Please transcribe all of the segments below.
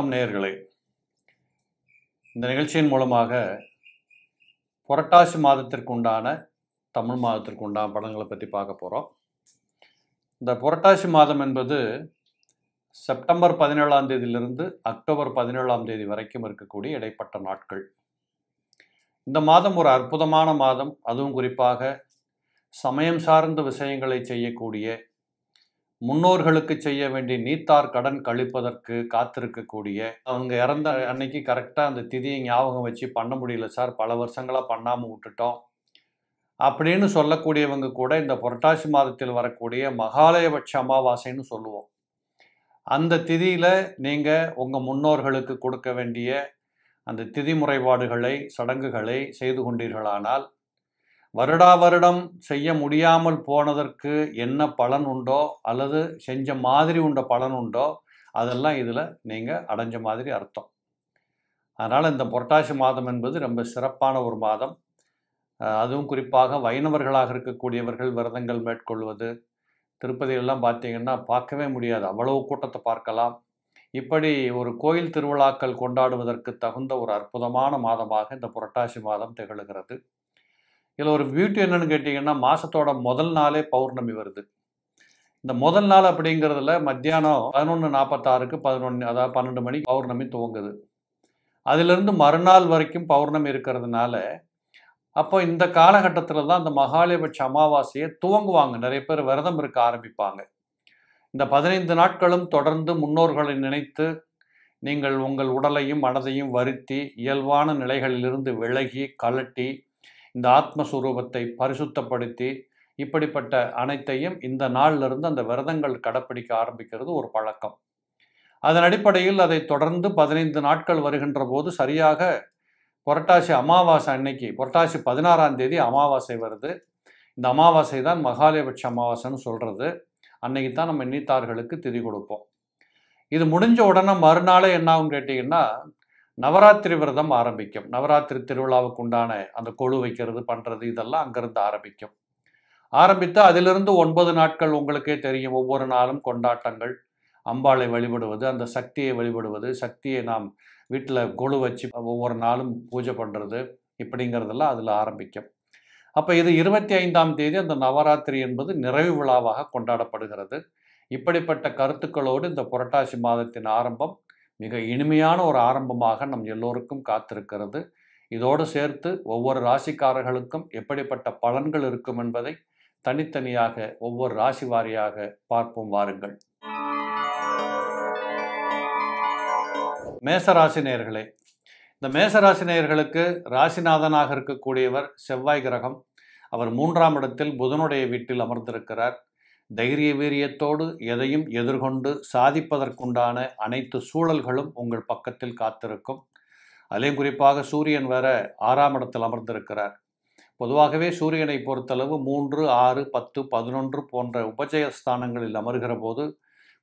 வணக்கம் நேயர்களே இந்த நிகழ்ச்சியின் மூலமாக புரட்டாசி மாதத்திற்குண்டான தமிழ் மாதத்திற்குண்டான படங்களை பற்றி பார்க்க போகிறோம் இந்த புரட்டாசி மாதம் என்பது செப்டம்பர் பதினேழாம் தேதியிலிருந்து அக்டோபர் பதினேழாம் தேதி வரைக்கும் இருக்கக்கூடிய இடைப்பட்ட நாட்கள் இந்த மாதம் ஒரு அற்புதமான மாதம் அதுவும் குறிப்பாக சமயம் சார்ந்த விஷயங்களை செய்யக்கூடிய முன்னோர்களுக்கு செய்ய வேண்டிய நீத்தார் கடன் கழிப்பதற்கு காத்திருக்கக்கூடிய அவங்க இறந்த அன்னைக்கு கரெக்டாக அந்த திதியை ஞாபகம் வச்சு பண்ண முடியல சார் பல வருஷங்களாக பண்ணாமல் விட்டுட்டோம் அப்படின்னு சொல்லக்கூடியவங்க கூட இந்த புரட்டாசி மாதத்தில் வரக்கூடிய மகாலயபட்ச அமாவாசைன்னு சொல்லுவோம் அந்த திதியில் நீங்கள் உங்கள் முன்னோர்களுக்கு கொடுக்க வேண்டிய அந்த திதி முறைப்பாடுகளை சடங்குகளை செய்து கொண்டீர்களானால் வருடா வருடம் செய்ய முடியாமல் போனதற்கு என்ன பலன் உண்டோ அல்லது செஞ்ச மாதிரி உண்ட பலன் உண்டோ அதெல்லாம் இதில் நீங்கள் அடைஞ்ச மாதிரி அர்த்தம் அதனால் இந்த புரட்டாசி மாதம் என்பது ரொம்ப சிறப்பான ஒரு மாதம் அதுவும் குறிப்பாக வைணவர்களாக இருக்கக்கூடியவர்கள் விரதங்கள் மேற்கொள்வது திருப்பதியெல்லாம் பார்த்தீங்கன்னா பார்க்கவே முடியாது அவ்வளவு கூட்டத்தை பார்க்கலாம் இப்படி ஒரு கோயில் திருவிழாக்கள் கொண்டாடுவதற்கு தகுந்த ஒரு அற்புதமான மாதமாக இந்த புரட்டாசி மாதம் திகழ்கிறது இதில் ஒரு பியூட்டி என்னன்னு கேட்டிங்கன்னா மாதத்தோட முதல் நாளே பௌர்ணமி வருது இந்த முதல் நாள் அப்படிங்கிறதுல மத்தியானம் பதினொன்று நாற்பத்தாறுக்கு பதினொன்று அதாவது பன்னெண்டு மணிக்கு பௌர்ணமி துவங்குது அதிலிருந்து மறுநாள் வரைக்கும் பௌர்ணமி இருக்கிறதுனால அப்போ இந்த காலகட்டத்தில் தான் அந்த மகாலேபட்ச அமாவாசையை துவங்குவாங்க நிறைய பேர் விரதம் இருக்க ஆரம்பிப்பாங்க இந்த பதினைந்து நாட்களும் தொடர்ந்து முன்னோர்களை நினைத்து நீங்கள் உங்கள் உடலையும் மனதையும் வருத்தி இயல்பான நிலைகளிலிருந்து விலகி கலட்டி இந்த ஆத்மஸ்வரூபத்தை பரிசுத்தப்படுத்தி இப்படிப்பட்ட அனைத்தையும் இந்த நாளிலிருந்து அந்த விரதங்கள் கடைப்பிடிக்க ஆரம்பிக்கிறது ஒரு பழக்கம் அதன் அடிப்படையில் அதை தொடர்ந்து பதினைந்து நாட்கள் வருகின்ற போது சரியாக புரட்டாசி அமாவாசை அன்னைக்கு புரட்டாசி பதினாறாம் தேதி அமாவாசை வருது இந்த அமாவாசை தான் மகாலயபட்ச அமாவாசைன்னு சொல்கிறது அன்னைக்கு தான் நம்ம நீத்தார்களுக்கு திதி கொடுப்போம் இது முடிஞ்ச உடனே மறுநாளே என்னாகும் கேட்டிங்கன்னா நவராத்திரி விரதம் ஆரம்பிக்கும் நவராத்திரி திருவிழாவுக்கு உண்டான அந்த கொழு வைக்கிறது பண்ணுறது இதெல்லாம் அங்கேருந்து ஆரம்பிக்கும் ஆரம்பித்து அதிலிருந்து ஒன்பது நாட்கள் உங்களுக்கே தெரியும் ஒவ்வொரு நாளும் கொண்டாட்டங்கள் அம்பாளை வழிபடுவது அந்த சக்தியை வழிபடுவது சக்தியை நாம் வீட்டில் கொழு வச்சு ஒவ்வொரு நாளும் பூஜை பண்ணுறது இப்படிங்கிறதெல்லாம் அதில் ஆரம்பிக்கும் அப்போ இது இருபத்தி ஐந்தாம் தேதி அந்த நவராத்திரி என்பது நிறைவு விழாவாக கொண்டாடப்படுகிறது இப்படிப்பட்ட கருத்துக்களோடு இந்த புரட்டாசி மாதத்தின் ஆரம்பம் மிக இனிமையான ஒரு ஆரம்பமாக நம் எல்லோருக்கும் காத்திருக்கிறது இதோடு சேர்த்து ஒவ்வொரு ராசிக்காரர்களுக்கும் எப்படிப்பட்ட பலன்கள் இருக்கும் என்பதை தனித்தனியாக ஒவ்வொரு ராசி வாரியாக பார்ப்போம் வாருங்கள் மேசராசினியர்களே இந்த மேசராசினியர்களுக்கு ராசிநாதனாக இருக்கக்கூடியவர் செவ்வாய் கிரகம் அவர் மூன்றாம் இடத்தில் புதனுடைய வீட்டில் அமர்ந்திருக்கிறார் தைரிய வீரியத்தோடு எதையும் எதிர்கொண்டு சாதிப்பதற்குண்டான அனைத்து சூழல்களும் உங்கள் பக்கத்தில் காத்திருக்கும் அதிலையும் குறிப்பாக சூரியன் வேற ஆறாம் இடத்தில் அமர்ந்திருக்கிறார் பொதுவாகவே சூரியனை பொறுத்தளவு மூன்று ஆறு பத்து பதினொன்று போன்ற உபஜயஸ்தானங்களில் அமர்கிற போது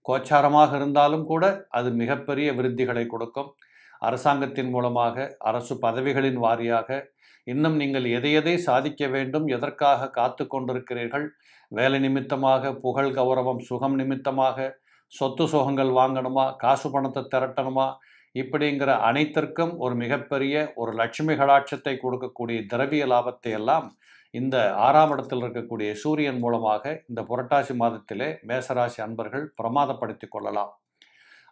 கோச்சாரமாக இருந்தாலும் கூட அது மிகப்பெரிய விருத்திகளை கொடுக்கும் அரசாங்கத்தின் மூலமாக அரசு பதவிகளின் வாரியாக இன்னும் நீங்கள் எதை எதை சாதிக்க வேண்டும் எதற்காக காத்து கொண்டிருக்கிறீர்கள் வேலை நிமித்தமாக புகழ் கௌரவம் சுகம் நிமித்தமாக சொத்து சுகங்கள் வாங்கணுமா காசு பணத்தை திரட்டணுமா இப்படிங்கிற அனைத்திற்கும் ஒரு மிகப்பெரிய ஒரு லட்சுமி கடாட்சத்தை கொடுக்கக்கூடிய திரவிய லாபத்தை எல்லாம் இந்த ஆறாம் இடத்தில் இருக்கக்கூடிய சூரியன் மூலமாக இந்த புரட்டாசி மாதத்திலே மேசராசி அன்பர்கள் பிரமாதப்படுத்தி கொள்ளலாம்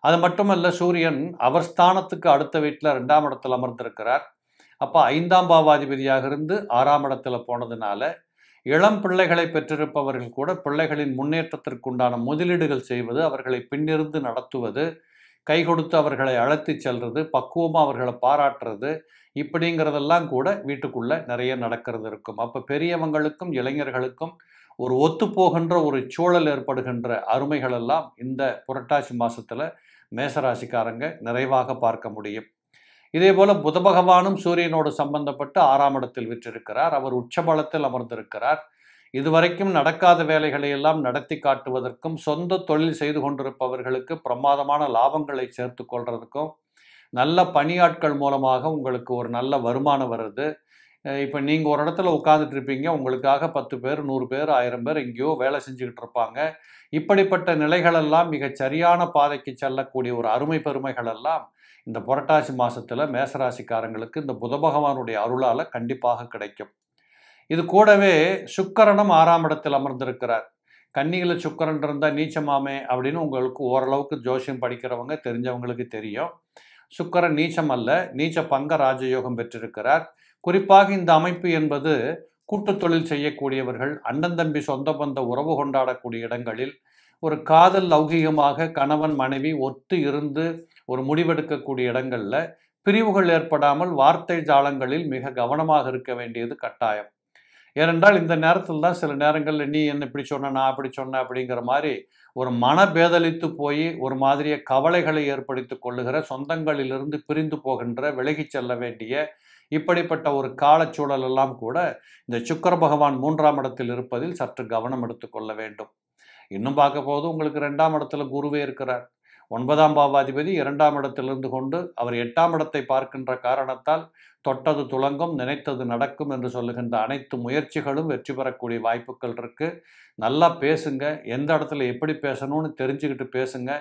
அது மட்டுமல்ல சூரியன் அவர் ஸ்தானத்துக்கு அடுத்த வீட்டில் ரெண்டாம் இடத்தில் அமர்ந்திருக்கிறார் அப்போ ஐந்தாம் பாவாதிபதியாக இருந்து ஆறாம் இடத்துல போனதுனால இளம் பிள்ளைகளை பெற்றிருப்பவர்கள் கூட பிள்ளைகளின் முன்னேற்றத்திற்குண்டான முதலீடுகள் செய்வது அவர்களை பின்னிருந்து நடத்துவது கை கொடுத்து அவர்களை அழைத்து செல்வது பக்குவமாக அவர்களை பாராட்டுறது இப்படிங்கிறதெல்லாம் கூட வீட்டுக்குள்ளே நிறைய நடக்கிறது இருக்கும் அப்போ பெரியவங்களுக்கும் இளைஞர்களுக்கும் ஒரு ஒத்துப்போகின்ற ஒரு சூழல் ஏற்படுகின்ற அருமைகளெல்லாம் இந்த புரட்டாசி மாதத்தில் மேசராசிக்காரங்க நிறைவாக பார்க்க முடியும் இதே போல புத பகவானும் சூரியனோடு சம்பந்தப்பட்டு ஆறாம் இடத்தில் விற்றிருக்கிறார் அவர் உச்சபலத்தில் அமர்ந்திருக்கிறார் இதுவரைக்கும் நடக்காத வேலைகளை எல்லாம் நடத்தி காட்டுவதற்கும் சொந்த தொழில் செய்து கொண்டிருப்பவர்களுக்கு பிரமாதமான லாபங்களை சேர்த்து கொள்றதுக்கும் நல்ல பணியாட்கள் மூலமாக உங்களுக்கு ஒரு நல்ல வருமானம் வருது இப்போ நீங்கள் ஒரு இடத்துல உட்காந்துட்டு இருப்பீங்க உங்களுக்காக பத்து பேர் நூறு பேர் ஆயிரம் பேர் எங்கேயோ வேலை செஞ்சுக்கிட்டு இருப்பாங்க இப்படிப்பட்ட நிலைகளெல்லாம் மிகச் சரியான பாதைக்கு செல்லக்கூடிய ஒரு அருமை பெருமைகளெல்லாம் இந்த புரட்டாசி மாதத்தில் மேசராசிக்காரங்களுக்கு இந்த புத பகவானுடைய அருளால் கண்டிப்பாக கிடைக்கும் இது கூடவே சுக்கரனும் ஆறாம் இடத்தில் அமர்ந்திருக்கிறார் கன்னியில் சுக்கரன் இருந்தால் நீச்சமாமே அப்படின்னு உங்களுக்கு ஓரளவுக்கு ஜோசியம் படிக்கிறவங்க தெரிஞ்சவங்களுக்கு தெரியும் சுக்கரன் நீச்சம் அல்ல நீச்ச பங்க ராஜயோகம் பெற்றிருக்கிறார் குறிப்பாக இந்த அமைப்பு என்பது கூட்டு தொழில் செய்யக்கூடியவர்கள் அண்ணன் தம்பி சொந்த பந்த உறவு கொண்டாடக்கூடிய இடங்களில் ஒரு காதல் லௌகீகமாக கணவன் மனைவி ஒத்து இருந்து ஒரு முடிவெடுக்கக்கூடிய இடங்களில் பிரிவுகள் ஏற்படாமல் வார்த்தை ஜாலங்களில் மிக கவனமாக இருக்க வேண்டியது கட்டாயம் ஏனென்றால் இந்த நேரத்தில் தான் சில நேரங்களில் நீ என்ன இப்படி சொன்ன நான் அப்படி சொன்ன அப்படிங்கிற மாதிரி ஒரு மனபேதலித்து போய் ஒரு மாதிரிய கவலைகளை ஏற்படுத்தி கொள்ளுகிற சொந்தங்களிலிருந்து பிரிந்து போகின்ற விலகி செல்ல வேண்டிய இப்படிப்பட்ட ஒரு காலச்சூழல் எல்லாம் கூட இந்த சுக்கர பகவான் மூன்றாம் இடத்தில் இருப்பதில் சற்று கவனம் எடுத்துக்கொள்ள வேண்டும் இன்னும் பார்க்க போது உங்களுக்கு ரெண்டாம் இடத்துல குருவே இருக்கிறார் ஒன்பதாம் பாவாதிபதி இரண்டாம் இடத்திலிருந்து கொண்டு அவர் எட்டாம் இடத்தை பார்க்கின்ற காரணத்தால் தொட்டது துளங்கும் நினைத்தது நடக்கும் என்று சொல்லுகின்ற அனைத்து முயற்சிகளும் வெற்றி பெறக்கூடிய வாய்ப்புகள் இருக்குது நல்லா பேசுங்க எந்த இடத்துல எப்படி பேசணும்னு தெரிஞ்சுக்கிட்டு பேசுங்க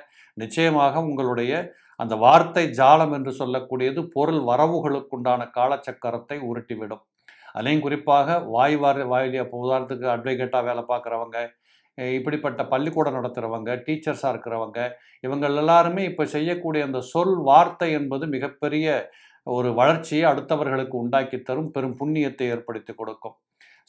நிச்சயமாக உங்களுடைய அந்த வார்த்தை ஜாலம் என்று சொல்லக்கூடியது பொருள் வரவுகளுக்குண்டான காலச்சக்கரத்தை உருட்டிவிடும் அதையும் குறிப்பாக வாய் வார வாயிலியாக போதாரத்துக்கு அட்வொகேட்டாக வேலை பார்க்குறவங்க இப்படிப்பட்ட பள்ளிக்கூடம் நடத்துகிறவங்க டீச்சர்ஸாக இருக்கிறவங்க இவங்க எல்லாருமே இப்போ செய்யக்கூடிய அந்த சொல் வார்த்தை என்பது மிகப்பெரிய ஒரு வளர்ச்சியை அடுத்தவர்களுக்கு உண்டாக்கி தரும் பெரும் புண்ணியத்தை ஏற்படுத்தி கொடுக்கும்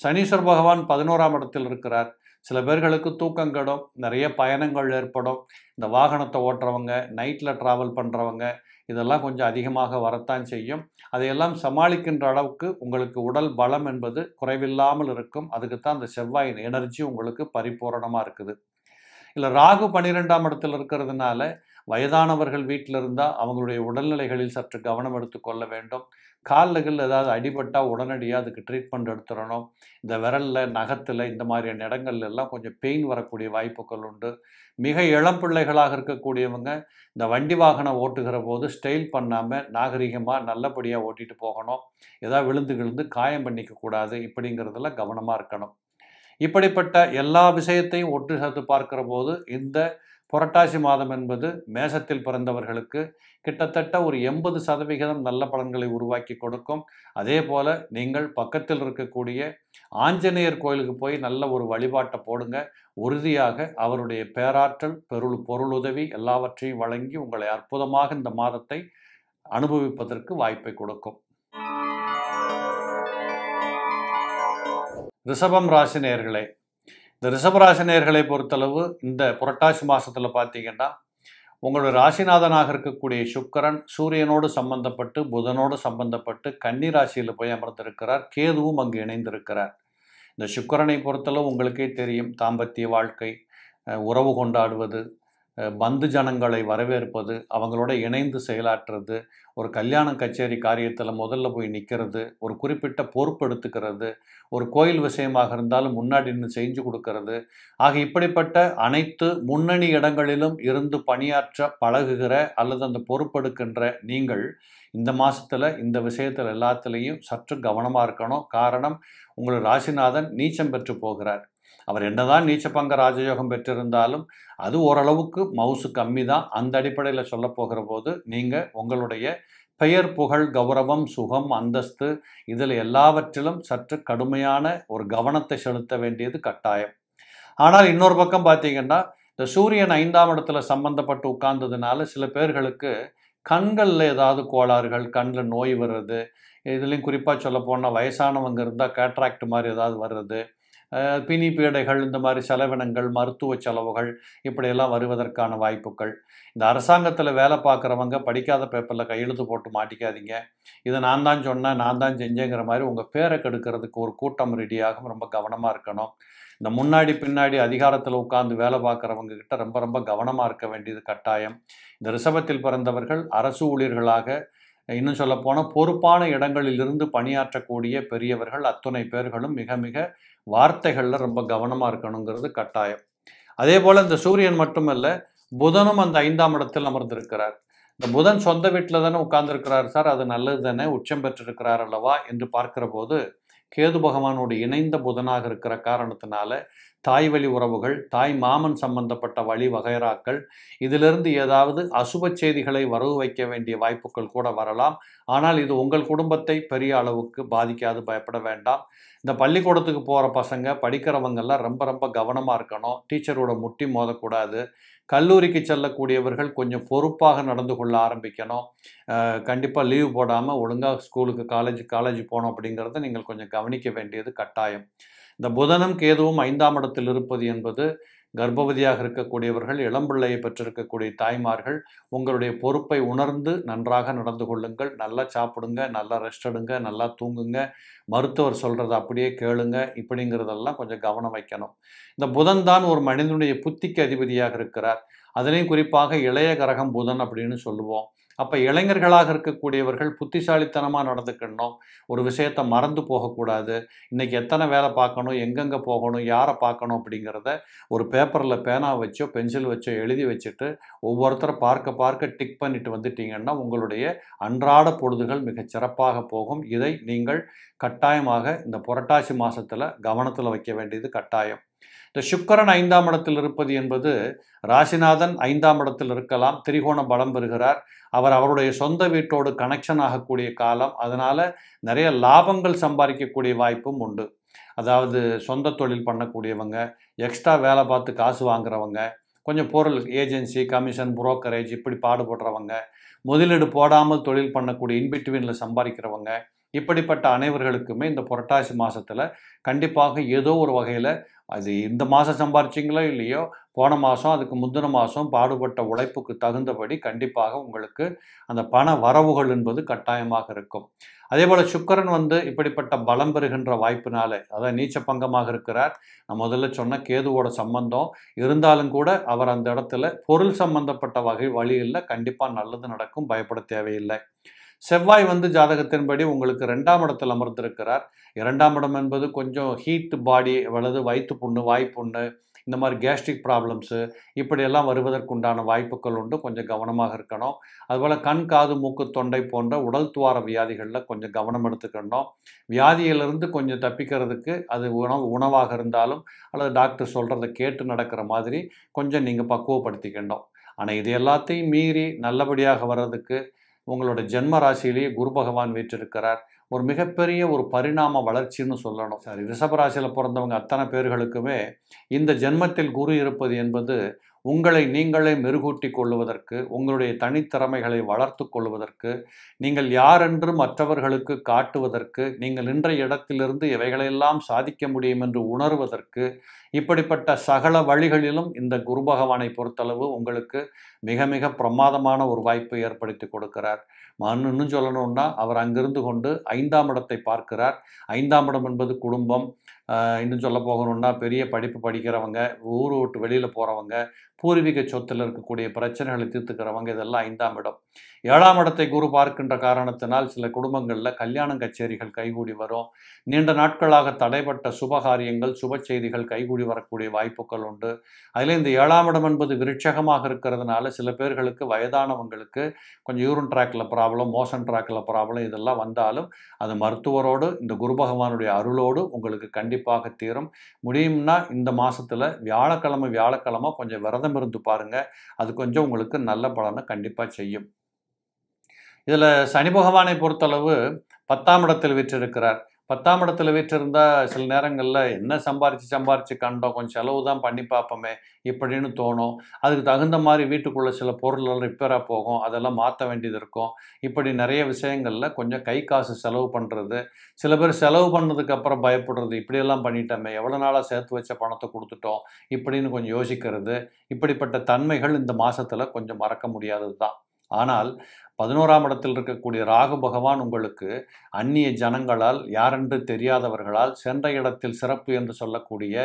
சனீஸ்வர் பகவான் பதினோராம் இடத்தில் இருக்கிறார் சில பேர்களுக்கு தூக்கம் கெடும் நிறைய பயணங்கள் ஏற்படும் இந்த வாகனத்தை ஓட்டுறவங்க நைட்டில் ட்ராவல் பண்ணுறவங்க இதெல்லாம் கொஞ்சம் அதிகமாக வரத்தான் செய்யும் அதையெல்லாம் சமாளிக்கின்ற அளவுக்கு உங்களுக்கு உடல் பலம் என்பது குறைவில்லாமல் இருக்கும் அதுக்கு தான் அந்த செவ்வாயின் எனர்ஜி உங்களுக்கு பரிபூரணமாக இருக்குது இல்லை ராகு பன்னிரெண்டாம் இடத்தில் இருக்கிறதுனால வயதானவர்கள் வீட்டில் இருந்தால் அவங்களுடைய உடல்நிலைகளில் சற்று கவனம் எடுத்துக்கொள்ள வேண்டும் காலில் ஏதாவது அடிபட்டால் உடனடியாக அதுக்கு ட்ரீட்மெண்ட் எடுத்துடணும் இந்த விரலில் நகத்தில் இந்த மாதிரியான இடங்கள்ல எல்லாம் கொஞ்சம் பெயின் வரக்கூடிய வாய்ப்புகள் உண்டு மிக இளம் பிள்ளைகளாக இருக்கக்கூடியவங்க இந்த வண்டி வாகனம் ஓட்டுகிற போது ஸ்டைல் பண்ணாமல் நாகரிகமாக நல்லபடியாக ஓட்டிகிட்டு போகணும் ஏதாவது விழுந்து விழுந்து காயம் பண்ணிக்கக்கூடாது இப்படிங்கிறதுல கவனமாக இருக்கணும் இப்படிப்பட்ட எல்லா விஷயத்தையும் ஒட்டு சேர்த்து பார்க்குற போது இந்த புரட்டாசி மாதம் என்பது மேசத்தில் பிறந்தவர்களுக்கு கிட்டத்தட்ட ஒரு எண்பது சதவிகிதம் நல்ல பலன்களை உருவாக்கி கொடுக்கும் அதே போல் நீங்கள் பக்கத்தில் இருக்கக்கூடிய ஆஞ்சநேயர் கோயிலுக்கு போய் நல்ல ஒரு வழிபாட்டை போடுங்க உறுதியாக அவருடைய பேராற்றல் பெருள் பொருளுதவி எல்லாவற்றையும் வழங்கி உங்களை அற்புதமாக இந்த மாதத்தை அனுபவிப்பதற்கு வாய்ப்பை கொடுக்கும் ரிஷபம் ராசி நேர்களே இந்த ரிஷபராசினியர்களை பொறுத்தளவு இந்த புரட்டாசி மாதத்தில் பார்த்தீங்கன்னா உங்களுடைய ராசிநாதனாக இருக்கக்கூடிய சுக்கரன் சூரியனோடு சம்பந்தப்பட்டு புதனோடு சம்பந்தப்பட்டு கன்னி ராசியில் போய் அமர்ந்திருக்கிறார் கேதுவும் அங்கு இணைந்திருக்கிறார் இந்த சுக்கரனை பொறுத்தளவு உங்களுக்கே தெரியும் தாம்பத்திய வாழ்க்கை உறவு கொண்டாடுவது பந்து ஜனங்களை வரவேற்பது அவங்களோட இணைந்து செயலாற்றுறது ஒரு கல்யாண கச்சேரி காரியத்தில் முதல்ல போய் நிற்கிறது ஒரு குறிப்பிட்ட எடுத்துக்கிறது ஒரு கோயில் விஷயமாக இருந்தாலும் முன்னாடி நின்று செஞ்சு கொடுக்கறது ஆக இப்படிப்பட்ட அனைத்து முன்னணி இடங்களிலும் இருந்து பணியாற்ற பழகுகிற அல்லது அந்த பொறுப்பெடுக்கின்ற நீங்கள் இந்த மாதத்தில் இந்த விஷயத்தில் எல்லாத்துலேயும் சற்று கவனமாக இருக்கணும் காரணம் உங்கள் ராசிநாதன் நீச்சம் பெற்று போகிறார் அவர் என்னதான் நீச்சப்பங்க பங்க ராஜயோகம் பெற்றிருந்தாலும் அது ஓரளவுக்கு மவுசு கம்மி தான் அந்த அடிப்படையில் சொல்ல போகிற போது நீங்கள் உங்களுடைய பெயர் புகழ் கௌரவம் சுகம் அந்தஸ்து இதில் எல்லாவற்றிலும் சற்று கடுமையான ஒரு கவனத்தை செலுத்த வேண்டியது கட்டாயம் ஆனால் இன்னொரு பக்கம் பார்த்தீங்கன்னா இந்த சூரியன் ஐந்தாம் இடத்துல சம்பந்தப்பட்டு உட்கார்ந்ததுனால சில பேர்களுக்கு கண்களில் ஏதாவது கோளாறுகள் கண்ணில் நோய் வர்றது இதுலேயும் குறிப்பாக சொல்லப்போனால் வயசானவங்க இருந்தால் கேட்ராக்ட் மாதிரி ஏதாவது வர்றது பிணி பீடைகள் இந்த மாதிரி செலவினங்கள் மருத்துவ செலவுகள் இப்படியெல்லாம் வருவதற்கான வாய்ப்புகள் இந்த அரசாங்கத்தில் வேலை பார்க்குறவங்க படிக்காத பேப்பரில் கையெழுத்து போட்டு மாட்டிக்காதீங்க இதை நான் தான் சொன்னேன் நான் தான் செஞ்சேங்கிற மாதிரி உங்கள் பேரை கெடுக்கிறதுக்கு ஒரு கூட்டம் ரெடியாகும் ரொம்ப கவனமாக இருக்கணும் இந்த முன்னாடி பின்னாடி அதிகாரத்தில் உட்கார்ந்து வேலை பார்க்குறவங்க கிட்ட ரொம்ப ரொம்ப கவனமாக இருக்க வேண்டியது கட்டாயம் இந்த ரிசபத்தில் பிறந்தவர்கள் அரசு ஊழியர்களாக இன்னும் சொல்லப்போனால் பொறுப்பான இடங்களிலிருந்து பணியாற்றக்கூடிய பெரியவர்கள் அத்துணை பேர்களும் மிக மிக வார்த்தைகளில் ரொம்ப கவனமாக இருக்கணுங்கிறது கட்டாயம் அதே போல் இந்த சூரியன் மட்டுமல்ல புதனும் அந்த ஐந்தாம் இடத்தில் அமர்ந்திருக்கிறார் இந்த புதன் சொந்த வீட்டில் தானே உட்கார்ந்துருக்கிறார் சார் அது நல்லது தானே உச்சம் பெற்றிருக்கிறார் அல்லவா என்று பார்க்கிற போது கேது பகவானோடு இணைந்த புதனாக இருக்கிற காரணத்தினால தாய் வழி உறவுகள் தாய் மாமன் சம்பந்தப்பட்ட வழி வகைராக்கள் இதிலிருந்து ஏதாவது அசுப செய்திகளை வரவு வைக்க வேண்டிய வாய்ப்புகள் கூட வரலாம் ஆனால் இது உங்கள் குடும்பத்தை பெரிய அளவுக்கு பாதிக்காது பயப்பட வேண்டாம் இந்த பள்ளிக்கூடத்துக்கு போகிற பசங்க படிக்கிறவங்கெல்லாம் ரொம்ப ரொம்ப கவனமாக இருக்கணும் டீச்சரோட முட்டி மோதக்கூடாது கல்லூரிக்கு செல்லக்கூடியவர்கள் கொஞ்சம் பொறுப்பாக நடந்து கொள்ள ஆரம்பிக்கணும் கண்டிப்பாக லீவ் போடாமல் ஒழுங்காக ஸ்கூலுக்கு காலேஜ் காலேஜ் போகணும் அப்படிங்கிறத நீங்கள் கொஞ்சம் கவனிக்க வேண்டியது கட்டாயம் இந்த புதனும் கேதுவும் ஐந்தாம் இடத்தில் இருப்பது என்பது கர்ப்பவதியாக இருக்கக்கூடியவர்கள் இளம்பிள்ளையை பெற்றிருக்கக்கூடிய தாய்மார்கள் உங்களுடைய பொறுப்பை உணர்ந்து நன்றாக நடந்து கொள்ளுங்கள் நல்லா சாப்பிடுங்க நல்லா ரெஸ்ட் எடுங்க நல்லா தூங்குங்க மருத்துவர் சொல்கிறத அப்படியே கேளுங்க இப்படிங்கிறதெல்லாம் கொஞ்சம் கவனம் வைக்கணும் இந்த புதன் தான் ஒரு மனிதனுடைய புத்திக்கு அதிபதியாக இருக்கிறார் அதுலேயும் குறிப்பாக இளைய கரகம் புதன் அப்படின்னு சொல்லுவோம் அப்போ இளைஞர்களாக இருக்கக்கூடியவர்கள் புத்திசாலித்தனமாக நடந்துக்கணும் ஒரு விஷயத்தை மறந்து போகக்கூடாது இன்றைக்கி எத்தனை வேலை பார்க்கணும் எங்கெங்கே போகணும் யாரை பார்க்கணும் அப்படிங்கிறத ஒரு பேப்பரில் பேனா வச்சோ பென்சில் வச்சோ எழுதி வச்சுட்டு ஒவ்வொருத்தரை பார்க்க பார்க்க டிக் பண்ணிட்டு வந்துட்டீங்கன்னா உங்களுடைய அன்றாட பொழுதுகள் மிகச் சிறப்பாக போகும் இதை நீங்கள் கட்டாயமாக இந்த புரட்டாசி மாதத்தில் கவனத்தில் வைக்க வேண்டியது கட்டாயம் இந்த சுக்கரன் ஐந்தாம் இடத்தில் இருப்பது என்பது ராசிநாதன் ஐந்தாம் இடத்தில் இருக்கலாம் திரிகோணம் பலம் பெறுகிறார் அவர் அவருடைய சொந்த வீட்டோடு கனெக்ஷன் ஆகக்கூடிய காலம் அதனால் நிறைய லாபங்கள் சம்பாதிக்கக்கூடிய வாய்ப்பும் உண்டு அதாவது சொந்த தொழில் பண்ணக்கூடியவங்க எக்ஸ்ட்ரா வேலை பார்த்து காசு வாங்குறவங்க கொஞ்சம் பொருள் ஏஜென்சி கமிஷன் புரோக்கரேஜ் இப்படி பாடுபடுறவங்க முதலீடு போடாமல் தொழில் பண்ணக்கூடிய இன்பிட்வீனில் சம்பாதிக்கிறவங்க இப்படிப்பட்ட அனைவர்களுக்குமே இந்த புரட்டாசி மாதத்தில் கண்டிப்பாக ஏதோ ஒரு வகையில் அது இந்த மாதம் சம்பாரிச்சிங்களோ இல்லையோ போன மாதம் அதுக்கு முந்தின மாதம் பாடுபட்ட உழைப்புக்கு தகுந்தபடி கண்டிப்பாக உங்களுக்கு அந்த பண வரவுகள் என்பது கட்டாயமாக இருக்கும் அதே போல் சுக்கரன் வந்து இப்படிப்பட்ட பலம் பெறுகின்ற வாய்ப்பினாலே அதாவது நீச்ச பங்கமாக இருக்கிறார் நான் முதல்ல சொன்ன கேதுவோட சம்பந்தம் இருந்தாலும் கூட அவர் அந்த இடத்துல பொருள் சம்பந்தப்பட்ட வகை வழியில் கண்டிப்பாக நல்லது நடக்கும் பயப்பட தேவையில்லை செவ்வாய் வந்து ஜாதகத்தின்படி உங்களுக்கு ரெண்டாம் இடத்தில் அமர்ந்திருக்கிறார் இரண்டாம் இடம் என்பது கொஞ்சம் ஹீட் பாடி வலது வயிற்று புண்ணு வாய்ப்புண்ணு இந்த மாதிரி கேஸ்ட்ரிக் ப்ராப்ளம்ஸு இப்படியெல்லாம் வருவதற்குண்டான வாய்ப்புகள் உண்டு கொஞ்சம் கவனமாக இருக்கணும் அதுபோல் கண் காது மூக்கு தொண்டை போன்ற உடல் துவார வியாதிகளில் கொஞ்சம் கவனம் எடுத்துக்கணும் வியாதியிலிருந்து கொஞ்சம் தப்பிக்கிறதுக்கு அது உணவு உணவாக இருந்தாலும் அல்லது டாக்டர் சொல்கிறத கேட்டு நடக்கிற மாதிரி கொஞ்சம் நீங்கள் பக்குவப்படுத்திக்கணும் ஆனால் இது எல்லாத்தையும் மீறி நல்லபடியாக வர்றதுக்கு உங்களோட ஜென்ம ராசியிலேயே குரு பகவான் வீற்றிருக்கிறார் ஒரு மிகப்பெரிய ஒரு பரிணாம வளர்ச்சின்னு சொல்லணும் சரி ரிஷபராசியில் பிறந்தவங்க அத்தனை பேர்களுக்குமே இந்த ஜென்மத்தில் குரு இருப்பது என்பது உங்களை நீங்களே மெருகூட்டி கொள்வதற்கு உங்களுடைய தனித்திறமைகளை வளர்த்து கொள்வதற்கு நீங்கள் யாரென்று மற்றவர்களுக்கு காட்டுவதற்கு நீங்கள் நின்ற இடத்திலிருந்து இவைகளையெல்லாம் சாதிக்க முடியும் என்று உணர்வதற்கு இப்படிப்பட்ட சகல வழிகளிலும் இந்த குரு பகவானை பொறுத்தளவு உங்களுக்கு மிக மிக பிரமாதமான ஒரு வாய்ப்பை ஏற்படுத்தி கொடுக்கிறார் இன்னும் சொல்லணும்னா அவர் அங்கிருந்து கொண்டு ஐந்தாம் இடத்தை பார்க்கிறார் ஐந்தாம் இடம் என்பது குடும்பம் இன்னும் சொல்ல போகணும்னா பெரிய படிப்பு படிக்கிறவங்க ஊர் விட்டு வெளியில் போகிறவங்க பூர்வீக சொத்தில் இருக்கக்கூடிய பிரச்சனைகளை தீர்த்துக்கிறவங்க இதெல்லாம் ஐந்தாம் இடம் ஏழாம் இடத்தை குரு பார்க்கின்ற காரணத்தினால் சில குடும்பங்களில் கல்யாண கச்சேரிகள் கைகூடி வரும் நீண்ட நாட்களாக தடைப்பட்ட சுபகாரியங்கள் சுப செய்திகள் கைகூடி வரக்கூடிய வாய்ப்புகள் உண்டு அதில் இந்த ஏழாம் இடம் என்பது விருட்சகமாக இருக்கிறதுனால சில பேர்களுக்கு வயதானவங்களுக்கு கொஞ்சம் யூரன் ட்ராக்கில் ப்ராப்ளம் மோஷன் ட்ராக்கில் ப்ராப்ளம் இதெல்லாம் வந்தாலும் அது மருத்துவரோடு இந்த குரு பகவானுடைய அருளோடு உங்களுக்கு கண்டிப்பாக தீரும் முடியும்னா இந்த மாதத்தில் வியாழக்கிழமை வியாழக்கிழமை கொஞ்சம் விரதம் இருந்து பாருங்கள் அது கொஞ்சம் உங்களுக்கு நல்ல பலனை கண்டிப்பாக செய்யும் இதில் சனி பகவானை பொறுத்தளவு பத்தாம் இடத்தில் வீற்றிருக்கிறார் பத்தாம் இடத்துல வீற்றிருந்தால் சில நேரங்களில் என்ன சம்பாரித்து சம்பாரித்து கண்டோம் கொஞ்சம் செலவு தான் பண்ணி பார்ப்போமே இப்படின்னு தோணும் அதுக்கு தகுந்த மாதிரி வீட்டுக்குள்ளே சில பொருள்கள் ரிப்பேராக போகும் அதெல்லாம் மாற்ற வேண்டியது இருக்கும் இப்படி நிறைய விஷயங்களில் கொஞ்சம் கை காசு செலவு பண்ணுறது சில பேர் செலவு பண்ணதுக்கப்புறம் பயப்படுறது இப்படியெல்லாம் பண்ணிட்டோமே எவ்வளோ நாளாக சேர்த்து வச்ச பணத்தை கொடுத்துட்டோம் இப்படின்னு கொஞ்சம் யோசிக்கிறது இப்படிப்பட்ட தன்மைகள் இந்த மாதத்தில் கொஞ்சம் மறக்க முடியாதது தான் ஆனால் பதினோராம் இடத்தில் இருக்கக்கூடிய ராகு பகவான் உங்களுக்கு அந்நிய ஜனங்களால் யாரென்று தெரியாதவர்களால் சென்ற இடத்தில் சிறப்பு என்று சொல்லக்கூடிய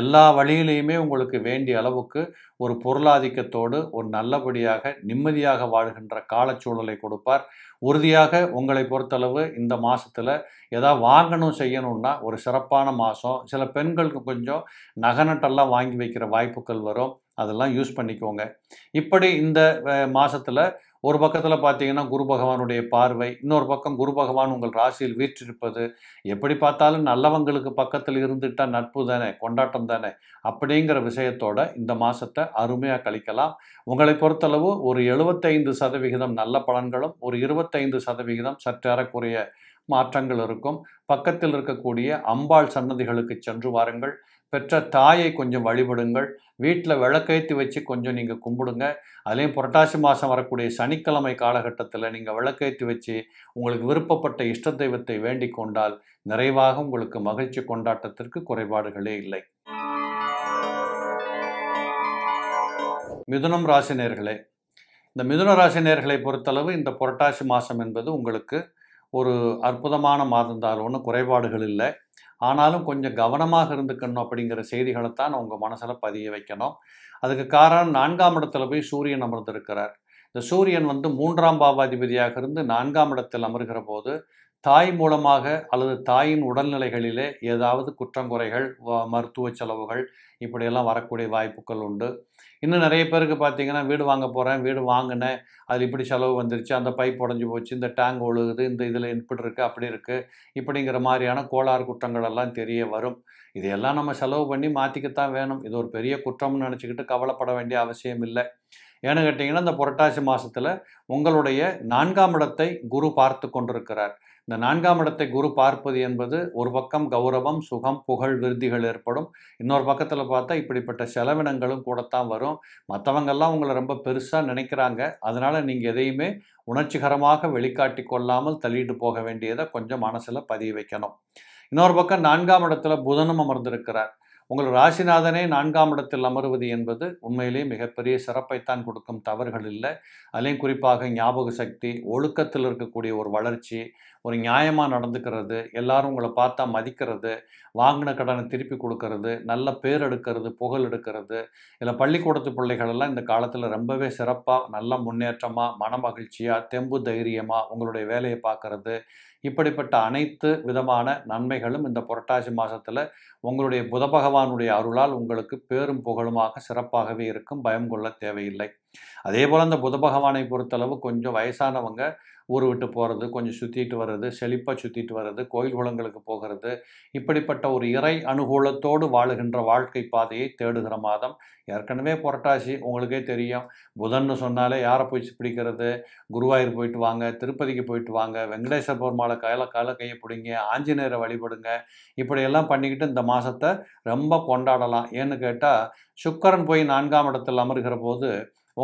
எல்லா வழியிலையுமே உங்களுக்கு வேண்டிய அளவுக்கு ஒரு பொருளாதிக்கத்தோடு ஒரு நல்லபடியாக நிம்மதியாக வாழ்கின்ற காலச்சூழலை கொடுப்பார் உறுதியாக உங்களை பொறுத்தளவு இந்த மாதத்தில் எதாவது வாங்கணும் செய்யணும்னா ஒரு சிறப்பான மாதம் சில பெண்களுக்கு கொஞ்சம் நகனட்டெல்லாம் வாங்கி வைக்கிற வாய்ப்புகள் வரும் அதெல்லாம் யூஸ் பண்ணிக்கோங்க இப்படி இந்த மாதத்தில் ஒரு பக்கத்தில் பார்த்தீங்கன்னா குரு பகவானுடைய பார்வை இன்னொரு பக்கம் குரு பகவான் உங்கள் உங்கள் ராசியில் வீற்றிருப்பது எப்படி பார்த்தாலும் நல்லவங்களுக்கு பக்கத்தில் இருந்துட்டால் நட்பு தானே கொண்டாட்டம் தானே அப்படிங்கிற விஷயத்தோட இந்த மாதத்தை அருமையாக கழிக்கலாம் உங்களை பொறுத்தளவு ஒரு எழுபத்தைந்து சதவிகிதம் நல்ல பலன்களும் ஒரு இருபத்தைந்து சதவிகிதம் சற்றேறக்குறைய மாற்றங்கள் இருக்கும் பக்கத்தில் இருக்கக்கூடிய அம்பாள் சன்னதிகளுக்கு சென்று வாருங்கள் பெற்ற தாயை கொஞ்சம் வழிபடுங்கள் வீட்டில் விளக்கேற்றி வச்சு கொஞ்சம் நீங்கள் கும்பிடுங்க அதுலேயும் புரட்டாசி மாதம் வரக்கூடிய சனிக்கிழமை காலகட்டத்தில் நீங்கள் விளக்கேற்றி வச்சு உங்களுக்கு விருப்பப்பட்ட இஷ்ட தெய்வத்தை வேண்டிக் கொண்டால் நிறைவாக உங்களுக்கு மகிழ்ச்சி கொண்டாட்டத்திற்கு குறைபாடுகளே இல்லை மிதுனம் ராசி நேர்களே இந்த மிதுன ராசி நேர்களை பொறுத்தளவு இந்த புரட்டாசி மாதம் என்பது உங்களுக்கு ஒரு அற்புதமான மாதம் தான் ஒன்றும் குறைபாடுகள் இல்லை ஆனாலும் கொஞ்சம் கவனமாக இருந்துக்கணும் அப்படிங்கிற செய்திகளைத்தான் உங்கள் மனசில் பதிய வைக்கணும் அதுக்கு காரணம் நான்காம் இடத்துல போய் சூரியன் அமர்ந்திருக்கிறார் இந்த சூரியன் வந்து மூன்றாம் பாவாதிபதியாக இருந்து நான்காம் இடத்தில் அமர்கிற போது தாய் மூலமாக அல்லது தாயின் உடல்நிலைகளிலே ஏதாவது குற்றங்குறைகள் மருத்துவ செலவுகள் இப்படியெல்லாம் வரக்கூடிய வாய்ப்புகள் உண்டு இன்னும் நிறைய பேருக்கு பார்த்தீங்கன்னா வீடு வாங்க போகிறேன் வீடு வாங்கினேன் அதில் இப்படி செலவு வந்துருச்சு அந்த பைப் உடஞ்சி போச்சு இந்த டேங்க் ஒழுகுது இந்த இதில் இன்புட் இருக்குது அப்படி இருக்குது இப்படிங்கிற மாதிரியான கோளாறு குற்றங்கள் எல்லாம் தெரிய வரும் இதையெல்லாம் நம்ம செலவு பண்ணி மாற்றிக்கத்தான் வேணும் இது ஒரு பெரிய குற்றம்னு நினச்சிக்கிட்டு கவலைப்பட வேண்டிய அவசியம் இல்லை ஏன்னு கேட்டிங்கன்னா இந்த புரட்டாசி மாதத்தில் உங்களுடைய நான்காம் இடத்தை குரு பார்த்து கொண்டிருக்கிறார் இந்த நான்காம் இடத்தை குரு பார்ப்பது என்பது ஒரு பக்கம் கௌரவம் சுகம் புகழ் விருதிகள் ஏற்படும் இன்னொரு பக்கத்தில் பார்த்தா இப்படிப்பட்ட செலவினங்களும் கூடத்தான் வரும் மற்றவங்கெல்லாம் உங்களை ரொம்ப பெருசாக நினைக்கிறாங்க அதனால் நீங்கள் எதையுமே உணர்ச்சிகரமாக வெளிக்காட்டி கொள்ளாமல் தள்ளிட்டு போக வேண்டியதை கொஞ்சம் மனசில் பதிய வைக்கணும் இன்னொரு பக்கம் நான்காம் இடத்துல புதனும் அமர்ந்திருக்கிறார் உங்கள் ராசிநாதனே நான்காம் இடத்தில் அமருவது என்பது உண்மையிலேயே மிகப்பெரிய சிறப்பைத்தான் கொடுக்கும் தவறுகள் இல்லை அதிலையும் குறிப்பாக ஞாபக சக்தி ஒழுக்கத்தில் இருக்கக்கூடிய ஒரு வளர்ச்சி ஒரு நியாயமாக நடந்துக்கிறது எல்லாரும் உங்களை பார்த்தா மதிக்கிறது வாங்கின கடனை திருப்பி கொடுக்கறது நல்ல பேர் எடுக்கிறது புகழ் எடுக்கிறது இல்லை பள்ளிக்கூடத்து பிள்ளைகளெல்லாம் இந்த காலத்தில் ரொம்பவே சிறப்பாக நல்ல முன்னேற்றமாக மன மகிழ்ச்சியாக தெம்பு தைரியமாக உங்களுடைய வேலையை பார்க்கறது இப்படிப்பட்ட அனைத்து விதமான நன்மைகளும் இந்த புரட்டாசி மாதத்தில் உங்களுடைய புத பகவானுடைய அருளால் உங்களுக்கு பேரும் புகழுமாக சிறப்பாகவே இருக்கும் பயம் கொள்ள தேவையில்லை அதே போல் அந்த புத பகவானை பொறுத்தளவு கொஞ்சம் வயசானவங்க ஊர் விட்டு போகிறது கொஞ்சம் சுற்றிட்டு வர்றது செழிப்பாக சுற்றிட்டு வர்றது கோயில் குளங்களுக்கு போகிறது இப்படிப்பட்ட ஒரு இறை அனுகூலத்தோடு வாழுகின்ற வாழ்க்கை பாதையை தேடுகிற மாதம் ஏற்கனவே புரட்டாசி உங்களுக்கே தெரியும் புதன்னு சொன்னாலே யாரை போய் பிடிக்கிறது குருவாயூர் போயிட்டு வாங்க திருப்பதிக்கு போயிட்டு வாங்க வெங்கடேஸ்வர பெருமாளை கையில் கால கையை பிடிங்க ஆஞ்சநேயரை வழிபடுங்க இப்படியெல்லாம் பண்ணிக்கிட்டு இந்த மாதத்தை ரொம்ப கொண்டாடலாம் ஏன்னு கேட்டால் சுக்கரன் போய் நான்காம் இடத்தில் அமர்கிற போது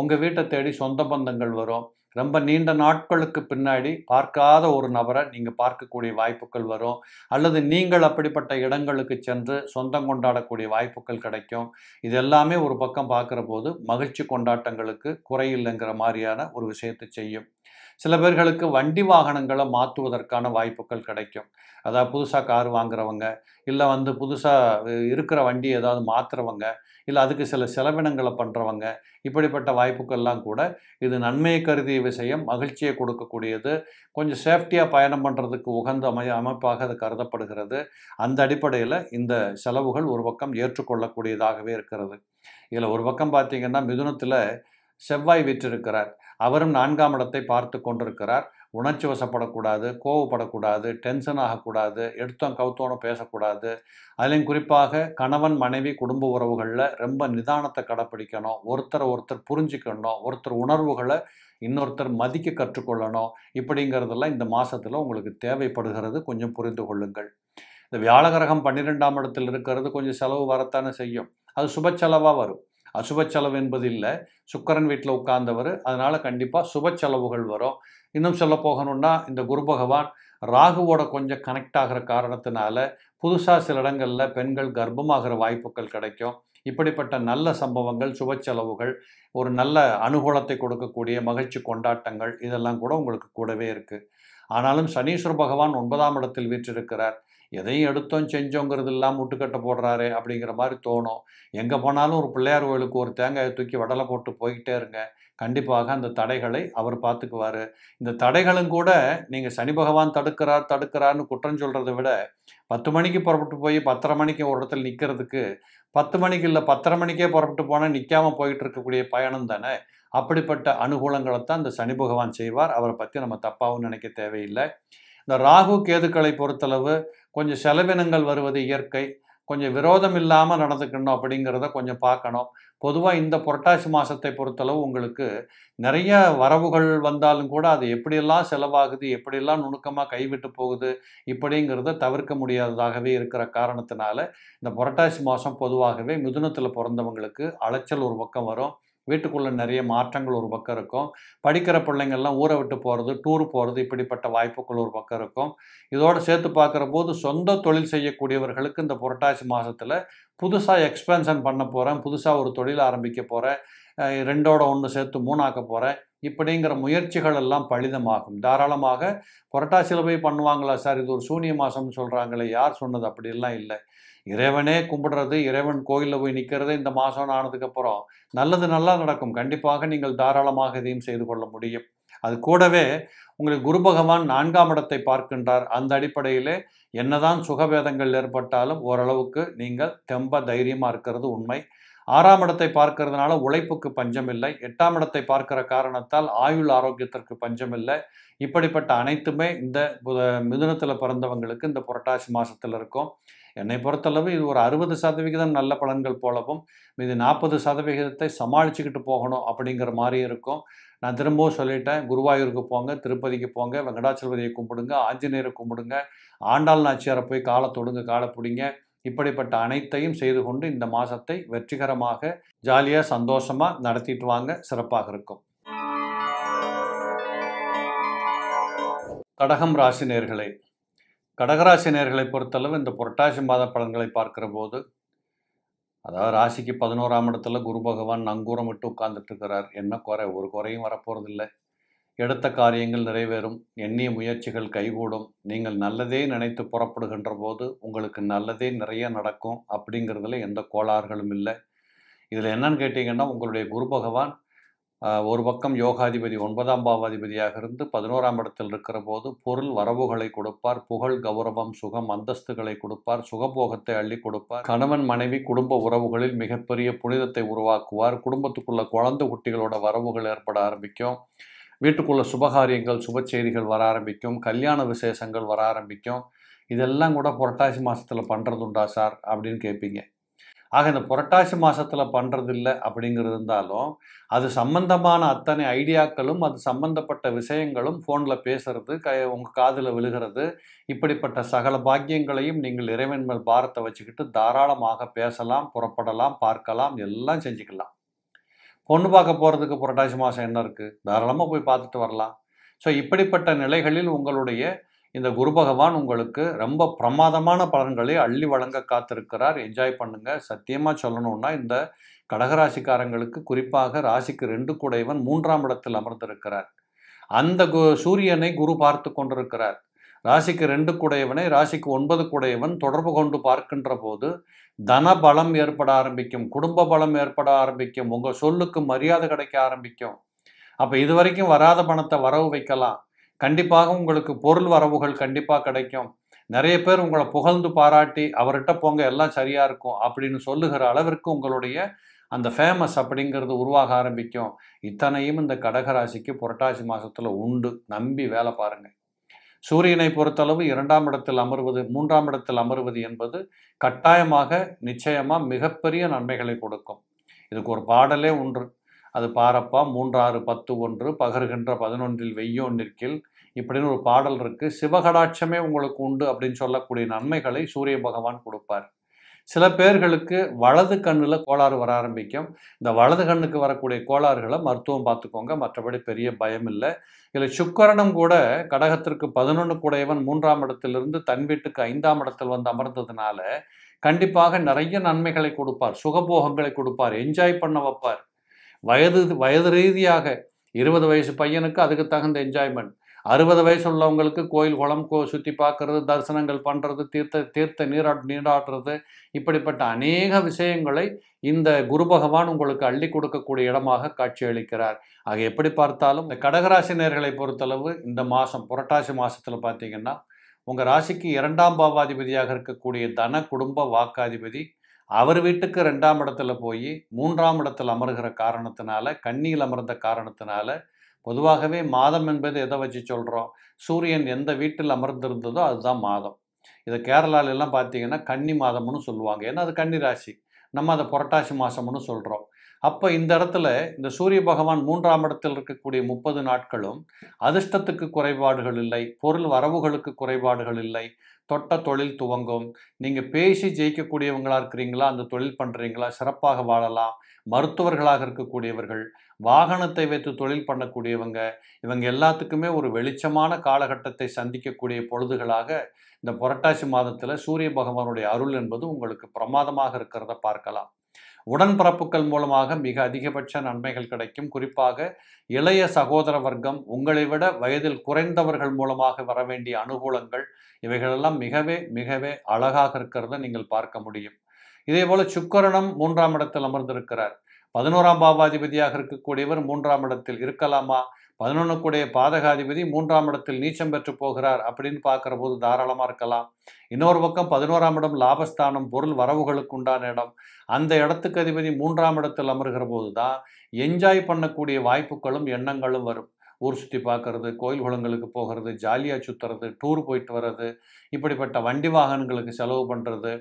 உங்கள் வீட்டை தேடி சொந்த பந்தங்கள் வரும் ரொம்ப நீண்ட நாட்களுக்கு பின்னாடி பார்க்காத ஒரு நபரை நீங்கள் பார்க்கக்கூடிய வாய்ப்புகள் வரும் அல்லது நீங்கள் அப்படிப்பட்ட இடங்களுக்கு சென்று சொந்தம் கொண்டாடக்கூடிய வாய்ப்புகள் கிடைக்கும் இது எல்லாமே ஒரு பக்கம் பார்க்குற போது மகிழ்ச்சி கொண்டாட்டங்களுக்கு குறையில்லைங்கிற மாதிரியான ஒரு விஷயத்தை செய்யும் சில பேர்களுக்கு வண்டி வாகனங்களை மாற்றுவதற்கான வாய்ப்புகள் கிடைக்கும் அதாவது புதுசாக கார் வாங்குறவங்க இல்லை வந்து புதுசாக இருக்கிற வண்டி ஏதாவது மாற்றுறவங்க இல்லை அதுக்கு சில செலவினங்களை பண்ணுறவங்க இப்படிப்பட்ட வாய்ப்புகள்லாம் கூட இது நன்மையை கருதிய விஷயம் மகிழ்ச்சியை கொடுக்கக்கூடியது கொஞ்சம் சேஃப்டியாக பயணம் பண்ணுறதுக்கு உகந்த அமை அமைப்பாக அது கருதப்படுகிறது அந்த அடிப்படையில் இந்த செலவுகள் ஒரு பக்கம் ஏற்றுக்கொள்ளக்கூடியதாகவே இருக்கிறது இதில் ஒரு பக்கம் பார்த்திங்கன்னா மிதுனத்தில் செவ்வாய் விற்றிருக்கிறார் அவரும் நான்காம் இடத்தை பார்த்து கொண்டிருக்கிறார் உணர்ச்சி வசப்படக்கூடாது கோவப்படக்கூடாது டென்ஷன் ஆகக்கூடாது எடுத்தோம் கவுத்தோனும் பேசக்கூடாது அதிலும் குறிப்பாக கணவன் மனைவி குடும்ப உறவுகளில் ரொம்ப நிதானத்தை கடைப்பிடிக்கணும் ஒருத்தரை ஒருத்தர் புரிஞ்சுக்கணும் ஒருத்தர் உணர்வுகளை இன்னொருத்தர் மதிக்க கற்றுக்கொள்ளணும் இப்படிங்கிறதெல்லாம் இந்த மாதத்தில் உங்களுக்கு தேவைப்படுகிறது கொஞ்சம் புரிந்து கொள்ளுங்கள் இந்த வியாழகிரகம் பன்னிரெண்டாம் இடத்தில் இருக்கிறது கொஞ்சம் செலவு வரத்தானே செய்யும் அது சுப செலவாக வரும் அசுப செலவு என்பது இல்லை சுக்கரன் வீட்டில் உட்கார்ந்தவர் அதனால் கண்டிப்பாக சுப செலவுகள் வரும் இன்னும் சொல்ல போகணும்னா இந்த குரு பகவான் ராகுவோட கொஞ்சம் கனெக்ட் ஆகிற காரணத்தினால புதுசாக சில இடங்களில் பெண்கள் கர்ப்பமாகிற வாய்ப்புகள் கிடைக்கும் இப்படிப்பட்ட நல்ல சம்பவங்கள் சுப செலவுகள் ஒரு நல்ல அனுகூலத்தை கொடுக்கக்கூடிய மகிழ்ச்சி கொண்டாட்டங்கள் இதெல்லாம் கூட உங்களுக்கு கூடவே இருக்குது ஆனாலும் சனீஸ்வர பகவான் ஒன்பதாம் இடத்தில் வீற்றிருக்கிறார் எதையும் எடுத்தோம் செஞ்சோங்கிறது இல்லாமல் முட்டுக்கட்டை போடுறாரு அப்படிங்கிற மாதிரி தோணும் எங்கே போனாலும் ஒரு பிள்ளையார் கோயிலுக்கு ஒரு தேங்காயை தூக்கி வடலை போட்டு போய்கிட்டே இருங்க கண்டிப்பாக அந்த தடைகளை அவர் பார்த்துக்குவார் இந்த தடைகளும் கூட நீங்கள் சனி பகவான் தடுக்கிறார் தடுக்கிறார்னு குற்றம் சொல்கிறத விட பத்து மணிக்கு புறப்பட்டு போய் பத்தரை மணிக்கு ஒரு இடத்துல நிற்கிறதுக்கு பத்து மணிக்கு இல்லை பத்தரை மணிக்கே புறப்பட்டு போனால் நிற்காமல் போயிட்டு இருக்கக்கூடிய பயணம் தானே அப்படிப்பட்ட அனுகூலங்களைத்தான் இந்த சனி பகவான் செய்வார் அவரை பற்றி நம்ம தப்பாகவும் நினைக்க தேவையில்லை இந்த ராகு கேதுக்களை பொறுத்தளவு கொஞ்சம் செலவினங்கள் வருவது இயற்கை கொஞ்சம் விரோதம் இல்லாமல் நடந்துக்கணும் அப்படிங்கிறத கொஞ்சம் பார்க்கணும் பொதுவாக இந்த புரட்டாசி மாதத்தை பொறுத்தளவு உங்களுக்கு நிறைய வரவுகள் வந்தாலும் கூட அது எப்படியெல்லாம் செலவாகுது எப்படியெல்லாம் நுணுக்கமாக கைவிட்டு போகுது இப்படிங்கிறத தவிர்க்க முடியாததாகவே இருக்கிற காரணத்தினால இந்த புரட்டாசி மாதம் பொதுவாகவே மிதுனத்தில் பிறந்தவங்களுக்கு அலைச்சல் ஒரு பக்கம் வரும் வீட்டுக்குள்ளே நிறைய மாற்றங்கள் ஒரு பக்கம் இருக்கும் படிக்கிற பிள்ளைங்கள்லாம் ஊரை விட்டு போகிறது டூர் போகிறது இப்படிப்பட்ட வாய்ப்புகள் ஒரு பக்கம் இருக்கும் இதோடு சேர்த்து பார்க்குற போது சொந்த தொழில் செய்யக்கூடியவர்களுக்கு இந்த புரட்டாசி மாதத்தில் புதுசாக எக்ஸ்பென்ஷன் பண்ண போகிறேன் புதுசாக ஒரு தொழில் ஆரம்பிக்க போகிறேன் ரெண்டோட ஒன்று சேர்த்து மூணாக்க போகிறேன் இப்படிங்கிற முயற்சிகள் எல்லாம் பலிதமாகும் தாராளமாக புரட்டாசியில் போய் பண்ணுவாங்களா சார் இது ஒரு சூனிய மாதம்னு சொல்கிறாங்களே யார் சொன்னது அப்படிலாம் இல்லை இறைவனே கும்பிடுறது இறைவன் கோயிலில் போய் நிற்கிறது இந்த மாதம் ஆனதுக்கப்புறம் நல்லது நல்லா நடக்கும் கண்டிப்பாக நீங்கள் தாராளமாக இதையும் செய்து கொள்ள முடியும் அது கூடவே உங்களுக்கு குரு பகவான் நான்காம் இடத்தை பார்க்கின்றார் அந்த அடிப்படையிலே என்னதான் சுகபேதங்கள் ஏற்பட்டாலும் ஓரளவுக்கு நீங்கள் தெம்ப தைரியமாக இருக்கிறது உண்மை ஆறாம் இடத்தை பார்க்கறதுனால உழைப்புக்கு பஞ்சம் இல்லை எட்டாம் இடத்தை பார்க்கிற காரணத்தால் ஆயுள் ஆரோக்கியத்திற்கு பஞ்சம் இல்லை இப்படிப்பட்ட அனைத்துமே இந்த மிதுனத்தில் பிறந்தவங்களுக்கு இந்த புரட்டாசி மாதத்தில் இருக்கும் என்னை பொறுத்தளவு இது ஒரு அறுபது சதவிகிதம் நல்ல பலன்கள் போலவும் இது நாற்பது சதவிகிதத்தை சமாளிச்சுக்கிட்டு போகணும் அப்படிங்கிற மாதிரி இருக்கும் நான் திரும்பவும் சொல்லிட்டேன் குருவாயூருக்கு போங்க திருப்பதிக்கு போங்க வெங்கடாச்சலபதியை கும்பிடுங்க ஆஞ்சநேயரை கும்பிடுங்க ஆண்டாள் நாச்சியாரை போய் காலை தொடுங்க காலை பிடிங்க இப்படிப்பட்ட அனைத்தையும் செய்து கொண்டு இந்த மாதத்தை வெற்றிகரமாக ஜாலியாக சந்தோஷமாக நடத்திட்டு வாங்க சிறப்பாக இருக்கும் கடகம் ராசி கடகராசி நேர்களை பொறுத்தளவு இந்த புரட்டாசி மாத பலன்களை பார்க்கிற போது அதாவது ராசிக்கு பதினோராம் இடத்துல குரு பகவான் நங்கூரம் விட்டு உட்கார்ந்துட்டு இருக்கிறார் என்ன குறை ஒரு குறையும் வரப்போகிறதில்லை எடுத்த காரியங்கள் நிறைவேறும் எண்ணிய முயற்சிகள் கைகூடும் நீங்கள் நல்லதே நினைத்து புறப்படுகின்ற போது உங்களுக்கு நல்லதே நிறைய நடக்கும் அப்படிங்கிறதுல எந்த கோளாறுகளும் இல்லை இதில் என்னன்னு கேட்டிங்கன்னா உங்களுடைய குரு பகவான் ஒரு பக்கம் யோகாதிபதி ஒன்பதாம் பாவாதிபதியாக இருந்து பதினோராம் இடத்தில் இருக்கிற போது பொருள் வரவுகளை கொடுப்பார் புகழ் கௌரவம் சுகம் அந்தஸ்துகளை கொடுப்பார் சுகபோகத்தை அள்ளி கொடுப்பார் கணவன் மனைவி குடும்ப உறவுகளில் மிகப்பெரிய புனிதத்தை உருவாக்குவார் குடும்பத்துக்குள்ள குழந்தை குட்டிகளோட வரவுகள் ஏற்பட ஆரம்பிக்கும் வீட்டுக்குள்ள சுபகாரியங்கள் சுப செய்திகள் வர ஆரம்பிக்கும் கல்யாண விசேஷங்கள் வர ஆரம்பிக்கும் இதெல்லாம் கூட புரட்டாசி மாதத்தில் பண்ணுறதுண்டா சார் அப்படின்னு கேட்பீங்க ஆக இந்த புரட்டாசி மாதத்தில் பண்ணுறதில்ல அப்படிங்கிறது இருந்தாலும் அது சம்பந்தமான அத்தனை ஐடியாக்களும் அது சம்பந்தப்பட்ட விஷயங்களும் ஃபோனில் பேசுறது க உங்கள் காதில் விழுகிறது இப்படிப்பட்ட சகல பாக்கியங்களையும் நீங்கள் இறைவன் மேல் பாரத்தை வச்சுக்கிட்டு தாராளமாக பேசலாம் புறப்படலாம் பார்க்கலாம் எல்லாம் செஞ்சுக்கலாம் பொண்ணு பார்க்க போகிறதுக்கு புரட்டாசி மாதம் என்ன இருக்குது தாராளமாக போய் பார்த்துட்டு வரலாம் ஸோ இப்படிப்பட்ட நிலைகளில் உங்களுடைய இந்த குரு பகவான் உங்களுக்கு ரொம்ப பிரமாதமான பலன்களை அள்ளி வழங்க காத்திருக்கிறார் என்ஜாய் பண்ணுங்க சத்தியமாக சொல்லணும்னா இந்த கடகராசிக்காரங்களுக்கு குறிப்பாக ராசிக்கு ரெண்டு கூடையவன் மூன்றாம் இடத்தில் அமர்ந்திருக்கிறார் அந்த கு சூரியனை குரு பார்த்து கொண்டிருக்கிறார் ராசிக்கு ரெண்டு கூடையவனை ராசிக்கு ஒன்பது கூடையவன் தொடர்பு கொண்டு பார்க்கின்ற போது தன பலம் ஏற்பட ஆரம்பிக்கும் குடும்ப பலம் ஏற்பட ஆரம்பிக்கும் உங்கள் சொல்லுக்கு மரியாதை கிடைக்க ஆரம்பிக்கும் அப்போ இது வரைக்கும் வராத பணத்தை வரவு வைக்கலாம் கண்டிப்பாக உங்களுக்கு பொருள் வரவுகள் கண்டிப்பாக கிடைக்கும் நிறைய பேர் உங்களை புகழ்ந்து பாராட்டி அவர்கிட்ட போங்க எல்லாம் சரியாக இருக்கும் அப்படின்னு சொல்லுகிற அளவிற்கு உங்களுடைய அந்த ஃபேமஸ் அப்படிங்கிறது உருவாக ஆரம்பிக்கும் இத்தனையும் இந்த கடகராசிக்கு புரட்டாசி மாதத்தில் உண்டு நம்பி வேலை பாருங்கள் சூரியனை பொறுத்தளவு இரண்டாம் இடத்தில் அமர்வது மூன்றாம் இடத்தில் அமர்வது என்பது கட்டாயமாக நிச்சயமாக மிகப்பெரிய நன்மைகளை கொடுக்கும் இதுக்கு ஒரு பாடலே ஒன்று அது பாரப்பா மூன்றாறு பத்து ஒன்று பகர்கின்ற பதினொன்றில் வெய்யோ நிற்கில் இப்படின்னு ஒரு பாடல் இருக்குது சிவகடாட்சமே உங்களுக்கு உண்டு அப்படின்னு சொல்லக்கூடிய நன்மைகளை சூரிய பகவான் கொடுப்பார் சில பேர்களுக்கு வலது கண்ணில் கோளாறு வர ஆரம்பிக்கும் இந்த வலது கண்ணுக்கு வரக்கூடிய கோளாறுகளை மருத்துவம் பார்த்துக்கோங்க மற்றபடி பெரிய பயம் இல்லை இதில் சுக்கரனும் கூட கடகத்திற்கு பதினொன்று கூடையவன் மூன்றாம் இடத்திலிருந்து தன் வீட்டுக்கு ஐந்தாம் இடத்தில் வந்து அமர்ந்ததுனால கண்டிப்பாக நிறைய நன்மைகளை கொடுப்பார் சுகபோகங்களை கொடுப்பார் என்ஜாய் பண்ண வைப்பார் வயது வயது ரீதியாக இருபது வயசு பையனுக்கு அதுக்கு தகுந்த என்ஜாய்மெண்ட் அறுபது வயசு உள்ளவங்களுக்கு கோயில் குளம் கோ சுற்றி பார்க்கறது தரிசனங்கள் பண்ணுறது தீர்த்த தீர்த்த நீரா நீராடுறது இப்படிப்பட்ட அநேக விஷயங்களை இந்த குரு பகவான் உங்களுக்கு அள்ளி கொடுக்கக்கூடிய இடமாக காட்சியளிக்கிறார் ஆக எப்படி பார்த்தாலும் இந்த கடகராசி நேர்களை பொறுத்தளவு இந்த மாதம் புரட்டாசி மாதத்தில் பார்த்தீங்கன்னா உங்கள் ராசிக்கு இரண்டாம் பாவாதிபதியாக இருக்கக்கூடிய தன குடும்ப வாக்காதிபதி அவர் வீட்டுக்கு ரெண்டாம் இடத்துல போய் மூன்றாம் இடத்தில் அமர்கிற காரணத்தினால கண்ணியில் அமர்ந்த காரணத்தினால பொதுவாகவே மாதம் என்பது எதை வச்சு சொல்கிறோம் சூரியன் எந்த வீட்டில் அமர்ந்திருந்ததோ அதுதான் மாதம் இதை கேரளாலெல்லாம் பார்த்தீங்கன்னா கன்னி மாதம்னு சொல்லுவாங்க ஏன்னா அது கன்னி ராசி நம்ம அதை புரட்டாசி மாதம்னு சொல்கிறோம் அப்போ இந்த இடத்துல இந்த சூரிய பகவான் மூன்றாம் இடத்தில் இருக்கக்கூடிய முப்பது நாட்களும் அதிர்ஷ்டத்துக்கு குறைபாடுகள் இல்லை பொருள் வரவுகளுக்கு குறைபாடுகள் இல்லை தொட்ட தொழில் துவங்கும் நீங்கள் பேசி ஜெயிக்கக்கூடியவங்களாக இருக்கிறீங்களா அந்த தொழில் பண்ணுறீங்களா சிறப்பாக வாழலாம் மருத்துவர்களாக இருக்கக்கூடியவர்கள் வாகனத்தை வைத்து தொழில் பண்ணக்கூடியவங்க இவங்க எல்லாத்துக்குமே ஒரு வெளிச்சமான காலகட்டத்தை சந்திக்கக்கூடிய பொழுதுகளாக இந்த புரட்டாசி மாதத்தில் சூரிய பகவானுடைய அருள் என்பது உங்களுக்கு பிரமாதமாக இருக்கிறத பார்க்கலாம் உடன்பிறப்புகள் மூலமாக மிக அதிகபட்ச நன்மைகள் கிடைக்கும் குறிப்பாக இளைய சகோதர வர்க்கம் உங்களை விட வயதில் குறைந்தவர்கள் மூலமாக வர வேண்டிய அனுகூலங்கள் இவைகளெல்லாம் மிகவே மிகவே அழகாக இருக்கிறத நீங்கள் பார்க்க முடியும் இதே போல சுக்கரனும் மூன்றாம் இடத்தில் அமர்ந்திருக்கிறார் பதினோராம் பாவாதிபதியாக இருக்கக்கூடியவர் மூன்றாம் இடத்தில் இருக்கலாமா பதினொன்றுக்குடைய பாதகாதிபதி மூன்றாம் இடத்தில் நீச்சம் பெற்று போகிறார் அப்படின்னு பார்க்குற போது தாராளமாக இருக்கலாம் இன்னொரு பக்கம் பதினோராம் இடம் லாபஸ்தானம் பொருள் வரவுகளுக்கு உண்டான இடம் அந்த இடத்துக்கு அதிபதி மூன்றாம் இடத்தில் அமர்கிற போது தான் என்ஜாய் பண்ணக்கூடிய வாய்ப்புகளும் எண்ணங்களும் வரும் ஊர் சுற்றி பார்க்கறது கோயில் குளங்களுக்கு போகிறது ஜாலியாக சுற்றுறது டூர் போயிட்டு வர்றது இப்படிப்பட்ட வண்டி வாகனங்களுக்கு செலவு பண்ணுறது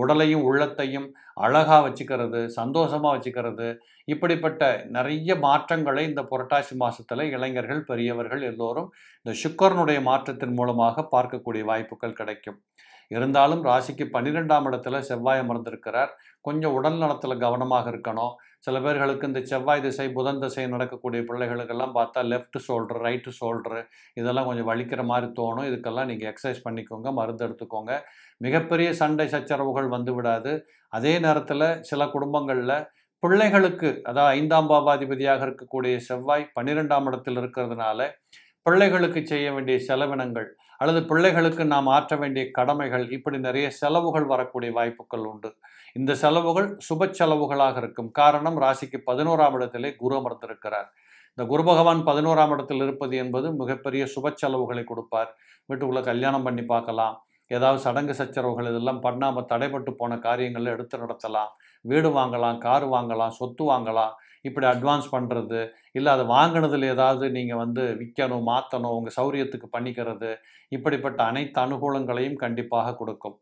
உடலையும் உள்ளத்தையும் அழகாக வச்சுக்கிறது சந்தோஷமாக வச்சுக்கிறது இப்படிப்பட்ட நிறைய மாற்றங்களை இந்த புரட்டாசி மாதத்தில் இளைஞர்கள் பெரியவர்கள் எல்லோரும் இந்த சுக்கரனுடைய மாற்றத்தின் மூலமாக பார்க்கக்கூடிய வாய்ப்புகள் கிடைக்கும் இருந்தாலும் ராசிக்கு பன்னிரெண்டாம் இடத்துல செவ்வாய் அமர்ந்திருக்கிறார் கொஞ்சம் உடல் நலத்தில் கவனமாக இருக்கணும் சில பேர்களுக்கு இந்த செவ்வாய் திசை புதன் திசை நடக்கக்கூடிய பிள்ளைகளுக்கெல்லாம் பார்த்தா லெஃப்ட் ஷோல்டர் ரைட்டு ஷோல்டரு இதெல்லாம் கொஞ்சம் வலிக்கிற மாதிரி தோணும் இதுக்கெல்லாம் நீங்கள் எக்ஸசைஸ் பண்ணிக்கோங்க மருந்து எடுத்துக்கோங்க மிகப்பெரிய சண்டை சச்சரவுகள் வந்து விடாது அதே நேரத்தில் சில குடும்பங்களில் பிள்ளைகளுக்கு அதாவது ஐந்தாம் பாவாதிபதியாக இருக்கக்கூடிய செவ்வாய் பன்னிரெண்டாம் இடத்தில் இருக்கிறதுனால பிள்ளைகளுக்கு செய்ய வேண்டிய செலவினங்கள் அல்லது பிள்ளைகளுக்கு நாம் ஆற்ற வேண்டிய கடமைகள் இப்படி நிறைய செலவுகள் வரக்கூடிய வாய்ப்புகள் உண்டு இந்த செலவுகள் சுப செலவுகளாக இருக்கும் காரணம் ராசிக்கு பதினோராம் இடத்திலே குரு அமர்ந்திருக்கிறார் இந்த குரு பகவான் பதினோராம் இடத்தில் இருப்பது என்பது மிகப்பெரிய சுப செலவுகளை கொடுப்பார் வீட்டுக்குள்ளே கல்யாணம் பண்ணி பார்க்கலாம் ஏதாவது சடங்கு சச்சரவுகள் இதெல்லாம் பண்ணாமல் தடைப்பட்டு போன காரியங்களை எடுத்து நடத்தலாம் வீடு வாங்கலாம் கார் வாங்கலாம் சொத்து வாங்கலாம் இப்படி அட்வான்ஸ் பண்ணுறது இல்லை அதை வாங்கினதில் ஏதாவது நீங்கள் வந்து விற்கணும் மாற்றணும் உங்கள் சௌரியத்துக்கு பண்ணிக்கிறது இப்படிப்பட்ட அனைத்து அனுகூலங்களையும் கண்டிப்பாக கொடுக்கும்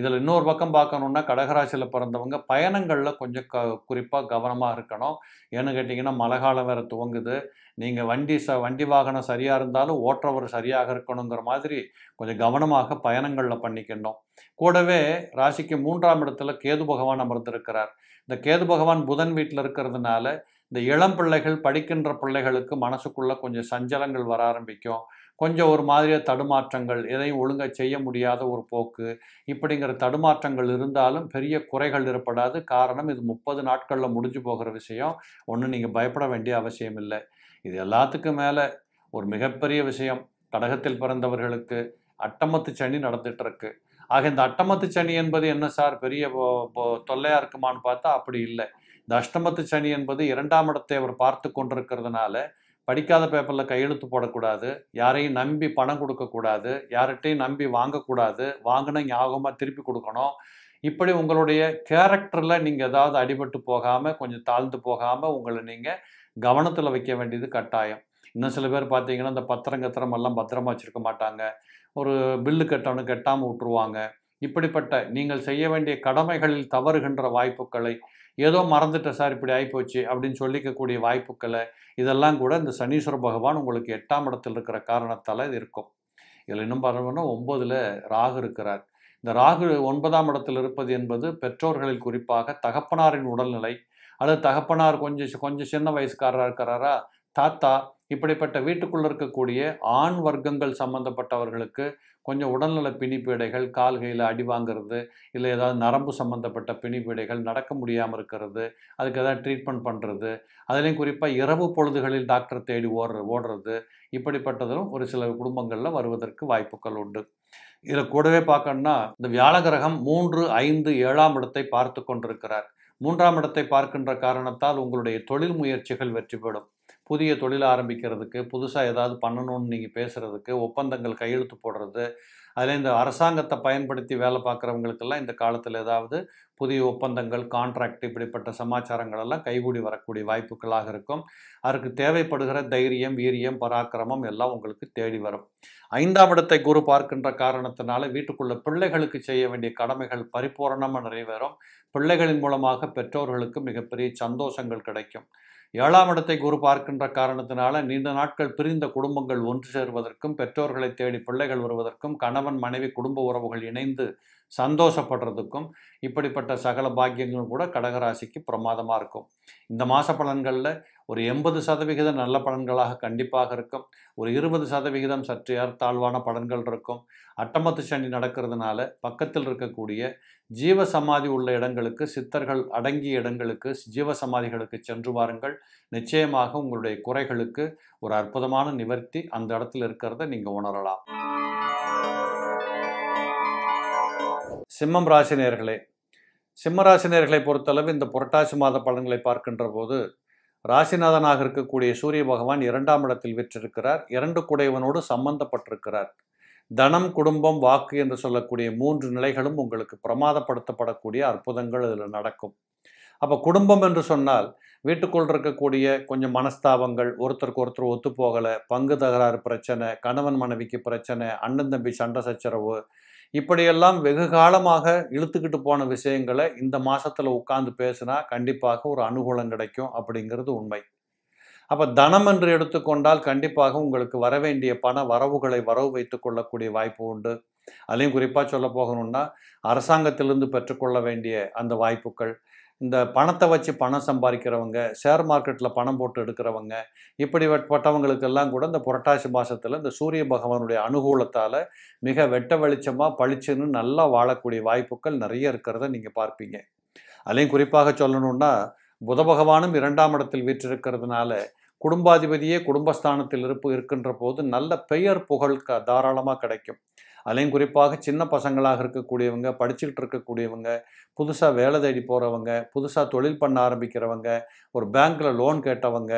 இதில் இன்னொரு பக்கம் பார்க்கணுன்னா கடகராசியில் பிறந்தவங்க பயணங்களில் கொஞ்சம் க குறிப்பாக கவனமாக இருக்கணும் ஏன்னு கேட்டிங்கன்னா மழை காலம் வேறு துவங்குது நீங்கள் வண்டி ச வண்டி வாகனம் சரியாக இருந்தாலும் ஓட்டுறவர் சரியாக இருக்கணுங்கிற மாதிரி கொஞ்சம் கவனமாக பயணங்களில் பண்ணிக்கணும் கூடவே ராசிக்கு மூன்றாம் இடத்துல கேது பகவான் அமர்ந்திருக்கிறார் இந்த கேது பகவான் புதன் வீட்டில் இருக்கிறதுனால இந்த இளம் பிள்ளைகள் படிக்கின்ற பிள்ளைகளுக்கு மனசுக்குள்ளே கொஞ்சம் சஞ்சலங்கள் வர ஆரம்பிக்கும் கொஞ்சம் ஒரு மாதிரியாக தடுமாற்றங்கள் எதையும் ஒழுங்காக செய்ய முடியாத ஒரு போக்கு இப்படிங்கிற தடுமாற்றங்கள் இருந்தாலும் பெரிய குறைகள் ஏற்படாது காரணம் இது முப்பது நாட்களில் முடிஞ்சு போகிற விஷயம் ஒன்றும் நீங்கள் பயப்பட வேண்டிய அவசியம் இல்லை இது எல்லாத்துக்கும் மேலே ஒரு மிகப்பெரிய விஷயம் கடகத்தில் பிறந்தவர்களுக்கு அட்டமத்து சனி நடந்துகிட்ருக்கு ஆக இந்த அட்டமத்து சனி என்பது என்ன சார் பெரிய தொல்லையாக இருக்குமான்னு பார்த்தா அப்படி இல்லை இந்த அஷ்டமத்து சனி என்பது இரண்டாம் இடத்தை அவர் பார்த்து கொண்டிருக்கிறதுனால படிக்காத பேப்பரில் கையெழுத்து போடக்கூடாது யாரையும் நம்பி பணம் கொடுக்கக்கூடாது யார்கிட்டையும் நம்பி வாங்கக்கூடாது வாங்கின ஞாபகமாக திருப்பி கொடுக்கணும் இப்படி உங்களுடைய கேரக்டரில் நீங்கள் ஏதாவது அடிபட்டு போகாமல் கொஞ்சம் தாழ்ந்து போகாமல் உங்களை நீங்கள் கவனத்தில் வைக்க வேண்டியது கட்டாயம் இன்னும் சில பேர் பார்த்தீங்கன்னா இந்த பத்திரம் எல்லாம் பத்திரமா வச்சுருக்க மாட்டாங்க ஒரு பில்லு கட்டணும் கட்டாமல் விட்டுருவாங்க இப்படிப்பட்ட நீங்கள் செய்ய வேண்டிய கடமைகளில் தவறுகின்ற வாய்ப்புகளை ஏதோ மறந்துட்ட சார் இப்படி ஆகிப்போச்சு அப்படின்னு சொல்லிக்கக்கூடிய வாய்ப்புகளை இதெல்லாம் கூட இந்த சனீஸ்வர பகவான் உங்களுக்கு எட்டாம் இடத்தில் இருக்கிற காரணத்தால் இது இருக்கும் இதில் இன்னும் பார்த்தோம்னா ஒம்பதில் ராகு இருக்கிறார் இந்த ராகு ஒன்பதாம் இடத்தில் இருப்பது என்பது பெற்றோர்களில் குறிப்பாக தகப்பனாரின் உடல்நிலை அல்லது தகப்பனார் கொஞ்சம் கொஞ்சம் சின்ன வயசுக்காரராக இருக்கிறாரா தாத்தா இப்படிப்பட்ட வீட்டுக்குள்ளே இருக்கக்கூடிய ஆண் வர்க்கங்கள் சம்மந்தப்பட்டவர்களுக்கு கொஞ்சம் உடல்நல பிணிப்பீடைகள் கால்கையில் அடி வாங்கிறது இல்லை ஏதாவது நரம்பு சம்மந்தப்பட்ட பிணிப்பீடைகள் நடக்க முடியாமல் இருக்கிறது அதுக்கு ஏதாவது ட்ரீட்மெண்ட் பண்ணுறது அதுலேயும் குறிப்பாக இரவு பொழுதுகளில் டாக்டர் தேடி ஓடுற ஓடுறது இப்படிப்பட்டதும் ஒரு சில குடும்பங்களில் வருவதற்கு வாய்ப்புகள் உண்டு இதில் கூடவே பார்க்கணும்னா இந்த வியாழகிரகம் மூன்று ஐந்து ஏழாம் இடத்தை பார்த்து கொண்டிருக்கிறார் மூன்றாம் இடத்தை பார்க்கின்ற காரணத்தால் உங்களுடைய தொழில் முயற்சிகள் வெற்றி பெறும் புதிய தொழில் ஆரம்பிக்கிறதுக்கு புதுசாக ஏதாவது பண்ணணும்னு நீங்கள் பேசுகிறதுக்கு ஒப்பந்தங்கள் கையெழுத்து போடுறது அதில் இந்த அரசாங்கத்தை பயன்படுத்தி வேலை பார்க்குறவங்களுக்கெல்லாம் இந்த காலத்தில் ஏதாவது புதிய ஒப்பந்தங்கள் கான்ட்ராக்ட் இப்படிப்பட்ட சமாச்சாரங்கள் எல்லாம் கைகூடி வரக்கூடிய வாய்ப்புகளாக இருக்கும் அதற்கு தேவைப்படுகிற தைரியம் வீரியம் பராக்கிரமம் எல்லாம் உங்களுக்கு தேடி வரும் ஐந்தாம் இடத்தை குரு பார்க்கின்ற காரணத்தினால வீட்டுக்குள்ள பிள்ளைகளுக்கு செய்ய வேண்டிய கடமைகள் பரிபூரணமாக நிறைவேறும் பிள்ளைகளின் மூலமாக பெற்றோர்களுக்கு மிகப்பெரிய சந்தோஷங்கள் கிடைக்கும் ஏழாம் இடத்தை குரு பார்க்கின்ற காரணத்தினால நீண்ட நாட்கள் பிரிந்த குடும்பங்கள் ஒன்று சேர்வதற்கும் பெற்றோர்களை தேடி பிள்ளைகள் வருவதற்கும் கணவன் மனைவி குடும்ப உறவுகள் இணைந்து சந்தோஷப்படுறதுக்கும் இப்படிப்பட்ட சகல பாக்கியங்களும் கூட கடகராசிக்கு பிரமாதமாக இருக்கும் இந்த மாத பலன்களில் ஒரு எண்பது சதவிகிதம் நல்ல பலன்களாக கண்டிப்பாக இருக்கும் ஒரு இருபது சதவிகிதம் சற்று ஏர் தாழ்வான பலன்கள் இருக்கும் அட்டமத்து சனி நடக்கிறதுனால பக்கத்தில் இருக்கக்கூடிய ஜீவசமாதி உள்ள இடங்களுக்கு சித்தர்கள் அடங்கிய இடங்களுக்கு ஜீவசமாதிகளுக்கு சென்று வாருங்கள் நிச்சயமாக உங்களுடைய குறைகளுக்கு ஒரு அற்புதமான நிவர்த்தி அந்த இடத்துல இருக்கிறத நீங்கள் உணரலாம் சிம்மம் ராசினியர்களே சிம்மராசினியர்களை பொறுத்தளவு இந்த புரட்டாசி மாத பலன்களை பார்க்கின்ற போது ராசிநாதனாக இருக்கக்கூடிய சூரிய பகவான் இரண்டாம் இடத்தில் விற்றிருக்கிறார் இரண்டு குடைவனோடு சம்பந்தப்பட்டிருக்கிறார் தனம் குடும்பம் வாக்கு என்று சொல்லக்கூடிய மூன்று நிலைகளும் உங்களுக்கு பிரமாதப்படுத்தப்படக்கூடிய அற்புதங்கள் இதில் நடக்கும் அப்போ குடும்பம் என்று சொன்னால் வீட்டுக்குள் இருக்கக்கூடிய கொஞ்சம் மனஸ்தாபங்கள் ஒருத்தருக்கு ஒருத்தர் ஒத்து போகலை பங்கு தகராறு பிரச்சனை கணவன் மனைவிக்கு பிரச்சனை அண்ணன் தம்பி சண்டை சச்சரவு இப்படியெல்லாம் வெகு காலமாக இழுத்துக்கிட்டு போன விஷயங்களை இந்த மாதத்தில் உட்காந்து பேசுனா கண்டிப்பாக ஒரு அனுகூலம் கிடைக்கும் அப்படிங்கிறது உண்மை அப்போ தனம் என்று எடுத்துக்கொண்டால் கண்டிப்பாக உங்களுக்கு வர வேண்டிய பண வரவுகளை வரவு வைத்து கொள்ளக்கூடிய வாய்ப்பு உண்டு அதையும் குறிப்பாக சொல்ல போகணும்னா அரசாங்கத்திலிருந்து பெற்றுக்கொள்ள வேண்டிய அந்த வாய்ப்புகள் இந்த பணத்தை வச்சு பணம் சம்பாதிக்கிறவங்க ஷேர் மார்க்கெட்டில் பணம் போட்டு எடுக்கிறவங்க இப்படிப்பட்டவங்களுக்கெல்லாம் கூட இந்த புரட்டாசி மாதத்தில் இந்த சூரிய பகவானுடைய அனுகூலத்தால் மிக வெட்ட வெளிச்சமாக பளிச்சுன்னு நல்லா வாழக்கூடிய வாய்ப்புகள் நிறைய இருக்கிறத நீங்கள் பார்ப்பீங்க அதையும் குறிப்பாக சொல்லணும்னா புத பகவானும் இரண்டாம் இடத்தில் வீற்றிருக்கிறதுனால குடும்பாதிபதியே குடும்பஸ்தானத்தில் இருப்பு இருக்கின்ற போது நல்ல பெயர் புகழ் க தாராளமாக கிடைக்கும் அதுலேயும் குறிப்பாக சின்ன பசங்களாக இருக்கக்கூடியவங்க படிச்சுக்கிட்டு இருக்கக்கூடியவங்க புதுசாக வேலை தேடி போகிறவங்க புதுசாக தொழில் பண்ண ஆரம்பிக்கிறவங்க ஒரு பேங்க்கில் லோன் கேட்டவங்க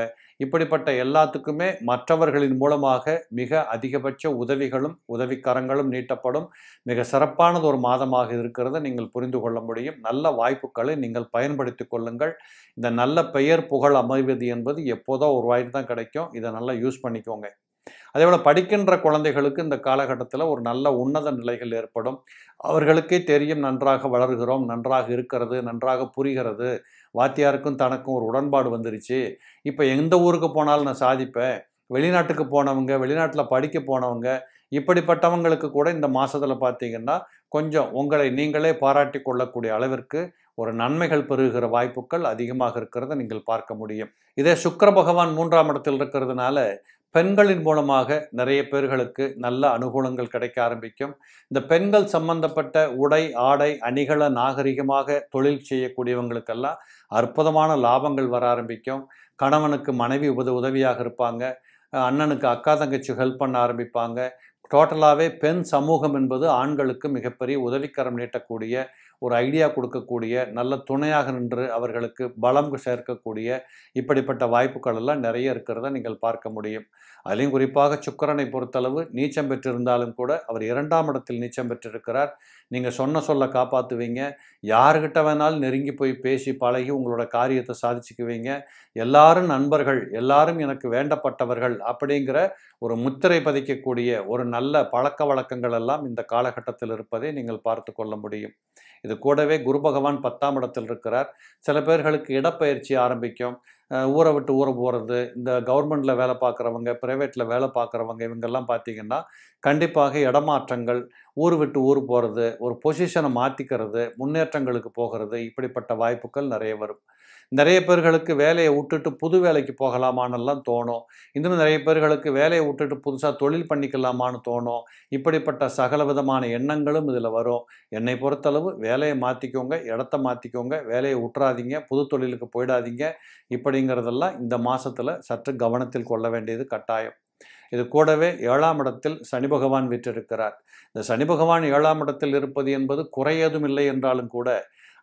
இப்படிப்பட்ட எல்லாத்துக்குமே மற்றவர்களின் மூலமாக மிக அதிகபட்ச உதவிகளும் உதவிக்கரங்களும் நீட்டப்படும் மிக சிறப்பானது ஒரு மாதமாக இருக்கிறத நீங்கள் புரிந்து கொள்ள முடியும் நல்ல வாய்ப்புகளை நீங்கள் பயன்படுத்தி கொள்ளுங்கள் இந்த நல்ல பெயர் புகழ் அமைவது என்பது எப்போதோ ஒரு வாய்ப்பு தான் கிடைக்கும் இதை நல்லா யூஸ் பண்ணிக்கோங்க அதே போல் படிக்கின்ற குழந்தைகளுக்கு இந்த காலகட்டத்தில் ஒரு நல்ல உன்னத நிலைகள் ஏற்படும் அவர்களுக்கே தெரியும் நன்றாக வளர்கிறோம் நன்றாக இருக்கிறது நன்றாக புரிகிறது வாத்தியாருக்கும் தனக்கும் ஒரு உடன்பாடு வந்துருச்சு இப்போ எந்த ஊருக்கு போனாலும் நான் சாதிப்பேன் வெளிநாட்டுக்கு போனவங்க வெளிநாட்டில் படிக்க போனவங்க இப்படிப்பட்டவங்களுக்கு கூட இந்த மாதத்தில் பார்த்தீங்கன்னா கொஞ்சம் உங்களை நீங்களே பாராட்டி கொள்ளக்கூடிய அளவிற்கு ஒரு நன்மைகள் பெறுகிற வாய்ப்புகள் அதிகமாக இருக்கிறத நீங்கள் பார்க்க முடியும் இதே சுக்கர பகவான் மூன்றாம் இடத்தில் இருக்கிறதுனால பெண்களின் மூலமாக நிறைய பேர்களுக்கு நல்ல அனுகூலங்கள் கிடைக்க ஆரம்பிக்கும் இந்த பெண்கள் சம்பந்தப்பட்ட உடை ஆடை அணிகள நாகரிகமாக தொழில் செய்யக்கூடியவங்களுக்கெல்லாம் அற்புதமான லாபங்கள் வர ஆரம்பிக்கும் கணவனுக்கு மனைவி உத உதவியாக இருப்பாங்க அண்ணனுக்கு அக்கா தங்கச்சி ஹெல்ப் பண்ண ஆரம்பிப்பாங்க டோட்டலாகவே பெண் சமூகம் என்பது ஆண்களுக்கு மிகப்பெரிய உதவிக்கரம் நீட்டக்கூடிய ஒரு ஐடியா கொடுக்கக்கூடிய நல்ல துணையாக நின்று அவர்களுக்கு பலம் சேர்க்கக்கூடிய இப்படிப்பட்ட வாய்ப்புகள் எல்லாம் நிறைய இருக்கிறத நீங்கள் பார்க்க முடியும் அதிலையும் குறிப்பாக சுக்கரனை பொறுத்தளவு நீச்சம் பெற்றிருந்தாலும் கூட அவர் இரண்டாம் இடத்தில் நீச்சம் பெற்றிருக்கிறார் நீங்கள் சொன்ன சொல்ல காப்பாற்றுவீங்க யாருக்கிட்ட வேணாலும் நெருங்கி போய் பேசி பழகி உங்களோட காரியத்தை சாதிச்சுக்குவீங்க எல்லாரும் நண்பர்கள் எல்லாரும் எனக்கு வேண்டப்பட்டவர்கள் அப்படிங்கிற ஒரு முத்திரை பதிக்கக்கூடிய ஒரு நல்ல பழக்க வழக்கங்கள் எல்லாம் இந்த காலகட்டத்தில் இருப்பதை நீங்கள் பார்த்து கொள்ள முடியும் இது கூடவே குரு பகவான் பத்தாம் இடத்தில் இருக்கிறார் சில பேர்களுக்கு இடப்பயிற்சி ஆரம்பிக்கும் ஊரை விட்டு ஊரை போகிறது இந்த கவர்மெண்ட்டில் வேலை பார்க்குறவங்க ப்ரைவேட்டில் வேலை பார்க்குறவங்க இவங்கெல்லாம் பார்த்திங்கன்னா கண்டிப்பாக இடமாற்றங்கள் ஊர் விட்டு ஊர் போகிறது ஒரு பொசிஷனை மாற்றிக்கிறது முன்னேற்றங்களுக்கு போகிறது இப்படிப்பட்ட வாய்ப்புகள் நிறைய வரும் நிறைய பேர்களுக்கு வேலையை விட்டுட்டு புது வேலைக்கு போகலாமான்னுலாம் தோணும் இன்னும் நிறைய பேர்களுக்கு வேலையை விட்டுட்டு புதுசாக தொழில் பண்ணிக்கலாமான்னு தோணும் இப்படிப்பட்ட சகல விதமான எண்ணங்களும் இதில் வரும் என்னை பொறுத்தளவு வேலையை மாற்றிக்கோங்க இடத்த மாற்றிக்கோங்க வேலையை விட்டுறாதீங்க புது தொழிலுக்கு போயிடாதீங்க இப்படிங்கிறதெல்லாம் இந்த மாதத்தில் சற்று கவனத்தில் கொள்ள வேண்டியது கட்டாயம் இது கூடவே ஏழாம் இடத்தில் சனி பகவான் விற்றிருக்கிறார் இந்த சனி பகவான் ஏழாம் இடத்தில் இருப்பது என்பது குறையதும் இல்லை என்றாலும் கூட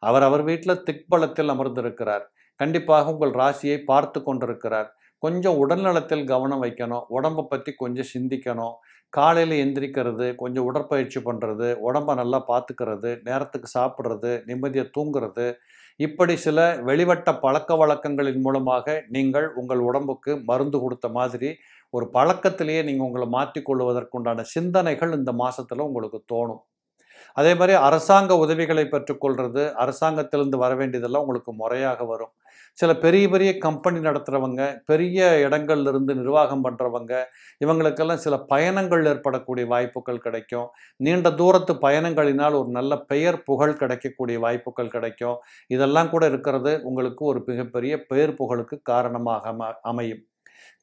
அவர் அவர் வீட்டில் திக்பலத்தில் அமர்ந்திருக்கிறார் கண்டிப்பாக உங்கள் ராசியை பார்த்து கொண்டிருக்கிறார் கொஞ்சம் உடல்நலத்தில் கவனம் வைக்கணும் உடம்பை பற்றி கொஞ்சம் சிந்திக்கணும் காலையில் எந்திரிக்கிறது கொஞ்சம் உடற்பயிற்சி பண்ணுறது உடம்பை நல்லா பார்த்துக்கிறது நேரத்துக்கு சாப்பிட்றது நிம்மதியை தூங்குறது இப்படி சில வெளிவட்ட பழக்க வழக்கங்களின் மூலமாக நீங்கள் உங்கள் உடம்புக்கு மருந்து கொடுத்த மாதிரி ஒரு பழக்கத்திலேயே நீங்கள் உங்களை மாற்றிக்கொள்வதற்குண்டான சிந்தனைகள் இந்த மாதத்தில் உங்களுக்கு தோணும் அதே மாதிரி அரசாங்க உதவிகளை பெற்றுக்கொள்வது அரசாங்கத்திலிருந்து வர வேண்டியதெல்லாம் உங்களுக்கு முறையாக வரும் சில பெரிய பெரிய கம்பெனி நடத்துகிறவங்க பெரிய இடங்கள்லேருந்து நிர்வாகம் பண்ணுறவங்க இவங்களுக்கெல்லாம் சில பயணங்கள் ஏற்படக்கூடிய வாய்ப்புகள் கிடைக்கும் நீண்ட தூரத்து பயணங்களினால் ஒரு நல்ல பெயர் புகழ் கிடைக்கக்கூடிய வாய்ப்புகள் கிடைக்கும் இதெல்லாம் கூட இருக்கிறது உங்களுக்கு ஒரு மிகப்பெரிய பெயர் புகழுக்கு காரணமாக அமையும்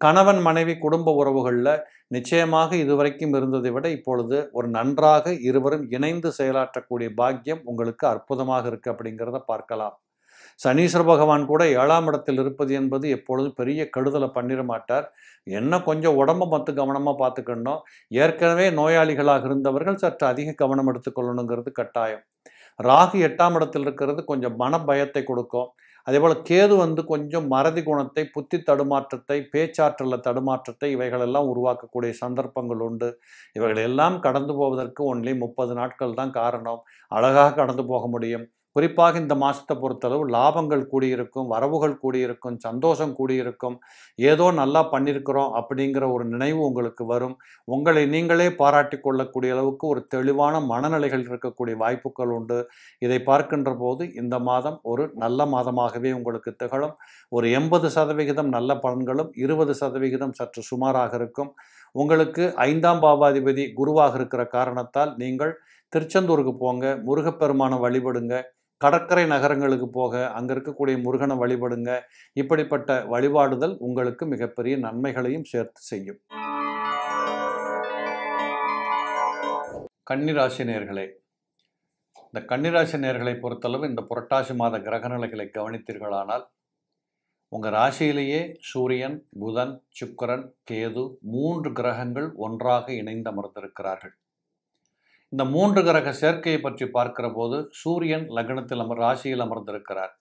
கணவன் மனைவி குடும்ப உறவுகளில் நிச்சயமாக இதுவரைக்கும் இருந்ததை விட இப்பொழுது ஒரு நன்றாக இருவரும் இணைந்து செயலாற்றக்கூடிய பாக்கியம் உங்களுக்கு அற்புதமாக இருக்குது அப்படிங்கிறத பார்க்கலாம் சனீஸ்வர பகவான் கூட ஏழாம் இடத்தில் இருப்பது என்பது எப்பொழுதும் பெரிய கெடுதலை பண்ணிட மாட்டார் என்ன கொஞ்சம் உடம்பை மற்ற கவனமாக பார்த்துக்கணும் ஏற்கனவே நோயாளிகளாக இருந்தவர்கள் சற்று அதிக கவனம் எடுத்துக்கொள்ளணுங்கிறது கட்டாயம் ராகு எட்டாம் இடத்தில் இருக்கிறது கொஞ்சம் மன பயத்தை கொடுக்கும் அதே போல் கேது வந்து கொஞ்சம் மறதி குணத்தை புத்தி தடுமாற்றத்தை பேச்சாற்றல தடுமாற்றத்தை இவைகளெல்லாம் உருவாக்கக்கூடிய சந்தர்ப்பங்கள் உண்டு இவைகளெல்லாம் கடந்து போவதற்கு ஒன்லி முப்பது நாட்கள் தான் காரணம் அழகாக கடந்து போக முடியும் குறிப்பாக இந்த மாதத்தை பொறுத்தளவு லாபங்கள் கூடியிருக்கும் வரவுகள் கூடியிருக்கும் சந்தோஷம் கூடியிருக்கும் ஏதோ நல்லா பண்ணியிருக்கிறோம் அப்படிங்கிற ஒரு நினைவு உங்களுக்கு வரும் உங்களை நீங்களே பாராட்டி கொள்ளக்கூடிய அளவுக்கு ஒரு தெளிவான மனநிலைகள் இருக்கக்கூடிய வாய்ப்புகள் உண்டு இதை பார்க்கின்ற போது இந்த மாதம் ஒரு நல்ல மாதமாகவே உங்களுக்கு திகழும் ஒரு எண்பது சதவிகிதம் நல்ல பலன்களும் இருபது சதவிகிதம் சற்று சுமாராக இருக்கும் உங்களுக்கு ஐந்தாம் பாபாதிபதி குருவாக இருக்கிற காரணத்தால் நீங்கள் திருச்செந்தூருக்கு போங்க முருகப்பெருமானை வழிபடுங்க கடற்கரை நகரங்களுக்கு போக அங்கே இருக்கக்கூடிய முருகனை வழிபடுங்க இப்படிப்பட்ட வழிபாடுதல் உங்களுக்கு மிகப்பெரிய நன்மைகளையும் சேர்த்து செய்யும் கன்னிராசி நேர்களே இந்த கன்னிராசி நேர்களை பொறுத்தளவு இந்த புரட்டாசி மாத கிரகநிலைகளை கவனித்தீர்களானால் உங்கள் ராசியிலேயே சூரியன் புதன் சுக்கரன் கேது மூன்று கிரகங்கள் ஒன்றாக இணைந்து அமர்ந்திருக்கிறார்கள் இந்த மூன்று கிரக சேர்க்கையை பற்றி பார்க்கிற போது சூரியன் லக்னத்தில் அமர் ராசியில் அமர்ந்திருக்கிறார்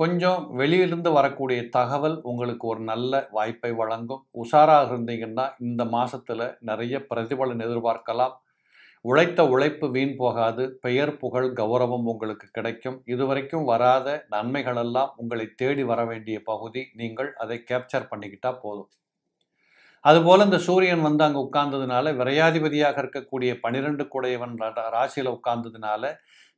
கொஞ்சம் வெளியிலிருந்து வரக்கூடிய தகவல் உங்களுக்கு ஒரு நல்ல வாய்ப்பை வழங்கும் உஷாராக இருந்தீங்கன்னா இந்த மாதத்தில் நிறைய பிரதிபலன் எதிர்பார்க்கலாம் உழைத்த உழைப்பு வீண் போகாது பெயர் புகழ் கௌரவம் உங்களுக்கு கிடைக்கும் இதுவரைக்கும் வராத நன்மைகளெல்லாம் உங்களை தேடி வர வேண்டிய பகுதி நீங்கள் அதை கேப்சர் பண்ணிக்கிட்டால் போதும் அதுபோல் இந்த சூரியன் வந்து அங்கே உட்கார்ந்ததுனால விரையாதிபதியாக இருக்கக்கூடிய பனிரெண்டு குடையவன் ராசியில் உட்கார்ந்ததுனால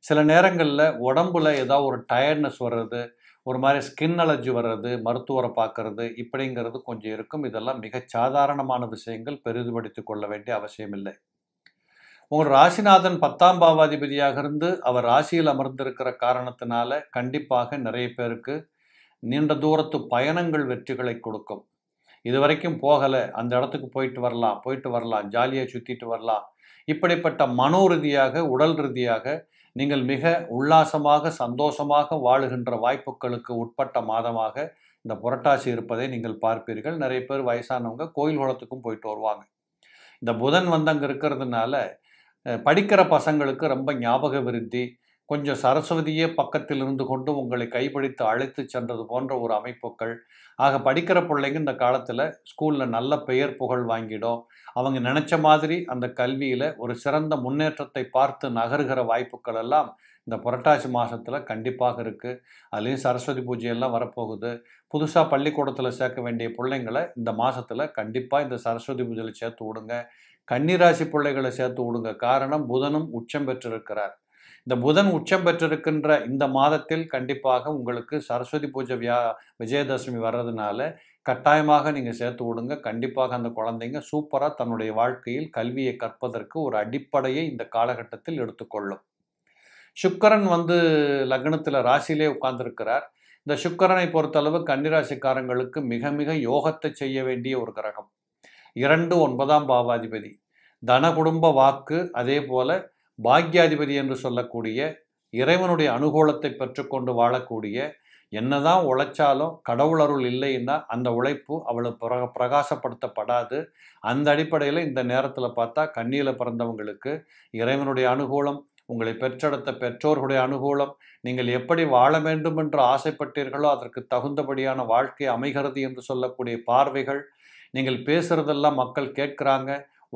சில நேரங்களில் உடம்புல ஏதாவது ஒரு டயர்ட்னஸ் வர்றது ஒரு மாதிரி ஸ்கின் அலர்ஜி வர்றது மருத்துவரை பார்க்கறது இப்படிங்கிறது கொஞ்சம் இருக்கும் இதெல்லாம் மிக சாதாரணமான விஷயங்கள் பெரிதுபடுத்தி கொள்ள வேண்டிய அவசியம் இல்லை உங்கள் ராசிநாதன் பத்தாம் பாவாதிபதியாக இருந்து அவர் ராசியில் அமர்ந்திருக்கிற காரணத்தினால கண்டிப்பாக நிறைய பேருக்கு நீண்ட தூரத்து பயணங்கள் வெற்றிகளை கொடுக்கும் இது வரைக்கும் போகலை அந்த இடத்துக்கு போயிட்டு வரலாம் போயிட்டு வரலாம் ஜாலியாக சுற்றிட்டு வரலாம் இப்படிப்பட்ட மனோ ரீதியாக உடல் ரீதியாக நீங்கள் மிக உல்லாசமாக சந்தோஷமாக வாழுகின்ற வாய்ப்புகளுக்கு உட்பட்ட மாதமாக இந்த புரட்டாசி இருப்பதை நீங்கள் பார்ப்பீர்கள் நிறைய பேர் வயசானவங்க கோயில் குளத்துக்கும் போயிட்டு வருவாங்க இந்த புதன் வந்து அங்கே இருக்கிறதுனால படிக்கிற பசங்களுக்கு ரொம்ப ஞாபக விருத்தி கொஞ்சம் சரஸ்வதியே பக்கத்தில் இருந்து கொண்டு உங்களை கைப்பிடித்து அழைத்து சென்றது போன்ற ஒரு அமைப்புகள் ஆக படிக்கிற பிள்ளைங்க இந்த காலத்தில் ஸ்கூலில் நல்ல பெயர் புகழ் வாங்கிடும் அவங்க நினச்ச மாதிரி அந்த கல்வியில் ஒரு சிறந்த முன்னேற்றத்தை பார்த்து நகருகிற வாய்ப்புகள் எல்லாம் இந்த புரட்டாசி மாதத்தில் கண்டிப்பாக இருக்குது அதுலேயும் சரஸ்வதி பூஜையெல்லாம் வரப்போகுது புதுசாக பள்ளிக்கூடத்தில் சேர்க்க வேண்டிய பிள்ளைங்களை இந்த மாதத்தில் கண்டிப்பாக இந்த சரஸ்வதி பூஜையில் சேர்த்து விடுங்க கன்னிராசி பிள்ளைகளை சேர்த்து விடுங்க காரணம் புதனும் உச்சம் பெற்றிருக்கிறார் இந்த புதன் உச்சம் பெற்றிருக்கின்ற இந்த மாதத்தில் கண்டிப்பாக உங்களுக்கு சரஸ்வதி பூஜை வியா விஜயதசமி வர்றதுனால கட்டாயமாக நீங்கள் சேர்த்து விடுங்க கண்டிப்பாக அந்த குழந்தைங்க சூப்பராக தன்னுடைய வாழ்க்கையில் கல்வியை கற்பதற்கு ஒரு அடிப்படையை இந்த காலகட்டத்தில் எடுத்துக்கொள்ளும் சுக்கரன் வந்து லக்னத்தில் ராசியிலே உட்கார்ந்துருக்கிறார் இந்த சுக்கரனை பொறுத்தளவு கன்னிராசிக்காரங்களுக்கு மிக மிக யோகத்தை செய்ய வேண்டிய ஒரு கிரகம் இரண்டு ஒன்பதாம் பாவாதிபதி தன குடும்ப வாக்கு அதே போல் பாக்யாதிபதி என்று சொல்லக்கூடிய இறைவனுடைய அனுகூலத்தை பெற்றுக்கொண்டு வாழக்கூடிய என்னதான் உழைச்சாலும் கடவுள் அருள் இல்லைன்னா அந்த உழைப்பு அவ்வளவு பிர பிரகாசப்படுத்தப்படாது அந்த அடிப்படையில் இந்த நேரத்தில் பார்த்தா கண்ணியில் பிறந்தவங்களுக்கு இறைவனுடைய அனுகூலம் உங்களை பெற்றெடுத்த பெற்றோர்களுடைய அனுகூலம் நீங்கள் எப்படி வாழ வேண்டும் என்று ஆசைப்பட்டீர்களோ அதற்கு தகுந்தபடியான வாழ்க்கை அமைகிறது என்று சொல்லக்கூடிய பார்வைகள் நீங்கள் பேசுகிறதெல்லாம் மக்கள் கேட்குறாங்க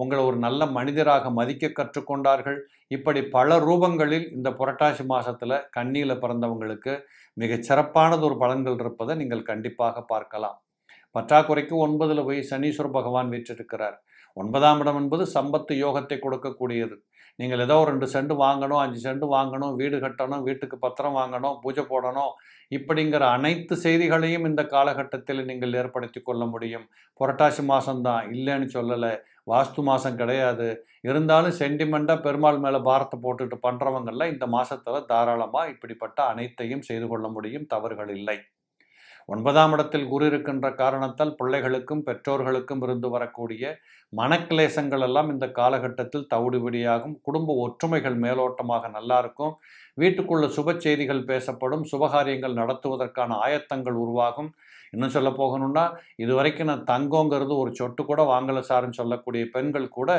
உங்களை ஒரு நல்ல மனிதராக மதிக்க கற்றுக்கொண்டார்கள் இப்படி பல ரூபங்களில் இந்த புரட்டாசி மாதத்தில் கண்ணியில் பிறந்தவங்களுக்கு மிகச் சிறப்பானது ஒரு பலன்கள் இருப்பதை நீங்கள் கண்டிப்பாக பார்க்கலாம் பற்றாக்குறைக்கு ஒன்பதில் போய் சனீஸ்வர பகவான் வீற்றிருக்கிறார் ஒன்பதாம் இடம் என்பது சம்பத்து யோகத்தை கொடுக்கக்கூடியது நீங்கள் ஏதோ ரெண்டு செண்டு வாங்கணும் அஞ்சு செண்டு வாங்கணும் வீடு கட்டணும் வீட்டுக்கு பத்திரம் வாங்கணும் பூஜை போடணும் இப்படிங்கிற அனைத்து செய்திகளையும் இந்த காலகட்டத்தில் நீங்கள் ஏற்படுத்தி கொள்ள முடியும் புரட்டாசி மாதம்தான் இல்லைன்னு சொல்லலை வாஸ்து மாதம் கிடையாது இருந்தாலும் சென்டிமெண்ட்டாக பெருமாள் மேலே பாரத்தை போட்டுட்டு பண்ணுறவங்கெல்லாம் இந்த மாதத்தில் தாராளமாக இப்படிப்பட்ட அனைத்தையும் செய்து கொள்ள முடியும் தவறுகள் இல்லை ஒன்பதாம் இடத்தில் குரு இருக்கின்ற காரணத்தால் பிள்ளைகளுக்கும் பெற்றோர்களுக்கும் இருந்து வரக்கூடிய மனக்கிளேசங்கள் எல்லாம் இந்த காலகட்டத்தில் தவிடுபடியாகும் குடும்ப ஒற்றுமைகள் மேலோட்டமாக நல்லா இருக்கும் வீட்டுக்குள்ள சுப செய்திகள் பேசப்படும் சுபகாரியங்கள் நடத்துவதற்கான ஆயத்தங்கள் உருவாகும் இன்னும் சொல்ல போகணும்னா இது வரைக்கும் நான் தங்கங்கிறது ஒரு சொட்டு கூட வாங்கலை சார்ன்னு சொல்லக்கூடிய பெண்கள் கூட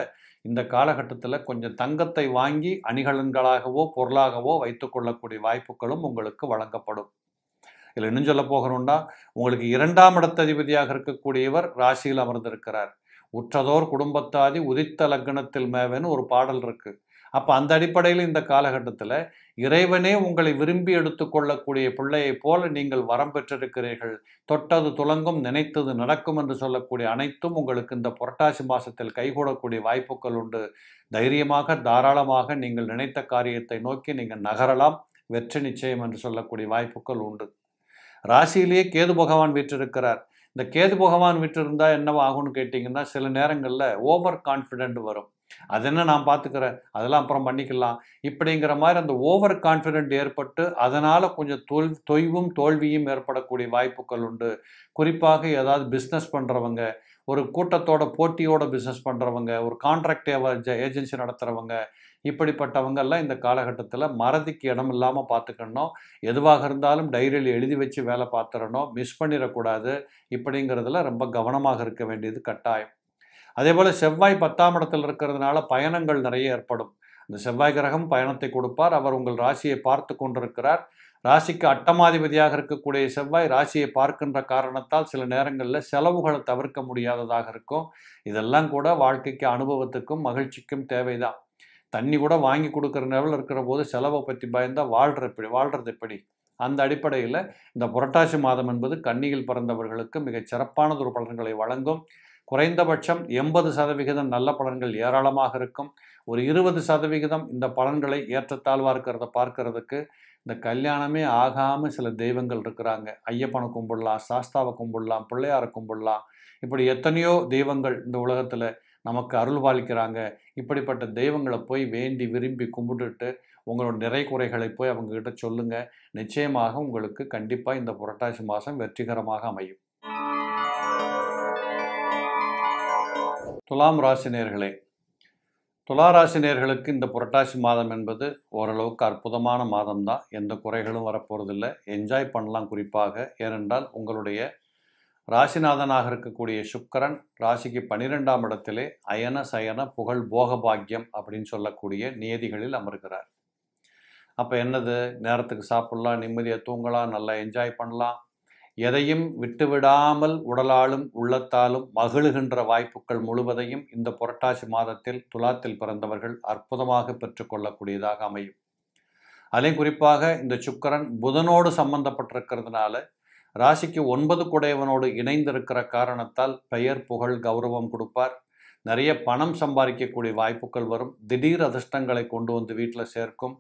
இந்த காலகட்டத்தில் கொஞ்சம் தங்கத்தை வாங்கி அணிகலன்களாகவோ பொருளாகவோ வைத்துக்கொள்ளக்கூடிய வாய்ப்புகளும் உங்களுக்கு வழங்கப்படும் இதில் இன்னும் சொல்ல போகணும்னா உங்களுக்கு இரண்டாம் இடத்ததிபதியாக இருக்கக்கூடியவர் ராசியில் அமர்ந்திருக்கிறார் உற்றதோர் குடும்பத்தாதி உதித்த லக்னத்தில் மேவேன்னு ஒரு பாடல் இருக்குது அப்போ அந்த அடிப்படையில் இந்த காலகட்டத்தில் இறைவனே உங்களை விரும்பி எடுத்துக்கொள்ளக்கூடிய பிள்ளையைப் போல நீங்கள் வரம் பெற்றிருக்கிறீர்கள் தொட்டது துளங்கும் நினைத்தது நடக்கும் என்று சொல்லக்கூடிய அனைத்தும் உங்களுக்கு இந்த புரட்டாசி மாதத்தில் கைகூடக்கூடிய வாய்ப்புகள் உண்டு தைரியமாக தாராளமாக நீங்கள் நினைத்த காரியத்தை நோக்கி நீங்கள் நகரலாம் வெற்றி நிச்சயம் என்று சொல்லக்கூடிய வாய்ப்புகள் உண்டு ராசியிலேயே கேது பகவான் வீற்றிருக்கிறார் இந்த கேது பகவான் விட்டு இருந்தால் என்னவோ ஆகும்னு கேட்டிங்கன்னா சில நேரங்களில் ஓவர் கான்ஃபிடென்ட் வரும் அது என்ன நான் பார்த்துக்கிறேன் அதெல்லாம் அப்புறம் பண்ணிக்கலாம் இப்படிங்கிற மாதிரி அந்த ஓவர் கான்ஃபிடென்ட் ஏற்பட்டு அதனால் கொஞ்சம் தொல் தொய்வும் தோல்வியும் ஏற்படக்கூடிய வாய்ப்புகள் உண்டு குறிப்பாக ஏதாவது பிஸ்னஸ் பண்ணுறவங்க ஒரு கூட்டத்தோட போட்டியோட பிஸ்னஸ் பண்ணுறவங்க ஒரு கான்ட்ராக்ட் ஏஜென்சி நடத்துகிறவங்க இப்படிப்பட்டவங்கெல்லாம் இந்த காலகட்டத்தில் மறதிக்கு இடம் இல்லாமல் பார்த்துக்கணும் எதுவாக இருந்தாலும் டைரியில் எழுதி வச்சு வேலை பார்த்துடணும் மிஸ் பண்ணிடக்கூடாது இப்படிங்கிறதுல ரொம்ப கவனமாக இருக்க வேண்டியது கட்டாயம் அதே போல் செவ்வாய் பத்தாம் இடத்தில் இருக்கிறதுனால பயணங்கள் நிறைய ஏற்படும் இந்த செவ்வாய் கிரகம் பயணத்தை கொடுப்பார் அவர் உங்கள் ராசியை பார்த்து கொண்டிருக்கிறார் ராசிக்கு அட்டமாதிபதியாக இருக்கக்கூடிய செவ்வாய் ராசியை பார்க்கின்ற காரணத்தால் சில நேரங்களில் செலவுகளை தவிர்க்க முடியாததாக இருக்கும் இதெல்லாம் கூட வாழ்க்கைக்கு அனுபவத்துக்கும் மகிழ்ச்சிக்கும் தேவைதான் தண்ணி கூட வாங்கி கொடுக்குற நிலவில் இருக்கிற போது செலவை பற்றி பயந்தால் வாழ்கிற எப்படி வாழ்கிறது எப்படி அந்த அடிப்படையில் இந்த புரட்டாசி மாதம் என்பது கன்னியில் பிறந்தவர்களுக்கு மிகச் சிறப்பான ஒரு பலன்களை வழங்கும் குறைந்தபட்சம் எண்பது சதவிகிதம் நல்ல பலன்கள் ஏராளமாக இருக்கும் ஒரு இருபது சதவிகிதம் இந்த பலன்களை ஏற்றத்தாழ்வாக இருக்கிறத பார்க்கறதுக்கு இந்த கல்யாணமே ஆகாமல் சில தெய்வங்கள் இருக்கிறாங்க ஐயப்பனை கும்பிடலாம் சாஸ்தாவை கும்பிடலாம் பிள்ளையாரை கும்பிடலாம் இப்படி எத்தனையோ தெய்வங்கள் இந்த உலகத்தில் நமக்கு அருள் பாலிக்கிறாங்க இப்படிப்பட்ட தெய்வங்களை போய் வேண்டி விரும்பி கும்பிட்டுட்டு உங்களோட நிறை குறைகளை போய் அவங்கக்கிட்ட சொல்லுங்கள் நிச்சயமாக உங்களுக்கு கண்டிப்பாக இந்த புரட்டாசி மாதம் வெற்றிகரமாக அமையும் துலாம் ராசினியர்களே துலா ராசினியர்களுக்கு இந்த புரட்டாசி மாதம் என்பது ஓரளவுக்கு அற்புதமான மாதம்தான் எந்த குறைகளும் வரப்போகிறதில்லை என்ஜாய் பண்ணலாம் குறிப்பாக ஏனென்றால் உங்களுடைய ராசிநாதனாக இருக்கக்கூடிய சுக்கரன் ராசிக்கு பனிரெண்டாம் இடத்திலே அயன சயன புகழ் போக பாக்கியம் அப்படின்னு சொல்லக்கூடிய நியதிகளில் அமர்கிறார் அப்போ என்னது நேரத்துக்கு சாப்பிட்லாம் நிம்மதியாக தூங்கலாம் நல்லா என்ஜாய் பண்ணலாம் எதையும் விட்டுவிடாமல் உடலாலும் உள்ளத்தாலும் மகிழுகின்ற வாய்ப்புகள் முழுவதையும் இந்த புரட்டாசி மாதத்தில் துலாத்தில் பிறந்தவர்கள் அற்புதமாக பெற்றுக்கொள்ளக்கூடியதாக அமையும் அதே குறிப்பாக இந்த சுக்கரன் புதனோடு சம்பந்தப்பட்டிருக்கிறதுனால ராசிக்கு ஒன்பது குடையவனோடு இணைந்திருக்கிற காரணத்தால் பெயர் புகழ் கௌரவம் கொடுப்பார் நிறைய பணம் சம்பாதிக்கக்கூடிய வாய்ப்புகள் வரும் திடீர் அதிர்ஷ்டங்களை கொண்டு வந்து வீட்டில் சேர்க்கும்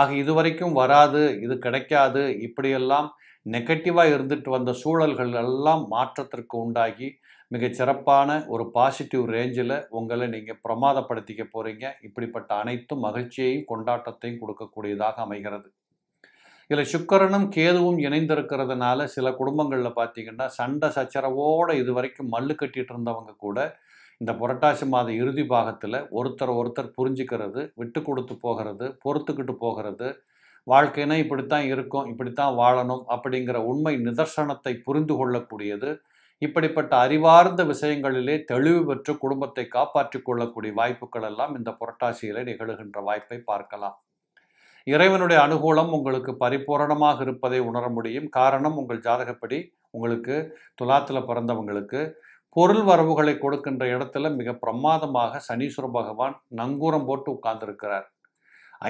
ஆக இதுவரைக்கும் வராது இது கிடைக்காது இப்படியெல்லாம் நெகட்டிவாக இருந்துட்டு வந்த சூழல்கள் எல்லாம் மாற்றத்திற்கு உண்டாகி மிகச்சிறப்பான சிறப்பான ஒரு பாசிட்டிவ் ரேஞ்சில் உங்களை நீங்கள் பிரமாதப்படுத்திக்க போகிறீங்க இப்படிப்பட்ட அனைத்தும் மகிழ்ச்சியையும் கொண்டாட்டத்தையும் கொடுக்கக்கூடியதாக அமைகிறது இதில் சுக்கரனும் கேதுவும் இணைந்திருக்கிறதுனால சில குடும்பங்களில் பார்த்தீங்கன்னா சண்டை சச்சரவோடு இது வரைக்கும் மல்லு கட்டிகிட்டு இருந்தவங்க கூட இந்த புரட்டாசி மாத இறுதி பாகத்தில் ஒருத்தர் ஒருத்தர் புரிஞ்சுக்கிறது விட்டு கொடுத்து போகிறது பொறுத்துக்கிட்டு போகிறது வாழ்க்கைனா இப்படித்தான் இருக்கும் இப்படித்தான் வாழணும் அப்படிங்கிற உண்மை நிதர்சனத்தை புரிந்து கொள்ளக்கூடியது இப்படிப்பட்ட அறிவார்ந்த விஷயங்களிலே தெளிவு பெற்று குடும்பத்தை காப்பாற்றிக் கொள்ளக்கூடிய வாய்ப்புகள் எல்லாம் இந்த புரட்டாசியிலே நிகழுகின்ற வாய்ப்பை பார்க்கலாம் இறைவனுடைய அனுகூலம் உங்களுக்கு பரிபூரணமாக இருப்பதை உணர முடியும் காரணம் உங்கள் ஜாதகப்படி உங்களுக்கு துலாத்தில் பிறந்தவங்களுக்கு பொருள் வரவுகளை கொடுக்கின்ற இடத்துல மிக பிரமாதமாக சனீஸ்வர பகவான் நங்கூரம் போட்டு உட்கார்ந்திருக்கிறார்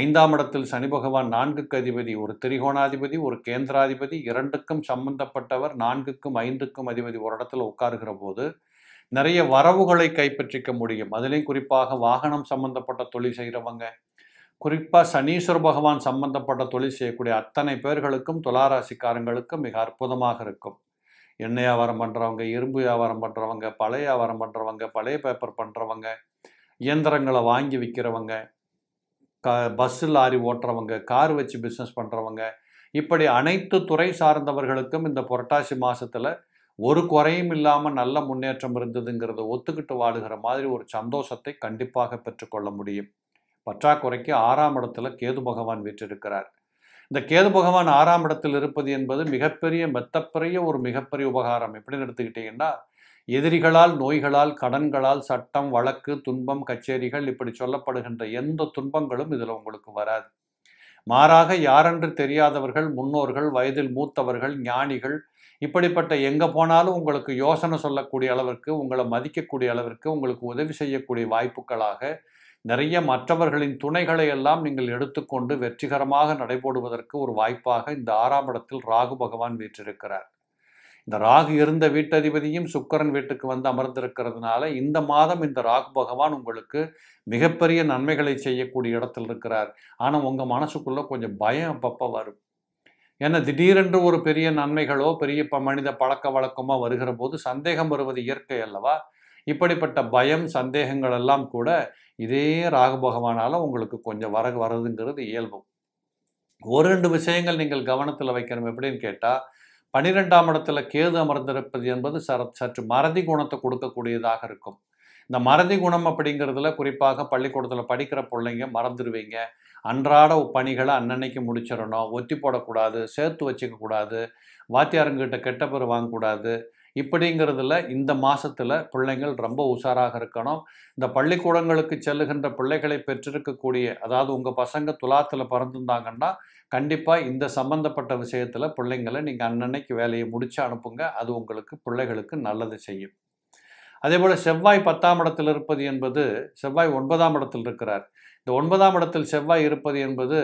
ஐந்தாம் இடத்தில் சனி பகவான் நான்குக்கு அதிபதி ஒரு திரிகோணாதிபதி ஒரு கேந்திராதிபதி இரண்டுக்கும் சம்பந்தப்பட்டவர் நான்குக்கும் ஐந்துக்கும் அதிபதி ஒரு இடத்துல உட்காருகிற போது நிறைய வரவுகளை கைப்பற்றிக்க முடியும் அதிலையும் குறிப்பாக வாகனம் சம்பந்தப்பட்ட தொழில் செய்கிறவங்க குறிப்பாக சனீஸ்வர பகவான் சம்பந்தப்பட்ட தொழில் செய்யக்கூடிய அத்தனை பேர்களுக்கும் துளாராசிக்காரங்களுக்கும் மிக அற்புதமாக இருக்கும் எண்ணெய் வியாபாரம் பண்ணுறவங்க இரும்பு வியாபாரம் பண்ணுறவங்க பழைய வியாபாரம் பண்ணுறவங்க பழைய பேப்பர் பண்ணுறவங்க இயந்திரங்களை வாங்கி விற்கிறவங்க க பஸ்ஸு லாரி ஓட்டுறவங்க கார் வச்சு பிஸ்னஸ் பண்ணுறவங்க இப்படி அனைத்து துறை சார்ந்தவர்களுக்கும் இந்த புரட்டாசி மாதத்தில் ஒரு குறையும் இல்லாமல் நல்ல முன்னேற்றம் இருந்ததுங்கிறத ஒத்துக்கிட்டு வாழுகிற மாதிரி ஒரு சந்தோஷத்தை கண்டிப்பாக பெற்றுக்கொள்ள முடியும் பற்றாக்குறைக்கு ஆறாம் இடத்துல கேது பகவான் வீற்றிருக்கிறார் இந்த கேது பகவான் ஆறாம் இடத்தில் இருப்பது என்பது மிகப்பெரிய மெத்தப்பெரிய ஒரு மிகப்பெரிய உபகாரம் எப்படின்னு எடுத்துக்கிட்டிங்கன்னா எதிரிகளால் நோய்களால் கடன்களால் சட்டம் வழக்கு துன்பம் கச்சேரிகள் இப்படி சொல்லப்படுகின்ற எந்த துன்பங்களும் இதில் உங்களுக்கு வராது மாறாக யாரென்று தெரியாதவர்கள் முன்னோர்கள் வயதில் மூத்தவர்கள் ஞானிகள் இப்படிப்பட்ட எங்கே போனாலும் உங்களுக்கு யோசனை சொல்லக்கூடிய அளவிற்கு உங்களை மதிக்கக்கூடிய அளவிற்கு உங்களுக்கு உதவி செய்யக்கூடிய வாய்ப்புகளாக நிறைய மற்றவர்களின் துணைகளை எல்லாம் நீங்கள் எடுத்துக்கொண்டு வெற்றிகரமாக நடைபோடுவதற்கு ஒரு வாய்ப்பாக இந்த ஆறாம் இடத்தில் ராகு பகவான் வீற்றிருக்கிறார் இந்த ராகு இருந்த வீட்டதிபதியும் சுக்கரன் வீட்டுக்கு வந்து அமர்ந்திருக்கிறதுனால இந்த மாதம் இந்த ராகு பகவான் உங்களுக்கு மிகப்பெரிய நன்மைகளை செய்யக்கூடிய இடத்துல இருக்கிறார் ஆனால் உங்கள் மனசுக்குள்ளே கொஞ்சம் பயம் அப்பப்போ வரும் ஏன்னா திடீரென்று ஒரு பெரிய நன்மைகளோ பெரிய மனித பழக்க வழக்கமோ வருகிற போது சந்தேகம் வருவது இயற்கை அல்லவா இப்படிப்பட்ட பயம் சந்தேகங்கள் எல்லாம் கூட இதே ராகு பகவானால் உங்களுக்கு கொஞ்சம் வர வர்றதுங்கிறது இயல்பு ஒரு ரெண்டு விஷயங்கள் நீங்கள் கவனத்தில் வைக்கணும் எப்படின்னு கேட்டால் பனிரெண்டாம் இடத்துல கேது அமர்ந்திருப்பது என்பது சர சற்று மறதி குணத்தை கொடுக்கக்கூடியதாக இருக்கும் இந்த மறதி குணம் அப்படிங்கிறதுல குறிப்பாக பள்ளிக்கூடத்தில் படிக்கிற பிள்ளைங்க மறந்துடுவீங்க அன்றாட பணிகளை அன்னன்னைக்கு முடிச்சிடணும் ஒத்தி போடக்கூடாது சேர்த்து வச்சுக்கக்கூடாது வாத்தியாருங்கிட்ட கெட்ட பேர் வாங்கக்கூடாது இப்படிங்கிறதுல இந்த மாதத்தில் பிள்ளைங்கள் ரொம்ப உஷாராக இருக்கணும் இந்த பள்ளிக்கூடங்களுக்கு செல்லுகின்ற பிள்ளைகளை பெற்றிருக்கக்கூடிய அதாவது உங்கள் பசங்க துலாத்தில் பிறந்திருந்தாங்கன்னா கண்டிப்பாக இந்த சம்மந்தப்பட்ட விஷயத்தில் பிள்ளைங்களை நீங்கள் அன்னன்னைக்கு வேலையை முடித்து அனுப்புங்க அது உங்களுக்கு பிள்ளைகளுக்கு நல்லது செய்யும் அதே போல் செவ்வாய் பத்தாம் இடத்தில் இருப்பது என்பது செவ்வாய் ஒன்பதாம் இடத்தில் இருக்கிறார் இந்த ஒன்பதாம் இடத்தில் செவ்வாய் இருப்பது என்பது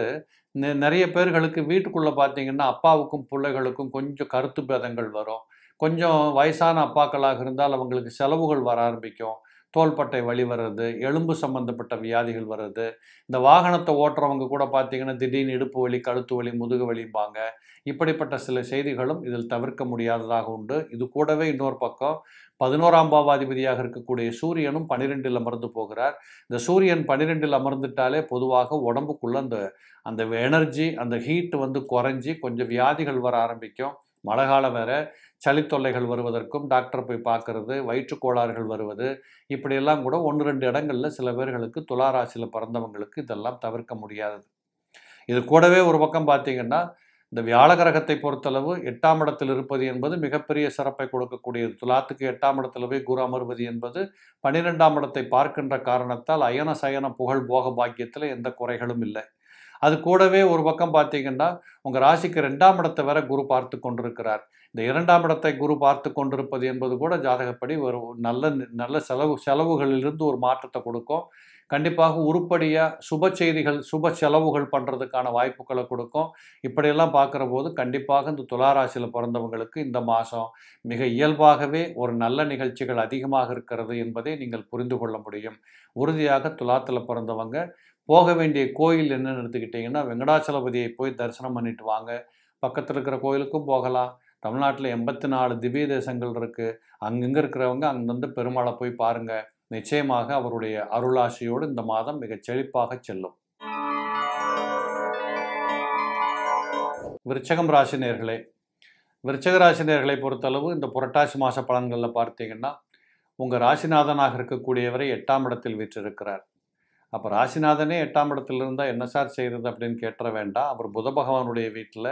நிறைய பேர்களுக்கு வீட்டுக்குள்ளே பார்த்தீங்கன்னா அப்பாவுக்கும் பிள்ளைகளுக்கும் கொஞ்சம் கருத்து பேதங்கள் வரும் கொஞ்சம் வயசான அப்பாக்களாக இருந்தால் அவங்களுக்கு செலவுகள் வர ஆரம்பிக்கும் தோள்பட்டை வழி வர்றது எலும்பு சம்மந்தப்பட்ட வியாதிகள் வர்றது இந்த வாகனத்தை ஓட்டுறவங்க கூட பார்த்தீங்கன்னா திடீர்னு இடுப்பு வலி கழுத்து வலி முதுகு வலிம்பாங்க இப்படிப்பட்ட சில செய்திகளும் இதில் தவிர்க்க முடியாததாக உண்டு இது கூடவே இன்னொரு பக்கம் பதினோராம் பாவாதிபதியாக இருக்கக்கூடிய சூரியனும் பனிரெண்டில் அமர்ந்து போகிறார் இந்த சூரியன் பனிரெண்டில் அமர்ந்துட்டாலே பொதுவாக உடம்புக்குள்ள அந்த அந்த எனர்ஜி அந்த ஹீட் வந்து குறைஞ்சி கொஞ்சம் வியாதிகள் வர ஆரம்பிக்கும் மழை காலம் வேறு சளி தொல்லைகள் வருவதற்கும் டாக்டர் போய் பார்க்கறது வயிற்றுக்கோளாறுகள் வருவது இப்படியெல்லாம் கூட ஒன்று ரெண்டு இடங்களில் சில பேர்களுக்கு துளாராசியில் பிறந்தவங்களுக்கு இதெல்லாம் தவிர்க்க முடியாதது இது கூடவே ஒரு பக்கம் பார்த்தீங்கன்னா இந்த வியாழ கிரகத்தை பொறுத்தளவு எட்டாம் இடத்தில் இருப்பது என்பது மிகப்பெரிய சிறப்பை கொடுக்கக்கூடியது துலாத்துக்கு எட்டாம் இடத்துல போய் குரு அமர்வது என்பது பன்னிரெண்டாம் இடத்தை பார்க்கின்ற காரணத்தால் அயன சயன புகழ் போக பாக்கியத்தில் எந்த குறைகளும் இல்லை அது கூடவே ஒரு பக்கம் பார்த்தீங்கன்னா உங்கள் ராசிக்கு ரெண்டாம் இடத்தை வர குரு பார்த்து கொண்டிருக்கிறார் இந்த இரண்டாம் இடத்தை குரு பார்த்து கொண்டிருப்பது என்பது கூட ஜாதகப்படி ஒரு நல்ல நல்ல செலவு செலவுகளிலிருந்து ஒரு மாற்றத்தை கொடுக்கும் கண்டிப்பாக உருப்படியாக சுப செய்திகள் சுப செலவுகள் பண்ணுறதுக்கான வாய்ப்புகளை கொடுக்கும் இப்படியெல்லாம் பார்க்குற போது கண்டிப்பாக இந்த துளாராசியில் பிறந்தவங்களுக்கு இந்த மாதம் மிக இயல்பாகவே ஒரு நல்ல நிகழ்ச்சிகள் அதிகமாக இருக்கிறது என்பதை நீங்கள் புரிந்து கொள்ள முடியும் உறுதியாக துலாத்தில் பிறந்தவங்க போக வேண்டிய கோயில் என்னென்னு எடுத்துக்கிட்டிங்கன்னா வெங்கடாச்சலபதியை போய் தரிசனம் பண்ணிட்டு வாங்க பக்கத்தில் இருக்கிற கோயிலுக்கும் போகலாம் தமிழ்நாட்டில் எண்பத்தி நாலு திவ்ய தேசங்கள் இருக்குது அங்கங்கே இருக்கிறவங்க அங்கேருந்து பெருமாளை போய் பாருங்கள் நிச்சயமாக அவருடைய அருளாசியோடு இந்த மாதம் மிகச் செழிப்பாக செல்லும் விருச்சகம் ராசினியர்களே விருச்சக ராசினியர்களை பொறுத்தளவு இந்த புரட்டாசி மாத பலன்களில் பார்த்தீங்கன்னா உங்கள் ராசிநாதனாக இருக்கக்கூடியவரை எட்டாம் இடத்தில் வீற்றிருக்கிறார் அப்போ ராசிநாதனே எட்டாம் இடத்துல இருந்தால் என்ன சார் செய்கிறது அப்படின்னு கேட்டுற வேண்டாம் அவர் புத பகவானுடைய வீட்டில்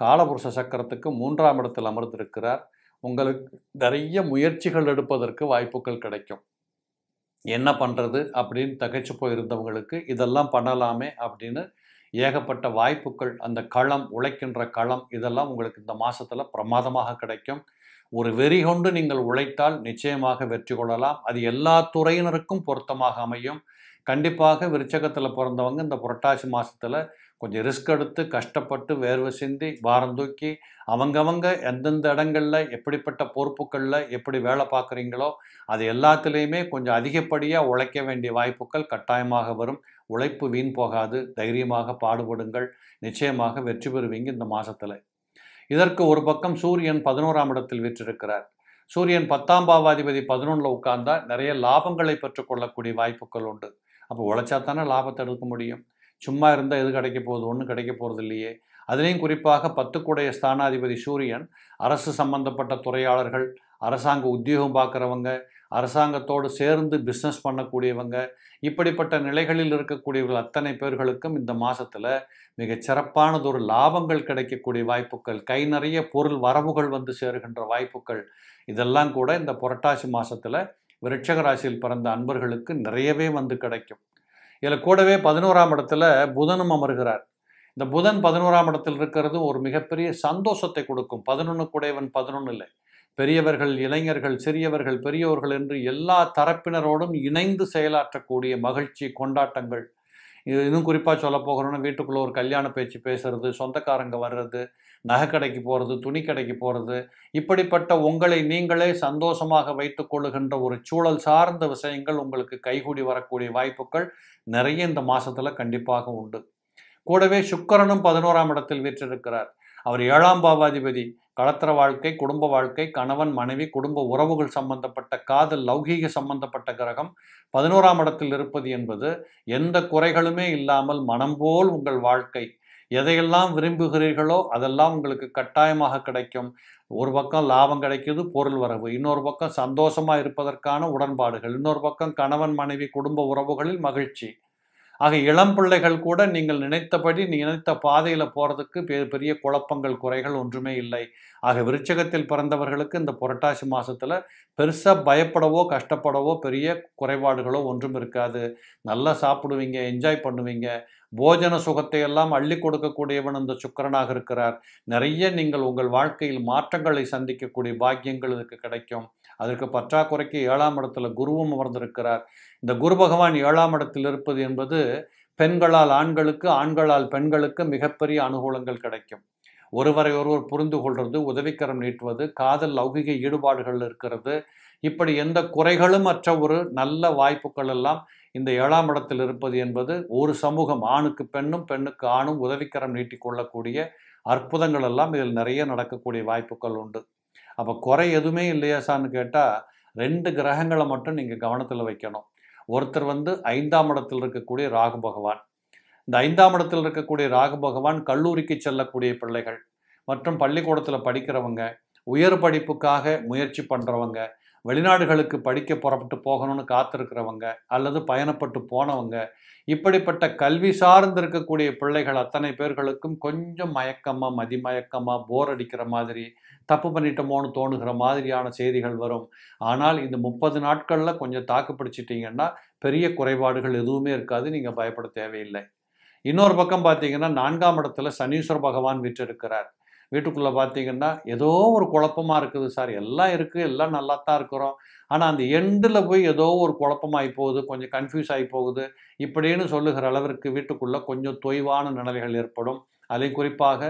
காலபுருஷ சக்கரத்துக்கு மூன்றாம் இடத்தில் அமர்ந்திருக்கிறார் உங்களுக்கு நிறைய முயற்சிகள் எடுப்பதற்கு வாய்ப்புகள் கிடைக்கும் என்ன பண்ணுறது அப்படின்னு தகைச்சு போயிருந்தவங்களுக்கு இதெல்லாம் பண்ணலாமே அப்படின்னு ஏகப்பட்ட வாய்ப்புகள் அந்த களம் உழைக்கின்ற களம் இதெல்லாம் உங்களுக்கு இந்த மாதத்தில் பிரமாதமாக கிடைக்கும் ஒரு வெறி கொண்டு நீங்கள் உழைத்தால் நிச்சயமாக வெற்றி கொள்ளலாம் அது எல்லா துறையினருக்கும் பொருத்தமாக அமையும் கண்டிப்பாக விருச்சகத்தில் பிறந்தவங்க இந்த புரட்டாசி மாதத்தில் கொஞ்சம் ரிஸ்க் எடுத்து கஷ்டப்பட்டு வேர்வை சிந்தி பாரம் தூக்கி அவங்கவங்க எந்தெந்த இடங்களில் எப்படிப்பட்ட பொறுப்புகளில் எப்படி வேலை பார்க்குறீங்களோ அது எல்லாத்துலேயுமே கொஞ்சம் அதிகப்படியாக உழைக்க வேண்டிய வாய்ப்புகள் கட்டாயமாக வரும் உழைப்பு வீண் போகாது தைரியமாக பாடுபடுங்கள் நிச்சயமாக வெற்றி பெறுவீங்க இந்த மாதத்தில் இதற்கு ஒரு பக்கம் சூரியன் பதினோராம் இடத்தில் வீற்றிருக்கிறார் சூரியன் பத்தாம் பாவாதிபதி பதினொன்றில் உட்கார்ந்தால் நிறைய லாபங்களை பெற்றுக்கொள்ளக்கூடிய வாய்ப்புகள் உண்டு அப்போ உழைச்சா தானே லாபத்தை எடுக்க முடியும் சும்மா இருந்தால் எது கிடைக்க போகுது ஒன்றும் கிடைக்க போகிறது இல்லையே அதுலேயும் குறிப்பாக பத்துக்குடைய ஸ்தானாதிபதி சூரியன் அரசு சம்பந்தப்பட்ட துறையாளர்கள் அரசாங்க உத்தியோகம் பார்க்குறவங்க அரசாங்கத்தோடு சேர்ந்து பிஸ்னஸ் பண்ணக்கூடியவங்க இப்படிப்பட்ட நிலைகளில் இருக்கக்கூடியவர்கள் அத்தனை பேர்களுக்கும் இந்த மாதத்தில் மிகச் சிறப்பானதொரு லாபங்கள் கிடைக்கக்கூடிய வாய்ப்புகள் கை நிறைய பொருள் வரவுகள் வந்து சேருகின்ற வாய்ப்புகள் இதெல்லாம் கூட இந்த புரட்டாசி மாதத்தில் விருட்சக ராசியில் பிறந்த அன்பர்களுக்கு நிறையவே வந்து கிடைக்கும் இதில் கூடவே பதினோராம் இடத்துல புதனும் அமர்கிறார் இந்த புதன் பதினோராம் இடத்தில் இருக்கிறது ஒரு மிகப்பெரிய சந்தோஷத்தை கொடுக்கும் பதினொன்று கூடையவன் பதினொன்று இல்லை பெரியவர்கள் இளைஞர்கள் சிறியவர்கள் பெரியவர்கள் என்று எல்லா தரப்பினரோடும் இணைந்து செயலாற்றக்கூடிய மகிழ்ச்சி கொண்டாட்டங்கள் இது இன்னும் குறிப்பாக சொல்ல போகிறோன்னா வீட்டுக்குள்ளே ஒரு கல்யாண பேச்சு பேசுறது சொந்தக்காரங்க வர்றது கடைக்கு போகிறது துணி கடைக்கு போகிறது இப்படிப்பட்ட உங்களை நீங்களே சந்தோஷமாக வைத்துக் கொள்ளுகின்ற ஒரு சூழல் சார்ந்த விஷயங்கள் உங்களுக்கு கைகூடி வரக்கூடிய வாய்ப்புகள் நிறைய இந்த மாதத்தில் கண்டிப்பாக உண்டு கூடவே சுக்கரனும் பதினோராம் இடத்தில் வீற்றிருக்கிறார் அவர் ஏழாம் பாவாதிபதி களத்திர வாழ்க்கை குடும்ப வாழ்க்கை கணவன் மனைவி குடும்ப உறவுகள் சம்பந்தப்பட்ட காதல் லௌகீக சம்பந்தப்பட்ட கிரகம் பதினோராம் இடத்தில் இருப்பது என்பது எந்த குறைகளுமே இல்லாமல் மனம் போல் உங்கள் வாழ்க்கை எதையெல்லாம் விரும்புகிறீர்களோ அதெல்லாம் உங்களுக்கு கட்டாயமாக கிடைக்கும் ஒரு பக்கம் லாபம் கிடைக்கிது பொருள் வரவு இன்னொரு பக்கம் சந்தோஷமாக இருப்பதற்கான உடன்பாடுகள் இன்னொரு பக்கம் கணவன் மனைவி குடும்ப உறவுகளில் மகிழ்ச்சி ஆக இளம் பிள்ளைகள் கூட நீங்கள் நினைத்தபடி நீ நினைத்த பாதையில் போகிறதுக்கு பெ பெரிய குழப்பங்கள் குறைகள் ஒன்றுமே இல்லை ஆக விருச்சகத்தில் பிறந்தவர்களுக்கு இந்த புரட்டாசி மாதத்தில் பெருசாக பயப்படவோ கஷ்டப்படவோ பெரிய குறைபாடுகளோ ஒன்றும் இருக்காது நல்லா சாப்பிடுவீங்க என்ஜாய் பண்ணுவீங்க போஜன சுகத்தை எல்லாம் அள்ளி கொடுக்கக்கூடியவன் அந்த சுக்கரனாக இருக்கிறார் நிறைய நீங்கள் உங்கள் வாழ்க்கையில் மாற்றங்களை சந்திக்கக்கூடிய பாக்கியங்கள் இதுக்கு கிடைக்கும் அதற்கு பற்றாக்குறைக்கு ஏழாம் இடத்துல குருவும் அமர்ந்திருக்கிறார் இந்த குரு பகவான் ஏழாம் இடத்தில் இருப்பது என்பது பெண்களால் ஆண்களுக்கு ஆண்களால் பெண்களுக்கு மிகப்பெரிய அனுகூலங்கள் கிடைக்கும் ஒருவரை ஒருவர் புரிந்து கொள்வது உதவிக்கரம் நீட்டுவது காதல் லௌகிக ஈடுபாடுகள் இருக்கிறது இப்படி எந்த குறைகளும் அற்ற ஒரு நல்ல வாய்ப்புகள் எல்லாம் இந்த ஏழாம் இடத்தில் இருப்பது என்பது ஒரு சமூகம் ஆணுக்கு பெண்ணும் பெண்ணுக்கு ஆணும் உதவிக்கரம் நீட்டிக்கொள்ளக்கூடிய அற்புதங்கள் எல்லாம் இதில் நிறைய நடக்கக்கூடிய வாய்ப்புகள் உண்டு அப்போ குறை எதுவுமே இல்லையா சார்னு கேட்டால் ரெண்டு கிரகங்களை மட்டும் நீங்கள் கவனத்தில் வைக்கணும் ஒருத்தர் வந்து ஐந்தாம் இடத்தில் இருக்கக்கூடிய ராகு பகவான் இந்த ஐந்தாம் இடத்தில் இருக்கக்கூடிய ராகு பகவான் கல்லூரிக்கு செல்லக்கூடிய பிள்ளைகள் மற்றும் பள்ளிக்கூடத்தில் படிக்கிறவங்க உயர் படிப்புக்காக முயற்சி பண்ணுறவங்க வெளிநாடுகளுக்கு படிக்க புறப்பட்டு போகணும்னு காத்திருக்கிறவங்க அல்லது பயணப்பட்டு போனவங்க இப்படிப்பட்ட கல்வி சார்ந்து இருக்கக்கூடிய பிள்ளைகள் அத்தனை பேர்களுக்கும் கொஞ்சம் மயக்கமாக மதிமயக்கமாக போர் அடிக்கிற மாதிரி தப்பு பண்ணிட்டோமோன்னு தோணுகிற மாதிரியான செய்திகள் வரும் ஆனால் இந்த முப்பது நாட்களில் கொஞ்சம் தாக்கு பிடிச்சிட்டிங்கன்னா பெரிய குறைபாடுகள் எதுவுமே இருக்காது நீங்கள் பயப்பட தேவையில்லை இன்னொரு பக்கம் பார்த்தீங்கன்னா நான்காம் இடத்துல சனீஸ்வர பகவான் விற்றிருக்கிறார் வீட்டுக்குள்ளே பார்த்தீங்கன்னா ஏதோ ஒரு குழப்பமாக இருக்குது சார் எல்லாம் இருக்குது எல்லாம் நல்லா தான் இருக்கிறோம் ஆனால் அந்த எண்டில் போய் ஏதோ ஒரு குழப்பமாகி போகுது கொஞ்சம் கன்ஃபியூஸ் ஆகி போகுது இப்படின்னு சொல்லுகிற அளவிற்கு வீட்டுக்குள்ளே கொஞ்சம் தொய்வான நிலைகள் ஏற்படும் அதே குறிப்பாக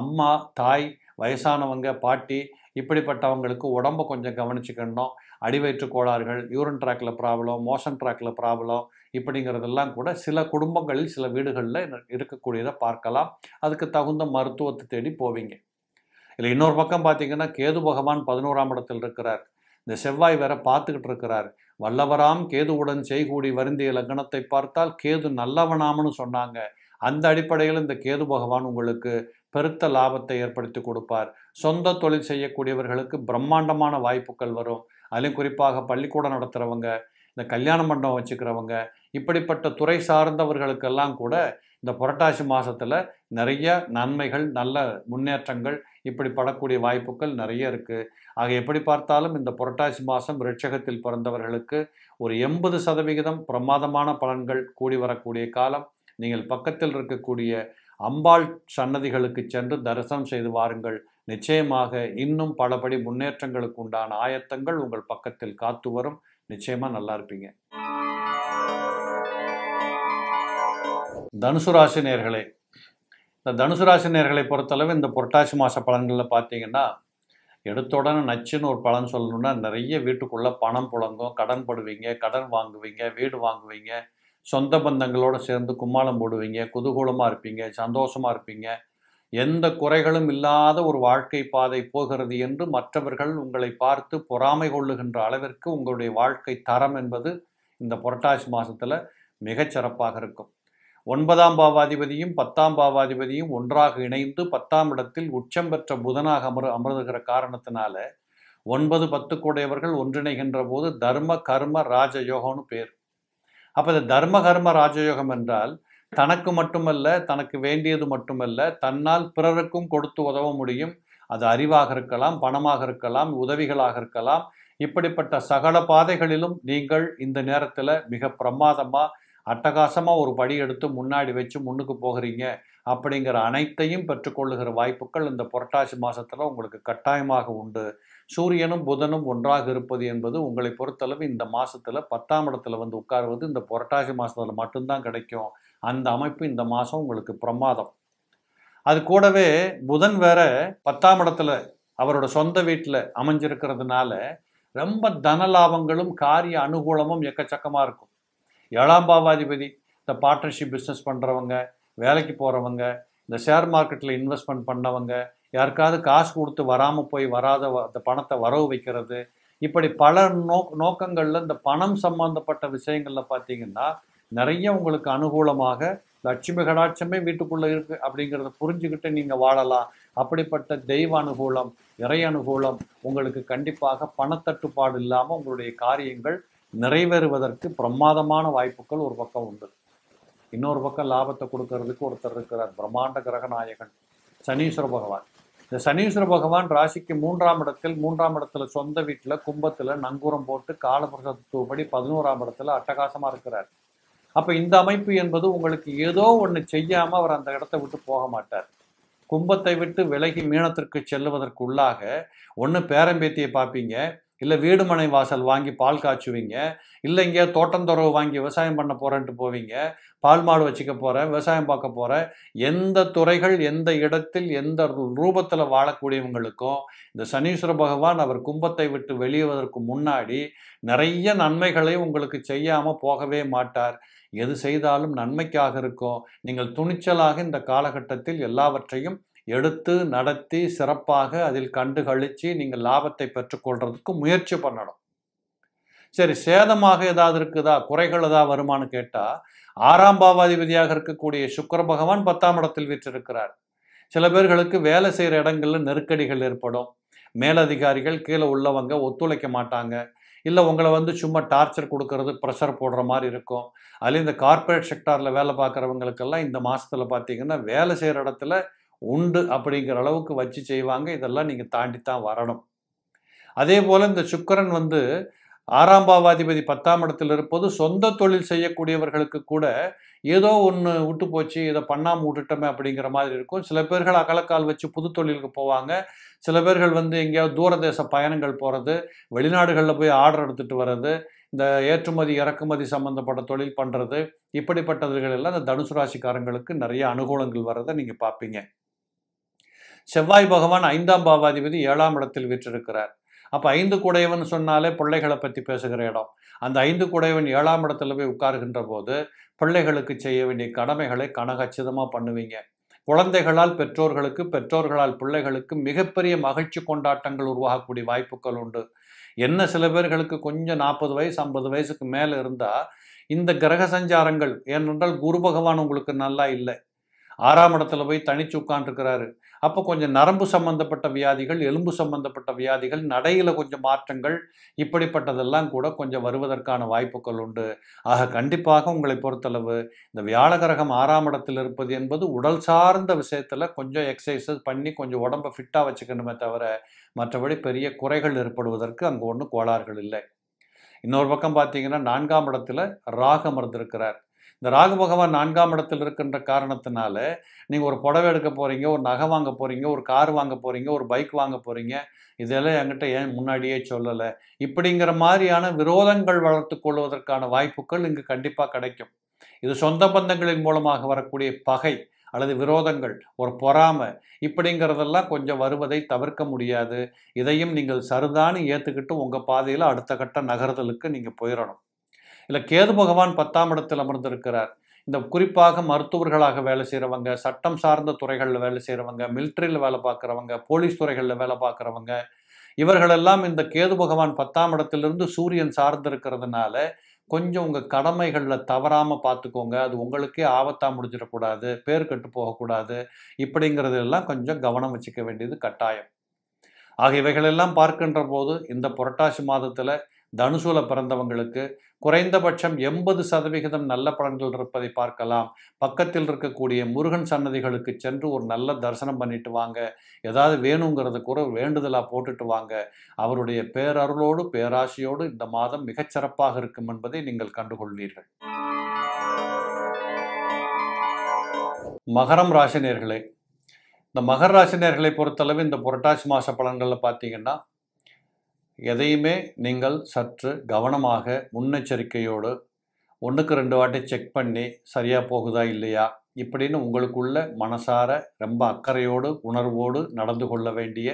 அம்மா தாய் வயசானவங்க பாட்டி இப்படிப்பட்டவங்களுக்கு உடம்பை கொஞ்சம் கவனிச்சுக்கணும் அடிவயிற்று கோளாறுகள் யூரின் ட்ராக்கில் ப்ராப்ளம் மோஷன் ட்ராக்கில் ப்ராப்ளம் இப்படிங்கிறதெல்லாம் கூட சில குடும்பங்களில் சில வீடுகளில் இருக்கக்கூடியதை பார்க்கலாம் அதுக்கு தகுந்த மருத்துவத்தை தேடி போவீங்க இல்லை இன்னொரு பக்கம் பார்த்தீங்கன்னா கேது பகவான் பதினோராம் இடத்தில் இருக்கிறார் இந்த செவ்வாய் வேற பார்த்துக்கிட்டு இருக்கிறார் வல்லவராம் கேதுவுடன் செய்கூடி வருந்திய லக்னத்தை பார்த்தால் கேது நல்லவனாம்னு சொன்னாங்க அந்த அடிப்படையில் இந்த கேது பகவான் உங்களுக்கு பெருத்த லாபத்தை ஏற்படுத்தி கொடுப்பார் சொந்த தொழில் செய்யக்கூடியவர்களுக்கு பிரம்மாண்டமான வாய்ப்புகள் வரும் அதிலும் குறிப்பாக பள்ளிக்கூடம் நடத்துகிறவங்க இந்த கல்யாண மண்டபம் வச்சுக்கிறவங்க இப்படிப்பட்ட துறை சார்ந்தவர்களுக்கெல்லாம் கூட இந்த புரட்டாசி மாதத்தில் நிறைய நன்மைகள் நல்ல முன்னேற்றங்கள் இப்படி படக்கூடிய வாய்ப்புகள் நிறைய இருக்குது ஆக எப்படி பார்த்தாலும் இந்த புரட்டாசி மாதம் ரிட்சகத்தில் பிறந்தவர்களுக்கு ஒரு எண்பது சதவிகிதம் பிரமாதமான பலன்கள் கூடி வரக்கூடிய காலம் நீங்கள் பக்கத்தில் இருக்கக்கூடிய அம்பாள் சன்னதிகளுக்கு சென்று தரிசனம் செய்து வாருங்கள் நிச்சயமாக இன்னும் பலபடி முன்னேற்றங்களுக்கு உண்டான ஆயத்தங்கள் உங்கள் பக்கத்தில் காத்து வரும் நிச்சயமாக நல்லா இருப்பீங்க தனுசு ராசி நேர்களே இந்த தனுசு ராசி நேர்களை பொறுத்தளவு இந்த புரட்டாசி மாத பலன்களில் பார்த்தீங்கன்னா எடுத்தோடனே நச்சுன்னு ஒரு பலன் சொல்லணும்னா நிறைய வீட்டுக்குள்ளே பணம் புழங்கும் கடன் படுவீங்க கடன் வாங்குவீங்க வீடு வாங்குவீங்க சொந்த பந்தங்களோடு சேர்ந்து கும்மாளம் போடுவீங்க குதூகூலமாக இருப்பீங்க சந்தோஷமாக இருப்பீங்க எந்த குறைகளும் இல்லாத ஒரு வாழ்க்கை பாதை போகிறது என்று மற்றவர்கள் உங்களை பார்த்து பொறாமை கொள்ளுகின்ற அளவிற்கு உங்களுடைய வாழ்க்கை தரம் என்பது இந்த புரட்டாசி மாதத்தில் மிகச்சிறப்பாக இருக்கும் ஒன்பதாம் பாவாதிபதியும் பத்தாம் பாவாதிபதியும் ஒன்றாக இணைந்து பத்தாம் இடத்தில் உச்சம் பெற்ற புதனாக அமர் அமர்ந்துகிற காரணத்தினால ஒன்பது பத்து கூடையவர்கள் ஒன்றிணைகின்ற போது தர்ம கர்ம ராஜயோகம்னு பேர் அப்போ இந்த தர்ம கர்ம ராஜயோகம் என்றால் தனக்கு மட்டுமல்ல தனக்கு வேண்டியது மட்டுமல்ல தன்னால் பிறருக்கும் கொடுத்து உதவ முடியும் அது அறிவாக இருக்கலாம் பணமாக இருக்கலாம் உதவிகளாக இருக்கலாம் இப்படிப்பட்ட சகல பாதைகளிலும் நீங்கள் இந்த நேரத்தில் மிக பிரமாதமாக அட்டகாசமாக ஒரு படி எடுத்து முன்னாடி வச்சு முன்னுக்கு போகிறீங்க அப்படிங்கிற அனைத்தையும் பெற்றுக்கொள்ளுகிற வாய்ப்புகள் இந்த புரட்டாசி மாதத்தில் உங்களுக்கு கட்டாயமாக உண்டு சூரியனும் புதனும் ஒன்றாக இருப்பது என்பது உங்களை பொறுத்தளவு இந்த மாதத்தில் பத்தாம் இடத்துல வந்து உட்காருவது இந்த புரட்டாசி மாதத்தில் மட்டும்தான் கிடைக்கும் அந்த அமைப்பு இந்த மாதம் உங்களுக்கு பிரமாதம் அது கூடவே புதன் வேற பத்தாம் இடத்துல அவரோட சொந்த வீட்டில் அமைஞ்சிருக்கிறதுனால ரொம்ப தன லாபங்களும் காரிய அனுகூலமும் எக்கச்சக்கமாக இருக்கும் ஏழாம் பாவாதிபதி இந்த பார்ட்னர்ஷிப் பிஸ்னஸ் பண்ணுறவங்க வேலைக்கு போகிறவங்க இந்த ஷேர் மார்க்கெட்டில் இன்வெஸ்ட்மெண்ட் பண்ணவங்க யாருக்காவது காசு கொடுத்து வராமல் போய் வராத அந்த பணத்தை வரவு வைக்கிறது இப்படி பல நோ நோக்கங்களில் இந்த பணம் சம்பந்தப்பட்ட விஷயங்களில் பார்த்தீங்கன்னா நிறைய உங்களுக்கு அனுகூலமாக லட்சுமி கடாட்சமே வீட்டுக்குள்ளே இருக்குது அப்படிங்கிறத புரிஞ்சுக்கிட்டு நீங்கள் வாழலாம் அப்படிப்பட்ட தெய்வ அனுகூலம் இறை அனுகூலம் உங்களுக்கு கண்டிப்பாக பணத்தட்டுப்பாடு இல்லாமல் உங்களுடைய காரியங்கள் நிறைவேறுவதற்கு பிரமாதமான வாய்ப்புகள் ஒரு பக்கம் உண்டு இன்னொரு பக்கம் லாபத்தை கொடுக்கறதுக்கு ஒருத்தர் இருக்கிறார் பிரம்மாண்ட கிரக நாயகன் சனீஸ்வர பகவான் இந்த சனீஸ்வர பகவான் ராசிக்கு மூன்றாம் இடத்தில் மூன்றாம் இடத்துல சொந்த வீட்டில் கும்பத்தில் நங்கூரம் போட்டு காலபிரசத்துவப்படி பதினோராம் இடத்துல அட்டகாசமாக இருக்கிறார் அப்போ இந்த அமைப்பு என்பது உங்களுக்கு ஏதோ ஒன்று செய்யாமல் அவர் அந்த இடத்த விட்டு போக மாட்டார் கும்பத்தை விட்டு விலகி மீனத்திற்கு செல்லுவதற்குள்ளாக ஒன்று பேரம்பேத்தியை பார்ப்பீங்க இல்லை வீடு மனை வாசல் வாங்கி பால் காய்ச்சுவீங்க இல்லை இங்கே தோட்டந்தொரவு வாங்கி விவசாயம் பண்ண போகிறேன்ட்டு போவீங்க பால் மாடு வச்சுக்க போகிறேன் விவசாயம் பார்க்க போகிறேன் எந்த துறைகள் எந்த இடத்தில் எந்த ரூபத்தில் வாழக்கூடியவங்களுக்கும் இந்த சனீஸ்வர பகவான் அவர் கும்பத்தை விட்டு வெளியேவதற்கு முன்னாடி நிறைய நன்மைகளை உங்களுக்கு செய்யாமல் போகவே மாட்டார் எது செய்தாலும் நன்மைக்காக இருக்கும் நீங்கள் துணிச்சலாக இந்த காலகட்டத்தில் எல்லாவற்றையும் எடுத்து நடத்தி சிறப்பாக அதில் கண்டு கழித்து நீங்கள் லாபத்தை பெற்றுக்கொள்றதுக்கு முயற்சி பண்ணணும் சரி சேதமாக ஏதாவது இருக்குதா குறைகள் ஏதாவது வருமானு கேட்டால் ஆறாம் பாவாதிபதியாக இருக்கக்கூடிய சுக்கர பகவான் பத்தாம் இடத்தில் வீற்றிருக்கிறார் சில பேர்களுக்கு வேலை செய்கிற இடங்களில் நெருக்கடிகள் ஏற்படும் மேலதிகாரிகள் கீழே உள்ளவங்க ஒத்துழைக்க மாட்டாங்க இல்லை உங்களை வந்து சும்மா டார்ச்சர் கொடுக்கறது ப்ரெஷர் போடுற மாதிரி இருக்கும் அதில் இந்த கார்ப்பரேட் செக்டாரில் வேலை பார்க்குறவங்களுக்கெல்லாம் இந்த மாதத்தில் பார்த்தீங்கன்னா வேலை செய்கிற இடத்துல உண்டு அப்படிங்கிற அளவுக்கு வச்சு செய்வாங்க இதெல்லாம் நீங்கள் தாண்டி தான் வரணும் அதே போல் இந்த சுக்கரன் வந்து ஆறாம் பாவாதிபதி பத்தாம் இடத்தில் இருப்பது சொந்த தொழில் செய்யக்கூடியவர்களுக்கு கூட ஏதோ ஒன்று விட்டு போச்சு இதை பண்ணாமல் விட்டுட்டோமே அப்படிங்கிற மாதிரி இருக்கும் சில பேர்கள் அகலக்கால் வச்சு புது தொழிலுக்கு போவாங்க சில பேர்கள் வந்து எங்கேயாவது தூரதேச பயணங்கள் போகிறது வெளிநாடுகளில் போய் ஆர்டர் எடுத்துகிட்டு வர்றது இந்த ஏற்றுமதி இறக்குமதி சம்மந்தப்பட்ட தொழில் பண்ணுறது இப்படிப்பட்டவர்கள் எல்லாம் இந்த தனுசு ராசிக்காரங்களுக்கு நிறைய அனுகூலங்கள் வர்றதை நீங்கள் பார்ப்பீங்க செவ்வாய் பகவான் ஐந்தாம் பாவாதிபதி ஏழாம் இடத்தில் வீற்றிருக்கிறார் அப்போ ஐந்து குடையவன் சொன்னாலே பிள்ளைகளை பற்றி பேசுகிற இடம் அந்த ஐந்து குடையவன் ஏழாம் இடத்துல போய் உட்காருகின்ற போது பிள்ளைகளுக்கு செய்ய வேண்டிய கடமைகளை கனகச்சிதமாக பண்ணுவீங்க குழந்தைகளால் பெற்றோர்களுக்கு பெற்றோர்களால் பிள்ளைகளுக்கு மிகப்பெரிய மகிழ்ச்சி கொண்டாட்டங்கள் உருவாகக்கூடிய வாய்ப்புகள் உண்டு என்ன சில பேர்களுக்கு கொஞ்சம் நாற்பது வயசு ஐம்பது வயசுக்கு மேலே இருந்தால் இந்த கிரக சஞ்சாரங்கள் ஏனென்றால் குரு பகவான் உங்களுக்கு நல்லா இல்லை ஆறாம் இடத்துல போய் தனிச்சு உட்காந்துருக்கிறாரு அப்போ கொஞ்சம் நரம்பு சம்பந்தப்பட்ட வியாதிகள் எலும்பு சம்பந்தப்பட்ட வியாதிகள் நடையில் கொஞ்சம் மாற்றங்கள் இப்படிப்பட்டதெல்லாம் கூட கொஞ்சம் வருவதற்கான வாய்ப்புகள் உண்டு ஆக கண்டிப்பாக உங்களை பொறுத்தளவு இந்த வியாழகரகம் ஆறாம் இடத்தில் இருப்பது என்பது உடல் சார்ந்த விஷயத்தில் கொஞ்சம் எக்ஸசைஸஸ் பண்ணி கொஞ்சம் உடம்பை ஃபிட்டாக வச்சுக்கணுமே தவிர மற்றபடி பெரிய குறைகள் ஏற்படுவதற்கு அங்கே ஒன்றும் கோளாறுகள் இல்லை இன்னொரு பக்கம் பார்த்தீங்கன்னா நான்காம் இடத்துல ராகம் இருந்திருக்கிறார் இந்த ராகு பகவான் நான்காம் இடத்தில் இருக்கின்ற காரணத்தினால நீங்கள் ஒரு புடவை எடுக்க போகிறீங்க ஒரு நகை வாங்க போகிறீங்க ஒரு கார் வாங்க போகிறீங்க ஒரு பைக் வாங்க போகிறீங்க இதெல்லாம் என்கிட்ட ஏன் முன்னாடியே சொல்லலை இப்படிங்கிற மாதிரியான விரோதங்கள் வளர்த்து கொள்வதற்கான வாய்ப்புகள் இங்கு கண்டிப்பாக கிடைக்கும் இது சொந்த பந்தங்களின் மூலமாக வரக்கூடிய பகை அல்லது விரோதங்கள் ஒரு பொறாமை இப்படிங்கிறதெல்லாம் கொஞ்சம் வருவதை தவிர்க்க முடியாது இதையும் நீங்கள் சருதானு ஏற்றுக்கிட்டு உங்கள் பாதையில் அடுத்த கட்ட நகர்தலுக்கு நீங்கள் போயிடணும் இல்லை கேது பகவான் பத்தாம் இடத்தில் அமர்ந்திருக்கிறார் இந்த குறிப்பாக மருத்துவர்களாக வேலை செய்கிறவங்க சட்டம் சார்ந்த துறைகளில் வேலை செய்கிறவங்க மிலிட்ரியில் வேலை பார்க்குறவங்க போலீஸ் துறைகளில் வேலை பார்க்குறவங்க இவர்களெல்லாம் இந்த கேது பகவான் பத்தாம் இடத்திலிருந்து சூரியன் சார்ந்து இருக்கிறதுனால கொஞ்சம் உங்கள் கடமைகளில் தவறாமல் பார்த்துக்கோங்க அது உங்களுக்கே ஆபத்தாக முடிஞ்சிடக்கூடாது பேர் கெட்டு போகக்கூடாது இப்படிங்கிறதெல்லாம் கொஞ்சம் கவனம் வச்சுக்க வேண்டியது கட்டாயம் ஆகியவைகளெல்லாம் இவைகளெல்லாம் பார்க்கின்ற போது இந்த புரட்டாசி மாதத்தில் தனுசூல பிறந்தவங்களுக்கு குறைந்தபட்சம் எண்பது சதவிகிதம் நல்ல பலன்கள் இருப்பதை பார்க்கலாம் பக்கத்தில் இருக்கக்கூடிய முருகன் சன்னதிகளுக்கு சென்று ஒரு நல்ல தரிசனம் பண்ணிட்டு வாங்க ஏதாவது வேணுங்கிறத கூட வேண்டுதலாக போட்டுட்டு வாங்க அவருடைய பேரருளோடு பேராசியோடு இந்த மாதம் மிகச்சிறப்பாக இருக்கும் என்பதை நீங்கள் கண்டுகொள்வீர்கள் மகரம் ராசினியர்களே இந்த மகர ராசினியர்களை பொறுத்தளவு இந்த புரட்டாசி மாத பலன்களில் பார்த்தீங்கன்னா எதையுமே நீங்கள் சற்று கவனமாக முன்னெச்சரிக்கையோடு ஒன்றுக்கு ரெண்டு வாட்டி செக் பண்ணி சரியாக போகுதா இல்லையா இப்படின்னு உங்களுக்குள்ள மனசார ரொம்ப அக்கறையோடு உணர்வோடு நடந்து கொள்ள வேண்டிய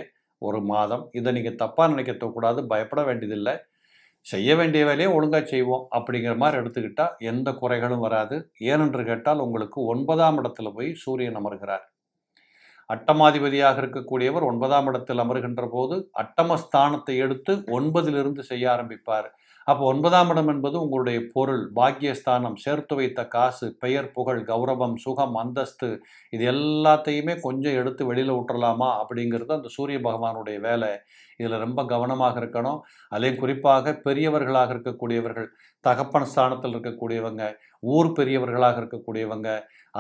ஒரு மாதம் இதை நீங்கள் தப்பாக நினைக்கக்கூடாது பயப்பட வேண்டியதில்லை செய்ய வேண்டிய வேலையை ஒழுங்காக செய்வோம் அப்படிங்கிற மாதிரி எடுத்துக்கிட்டால் எந்த குறைகளும் வராது ஏனென்று கேட்டால் உங்களுக்கு ஒன்பதாம் இடத்துல போய் சூரியன் அமர்கிறார் அட்டமாதிபதியாக இருக்கக்கூடியவர் ஒன்பதாம் இடத்தில் அமர்கின்ற போது அட்டமஸ்தானத்தை எடுத்து ஒன்பதிலிருந்து செய்ய ஆரம்பிப்பார் அப்போ ஒன்பதாம் இடம் என்பது உங்களுடைய பொருள் பாக்கியஸ்தானம் சேர்த்து வைத்த காசு பெயர் புகழ் கௌரவம் சுகம் அந்தஸ்து இது எல்லாத்தையுமே கொஞ்சம் எடுத்து வெளியில் விட்டுறலாமா அப்படிங்கிறது அந்த சூரிய பகவானுடைய வேலை இதில் ரொம்ப கவனமாக இருக்கணும் அதையும் குறிப்பாக பெரியவர்களாக இருக்கக்கூடியவர்கள் தகப்பன் ஸ்தானத்தில் இருக்கக்கூடியவங்க ஊர் பெரியவர்களாக இருக்கக்கூடியவங்க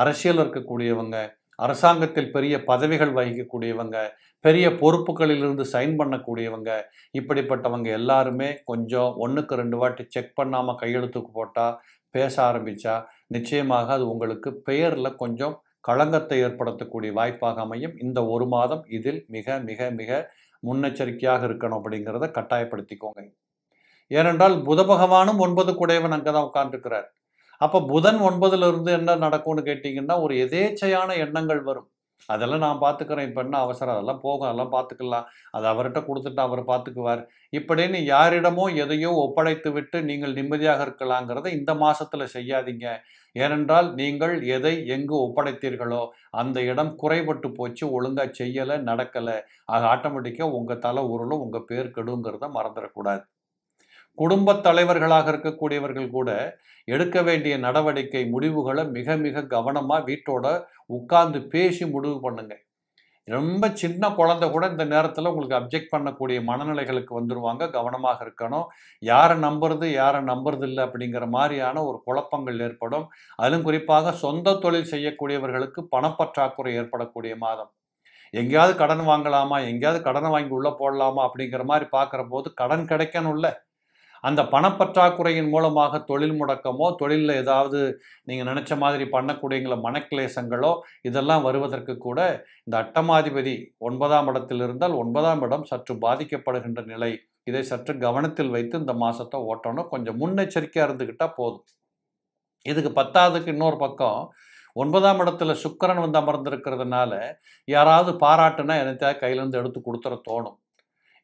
அரசியல் இருக்கக்கூடியவங்க அரசாங்கத்தில் பெரிய பதவிகள் வகிக்கக்கூடியவங்க பெரிய பொறுப்புகளிலிருந்து சைன் பண்ணக்கூடியவங்க இப்படிப்பட்டவங்க எல்லாருமே கொஞ்சம் ஒன்றுக்கு ரெண்டு வாட்டி செக் பண்ணாமல் கையெழுத்துக்கு போட்டால் பேச ஆரம்பித்தா நிச்சயமாக அது உங்களுக்கு பெயரில் கொஞ்சம் களங்கத்தை ஏற்படுத்தக்கூடிய வாய்ப்பாக அமையும் இந்த ஒரு மாதம் இதில் மிக மிக மிக முன்னெச்சரிக்கையாக இருக்கணும் அப்படிங்கிறத கட்டாயப்படுத்திக்கோங்க ஏனென்றால் புத பகவானும் ஒன்பது குடையவன் அங்கே தான் உட்கார்ந்துருக்கிறார் அப்போ புதன் ஒன்பதுல இருந்து என்ன நடக்கும்னு கேட்டிங்கன்னா ஒரு எதேச்சையான எண்ணங்கள் வரும் அதெல்லாம் நான் பார்த்துக்கிறேன் இப்போ என்ன அவசரம் அதெல்லாம் போகும் அதெல்லாம் பார்த்துக்கலாம் அது அவர்கிட்ட கொடுத்துட்டு அவர் பார்த்துக்குவார் இப்படின்னு யாரிடமோ எதையோ ஒப்படைத்து விட்டு நீங்கள் நிம்மதியாக இருக்கலாங்கிறத இந்த மாதத்தில் செய்யாதீங்க ஏனென்றால் நீங்கள் எதை எங்கு ஒப்படைத்தீர்களோ அந்த இடம் குறைபட்டு போச்சு ஒழுங்காக செய்யலை நடக்கலை அது ஆட்டோமேட்டிக்காக உங்கள் தலை உருளும் உங்கள் பேர் கெடுங்கிறத மறந்துடக்கூடாது குடும்பத் தலைவர்களாக இருக்கக்கூடியவர்கள் கூட எடுக்க வேண்டிய நடவடிக்கை முடிவுகளை மிக மிக கவனமாக வீட்டோட உட்கார்ந்து பேசி முடிவு பண்ணுங்கள் ரொம்ப சின்ன குழந்தை கூட இந்த நேரத்தில் உங்களுக்கு அப்ஜெக்ட் பண்ணக்கூடிய மனநிலைகளுக்கு வந்துடுவாங்க கவனமாக இருக்கணும் யாரை நம்புறது யாரை நம்புறது இல்லை அப்படிங்கிற மாதிரியான ஒரு குழப்பங்கள் ஏற்படும் அதிலும் குறிப்பாக சொந்த தொழில் செய்யக்கூடியவர்களுக்கு பணப்பற்றாக்குறை ஏற்படக்கூடிய மாதம் எங்கேயாவது கடன் வாங்கலாமா எங்கேயாவது கடனை வாங்கி உள்ளே போடலாமா அப்படிங்கிற மாதிரி பார்க்குற போது கடன் கிடைக்கணும்ல அந்த பணப்பற்றாக்குறையின் மூலமாக தொழில் முடக்கமோ தொழிலில் ஏதாவது நீங்கள் நினச்ச மாதிரி பண்ணக்கூடியங்கள மனக்கிளேசங்களோ இதெல்லாம் வருவதற்கு கூட இந்த அட்டமாதிபதி ஒன்பதாம் இடத்தில் இருந்தால் ஒன்பதாம் இடம் சற்று பாதிக்கப்படுகின்ற நிலை இதை சற்று கவனத்தில் வைத்து இந்த மாதத்தை ஓட்டணும் கொஞ்சம் முன்னெச்சரிக்கையாக இருந்துக்கிட்டால் போதும் இதுக்கு பத்தாவதுக்கு இன்னொரு பக்கம் ஒன்பதாம் இடத்துல சுக்கரன் வந்து அமர்ந்திருக்கிறதுனால யாராவது பாராட்டுனா எனத்தையா கையிலேருந்து எடுத்து கொடுத்துற தோணும்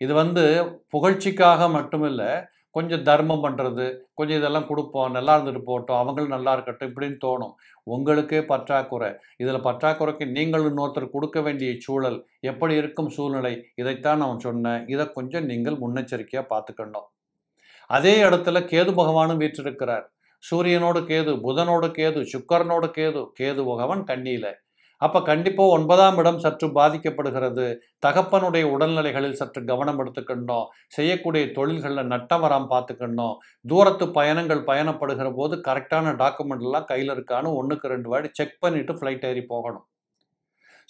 இது வந்து புகழ்ச்சிக்காக மட்டும் இல்லை கொஞ்சம் தர்மம் பண்ணுறது கொஞ்சம் இதெல்லாம் கொடுப்போம் நல்லா இருந்துட்டு போட்டோம் அவங்களும் நல்லா இருக்கட்டும் இப்படின்னு தோணும் உங்களுக்கே பற்றாக்குறை இதில் பற்றாக்குறைக்கு நீங்கள் இன்னொருத்தர் கொடுக்க வேண்டிய சூழல் எப்படி இருக்கும் சூழ்நிலை இதைத்தான் நான் சொன்னேன் இதை கொஞ்சம் நீங்கள் முன்னெச்சரிக்கையாக பார்த்துக்கணும் அதே இடத்துல கேது பகவானும் வீற்றிருக்கிறார் சூரியனோடு கேது புதனோடு கேது சுக்கரனோடு கேது கேது பகவான் கண்ணியில் அப்போ கண்டிப்பாக ஒன்பதாம் இடம் சற்று பாதிக்கப்படுகிறது தகப்பனுடைய உடல்நிலைகளில் சற்று கவனம் எடுத்துக்கணும் செய்யக்கூடிய தொழில்களில் நட்டம் வராமல் பார்த்துக்கணும் தூரத்து பயணங்கள் பயணப்படுகிற போது கரெக்டான டாக்குமெண்ட் எல்லாம் கையில் இருக்கான்னு ஒன்றுக்கு ரெண்டு வாடி செக் பண்ணிவிட்டு ஃப்ளைட் ஏறி போகணும்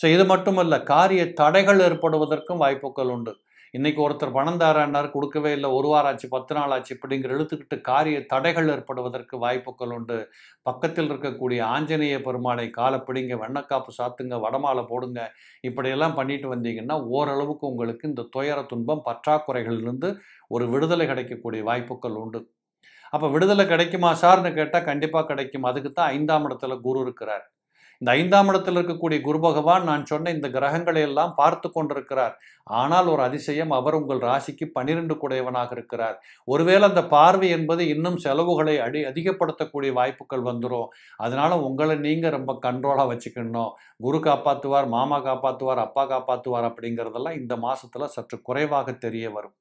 ஸோ இது மட்டுமல்ல காரிய தடைகள் ஏற்படுவதற்கும் வாய்ப்புகள் உண்டு இன்னைக்கு ஒருத்தர் பணம் தாரானார் கொடுக்கவே இல்லை ஒரு வாரம் ஆச்சு பத்து நாள் ஆச்சு இப்படிங்கிற எழுத்துக்கிட்டு காரிய தடைகள் ஏற்படுவதற்கு வாய்ப்புகள் உண்டு பக்கத்தில் இருக்கக்கூடிய ஆஞ்சநேய பெருமாளை காலை பிடிங்க வெண்ணக்காப்பு சாத்துங்க வடமாலை போடுங்க இப்படியெல்லாம் பண்ணிட்டு வந்தீங்கன்னா ஓரளவுக்கு உங்களுக்கு இந்த துயர துன்பம் பற்றாக்குறைகளிலிருந்து ஒரு விடுதலை கிடைக்கக்கூடிய வாய்ப்புகள் உண்டு அப்போ விடுதலை கிடைக்குமா சார்னு கேட்டால் கண்டிப்பாக கிடைக்கும் அதுக்கு தான் ஐந்தாம் இடத்துல குரு இருக்கிறார் இந்த ஐந்தாம் இடத்தில் இருக்கக்கூடிய குரு பகவான் நான் சொன்ன இந்த கிரகங்களை எல்லாம் பார்த்து கொண்டிருக்கிறார் ஆனால் ஒரு அதிசயம் அவர் உங்கள் ராசிக்கு பனிரெண்டு குடையவனாக இருக்கிறார் ஒருவேளை அந்த பார்வை என்பது இன்னும் செலவுகளை அடி அதிகப்படுத்தக்கூடிய வாய்ப்புகள் வந்துடும் அதனால உங்களை நீங்கள் ரொம்ப கண்ட்ரோலாக வச்சுக்கணும் குரு காப்பாற்றுவார் மாமா காப்பாற்றுவார் அப்பா காப்பாற்றுவார் அப்படிங்கிறதெல்லாம் இந்த மாதத்தில் சற்று குறைவாக தெரிய வரும்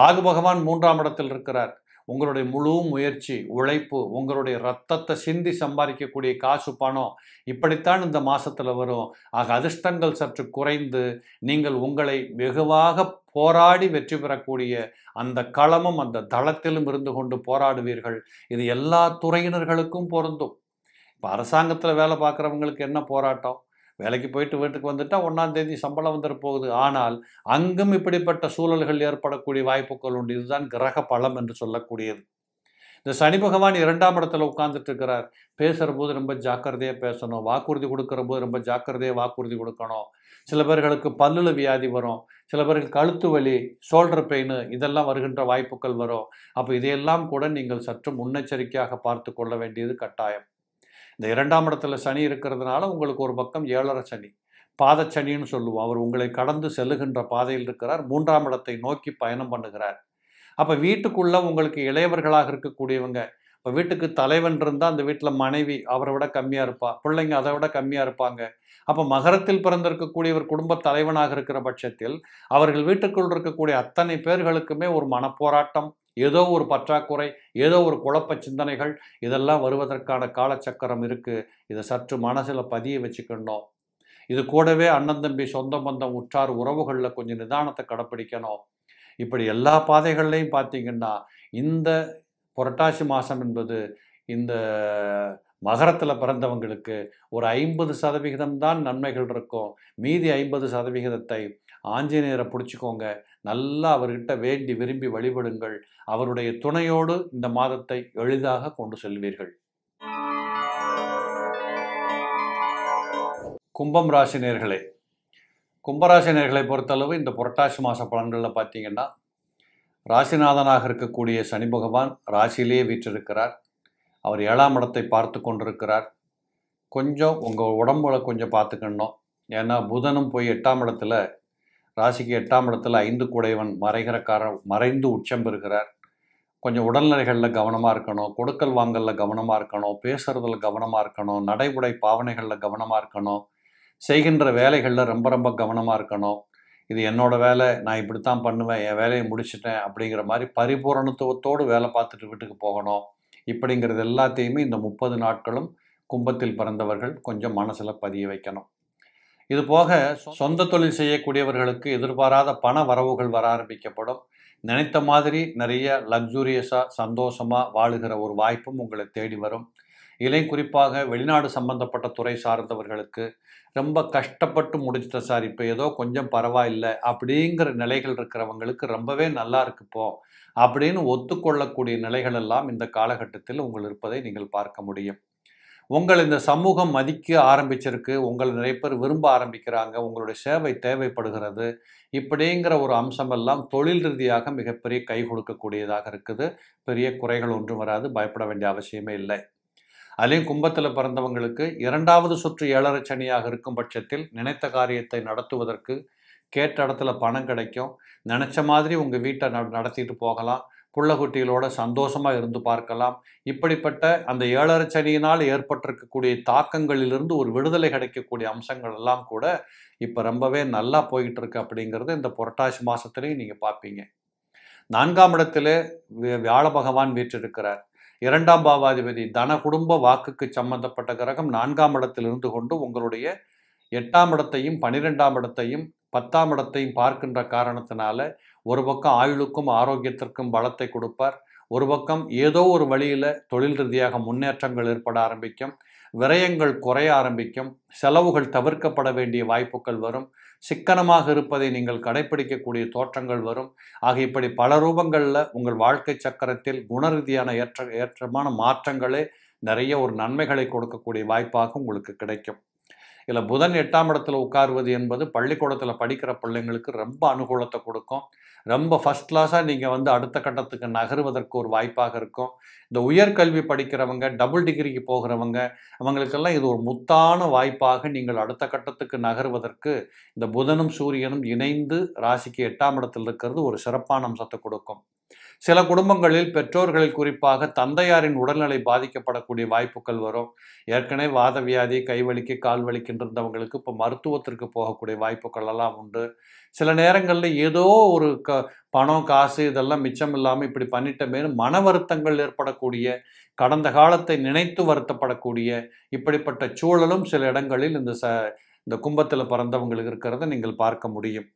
ராகு பகவான் மூன்றாம் இடத்தில் இருக்கிறார் உங்களுடைய முழு முயற்சி உழைப்பு உங்களுடைய ரத்தத்தை சிந்தி சம்பாதிக்கக்கூடிய காசு பணம் இப்படித்தான் இந்த மாதத்தில் வரும் ஆக அதிர்ஷ்டங்கள் சற்று குறைந்து நீங்கள் உங்களை வெகுவாக போராடி வெற்றி பெறக்கூடிய அந்த களமும் அந்த தளத்திலும் இருந்து கொண்டு போராடுவீர்கள் இது எல்லா துறையினர்களுக்கும் பொருந்தும் இப்போ அரசாங்கத்தில் வேலை பார்க்குறவங்களுக்கு என்ன போராட்டம் வேலைக்கு போயிட்டு வீட்டுக்கு வந்துட்டால் ஒன்றாந்தேதி சம்பளம் வந்துட போகுது ஆனால் அங்கும் இப்படிப்பட்ட சூழல்கள் ஏற்படக்கூடிய வாய்ப்புகள் உண்டு இதுதான் கிரக பலம் என்று சொல்லக்கூடியது இந்த சனி பகவான் இரண்டாம் இடத்துல உட்கார்ந்துட்டு இருக்கிறார் பேசுகிற போது ரொம்ப ஜாக்கிரதையாக பேசணும் வாக்குறுதி கொடுக்குற போது ரொம்ப ஜாக்கிரதையாக வாக்குறுதி கொடுக்கணும் சில பேர்களுக்கு பல்லுல வியாதி வரும் சில பேருக்கு கழுத்து வலி ஷோல்டர் பெயின் இதெல்லாம் வருகின்ற வாய்ப்புகள் வரும் அப்போ இதையெல்லாம் கூட நீங்கள் சற்று முன்னெச்சரிக்கையாக பார்த்து கொள்ள வேண்டியது கட்டாயம் இந்த இரண்டாம் இடத்துல சனி இருக்கிறதுனால உங்களுக்கு ஒரு பக்கம் ஏழரை சனி பாதச்சனின்னு சொல்லுவோம் அவர் உங்களை கடந்து செல்லுகின்ற பாதையில் இருக்கிறார் மூன்றாம் இடத்தை நோக்கி பயணம் பண்ணுகிறார் அப்போ வீட்டுக்குள்ளே உங்களுக்கு இளையவர்களாக இருக்கக்கூடியவங்க இப்போ வீட்டுக்கு தலைவன் இருந்தால் அந்த வீட்டில் மனைவி அவரை விட கம்மியாக இருப்பா பிள்ளைங்க அதை விட கம்மியாக இருப்பாங்க அப்போ மகரத்தில் பிறந்திருக்கக்கூடிய ஒரு குடும்ப தலைவனாக இருக்கிற பட்சத்தில் அவர்கள் வீட்டுக்குள் இருக்கக்கூடிய அத்தனை பேர்களுக்குமே ஒரு மனப்போராட்டம் ஏதோ ஒரு பற்றாக்குறை ஏதோ ஒரு குழப்ப சிந்தனைகள் இதெல்லாம் வருவதற்கான காலச்சக்கரம் இருக்குது இதை சற்று மனசில் பதிய வச்சுக்கணும் இது கூடவே அண்ணன் தம்பி சொந்த பந்தம் உற்றார் உறவுகளில் கொஞ்சம் நிதானத்தை கடைப்பிடிக்கணும் இப்படி எல்லா பாதைகள்லையும் பார்த்தீங்கன்னா இந்த புரட்டாசி மாதம் என்பது இந்த மகரத்தில் பிறந்தவங்களுக்கு ஒரு ஐம்பது சதவிகிதம் தான் நன்மைகள் இருக்கும் மீதி ஐம்பது சதவிகிதத்தை ஆஞ்சநேயரை பிடிச்சிக்கோங்க நல்லா அவர்கிட்ட வேண்டி விரும்பி வழிபடுங்கள் அவருடைய துணையோடு இந்த மாதத்தை எளிதாக கொண்டு செல்வீர்கள் கும்பம் ராசினியர்களே கும்பராசினியர்களை பொறுத்தளவு இந்த புரட்டாசி மாத பலன்களில் பார்த்தீங்கன்னா ராசிநாதனாக இருக்கக்கூடிய சனி பகவான் ராசியிலேயே வீற்றிருக்கிறார் அவர் ஏழாம் இடத்தை பார்த்து கொண்டிருக்கிறார் கொஞ்சம் உங்கள் உடம்புல கொஞ்சம் பார்த்துக்கணும் ஏன்னா புதனும் போய் எட்டாம் இடத்துல ராசிக்கு எட்டாம் இடத்துல ஐந்து குடைவன் மறைகிற கார மறைந்து உச்சம் பெறுகிறார் கொஞ்சம் உடல்நிலைகளில் கவனமாக இருக்கணும் கொடுக்கல் வாங்கலில் கவனமாக இருக்கணும் பேசுகிறதுல கவனமாக இருக்கணும் நடைமுறை பாவனைகளில் கவனமாக இருக்கணும் செய்கின்ற வேலைகளில் ரொம்ப ரொம்ப கவனமாக இருக்கணும் இது என்னோட வேலை நான் இப்படித்தான் பண்ணுவேன் என் வேலையை முடிச்சிட்டேன் அப்படிங்கிற மாதிரி பரிபூரணத்துவத்தோடு வேலை பார்த்துட்டு வீட்டுக்கு போகணும் இப்படிங்கிறது எல்லாத்தையுமே இந்த முப்பது நாட்களும் கும்பத்தில் பிறந்தவர்கள் கொஞ்சம் மனசில் பதிய வைக்கணும் இது போக சொந்த தொழில் செய்யக்கூடியவர்களுக்கு எதிர்பாராத பண வரவுகள் வர ஆரம்பிக்கப்படும் நினைத்த மாதிரி நிறைய லக்ஸூரியஸாக சந்தோஷமாக வாழுகிற ஒரு வாய்ப்பும் உங்களை தேடி வரும் இலை குறிப்பாக வெளிநாடு சம்பந்தப்பட்ட துறை சார்ந்தவர்களுக்கு ரொம்ப கஷ்டப்பட்டு முடிச்சிட்ட சார் இப்போ ஏதோ கொஞ்சம் பரவாயில்லை அப்படிங்கிற நிலைகள் இருக்கிறவங்களுக்கு ரொம்பவே நல்லா இருக்குப்போ அப்படின்னு ஒத்துக்கொள்ளக்கூடிய நிலைகள் எல்லாம் இந்த காலகட்டத்தில் உங்கள் இருப்பதை நீங்கள் பார்க்க முடியும் உங்கள் இந்த சமூகம் மதிக்க ஆரம்பிச்சிருக்கு உங்களை நிறைய பேர் விரும்ப ஆரம்பிக்கிறாங்க உங்களுடைய சேவை தேவைப்படுகிறது இப்படிங்கிற ஒரு அம்சமெல்லாம் தொழில் ரீதியாக மிகப்பெரிய கை கொடுக்கக்கூடியதாக இருக்குது பெரிய குறைகள் ஒன்றும் வராது பயப்பட வேண்டிய அவசியமே இல்லை அதையும் கும்பத்தில் பிறந்தவங்களுக்கு இரண்டாவது சுற்று ஏழரை சனியாக இருக்கும் பட்சத்தில் நினைத்த காரியத்தை நடத்துவதற்கு கேட்ட இடத்துல பணம் கிடைக்கும் நினச்ச மாதிரி உங்கள் வீட்டை நடத்திட்டு போகலாம் புள்ள குட்டிகளோட சந்தோஷமாக இருந்து பார்க்கலாம் இப்படிப்பட்ட அந்த ஏழரை சனியினால் ஏற்பட்டிருக்கக்கூடிய தாக்கங்களிலிருந்து ஒரு விடுதலை கிடைக்கக்கூடிய அம்சங்கள் எல்லாம் கூட இப்போ ரொம்பவே நல்லா போயிட்டு இருக்கு அப்படிங்கிறது இந்த புரட்டாசி மாதத்துலேயும் நீங்கள் பார்ப்பீங்க நான்காம் இடத்திலே வியாழ பகவான் வீற்றிருக்கிறார் இரண்டாம் பாவாதிபதி தன குடும்ப வாக்குக்கு சம்பந்தப்பட்ட கிரகம் நான்காம் இடத்தில் இருந்து கொண்டு உங்களுடைய எட்டாம் இடத்தையும் பனிரெண்டாம் இடத்தையும் பத்தாம் இடத்தையும் பார்க்கின்ற காரணத்தினால ஒரு பக்கம் ஆயுளுக்கும் ஆரோக்கியத்திற்கும் பலத்தை கொடுப்பார் ஒரு பக்கம் ஏதோ ஒரு வழியில் தொழில் ரீதியாக முன்னேற்றங்கள் ஏற்பட ஆரம்பிக்கும் விரயங்கள் குறைய ஆரம்பிக்கும் செலவுகள் தவிர்க்கப்பட வேண்டிய வாய்ப்புகள் வரும் சிக்கனமாக இருப்பதை நீங்கள் கடைபிடிக்கக்கூடிய தோற்றங்கள் வரும் ஆக இப்படி பல ரூபங்களில் உங்கள் வாழ்க்கை சக்கரத்தில் குணரீதியான ஏற்ற ஏற்றமான மாற்றங்களே நிறைய ஒரு நன்மைகளை கொடுக்கக்கூடிய வாய்ப்பாக உங்களுக்கு கிடைக்கும் இதில் புதன் எட்டாம் இடத்துல உட்காருவது என்பது பள்ளிக்கூடத்தில் படிக்கிற பிள்ளைங்களுக்கு ரொம்ப அனுகூலத்தை கொடுக்கும் ரொம்ப ஃபஸ்ட் கிளாஸாக நீங்கள் வந்து அடுத்த கட்டத்துக்கு நகருவதற்கு ஒரு வாய்ப்பாக இருக்கும் இந்த உயர்கல்வி படிக்கிறவங்க டபுள் டிகிரிக்கு போகிறவங்க அவங்களுக்கெல்லாம் இது ஒரு முத்தான வாய்ப்பாக நீங்கள் அடுத்த கட்டத்துக்கு நகருவதற்கு இந்த புதனும் சூரியனும் இணைந்து ராசிக்கு எட்டாம் இடத்தில் இருக்கிறது ஒரு சிறப்பான அம்சத்தை கொடுக்கும் சில குடும்பங்களில் பெற்றோர்களில் குறிப்பாக தந்தையாரின் உடல்நிலை பாதிக்கப்படக்கூடிய வாய்ப்புகள் வரும் ஏற்கனவே வாத வியாதி கைவலிக்கு கால் வலிக்கின்றவங்களுக்கு இப்போ மருத்துவத்திற்கு போகக்கூடிய வாய்ப்புகள் எல்லாம் உண்டு சில நேரங்களில் ஏதோ ஒரு க பணம் காசு இதெல்லாம் மிச்சம் இல்லாமல் இப்படி பண்ணிட்டமேனு மன வருத்தங்கள் ஏற்படக்கூடிய கடந்த காலத்தை நினைத்து வருத்தப்படக்கூடிய இப்படிப்பட்ட சூழலும் சில இடங்களில் இந்த ச இந்த கும்பத்தில் பிறந்தவங்களுக்கு இருக்கிறத நீங்கள் பார்க்க முடியும்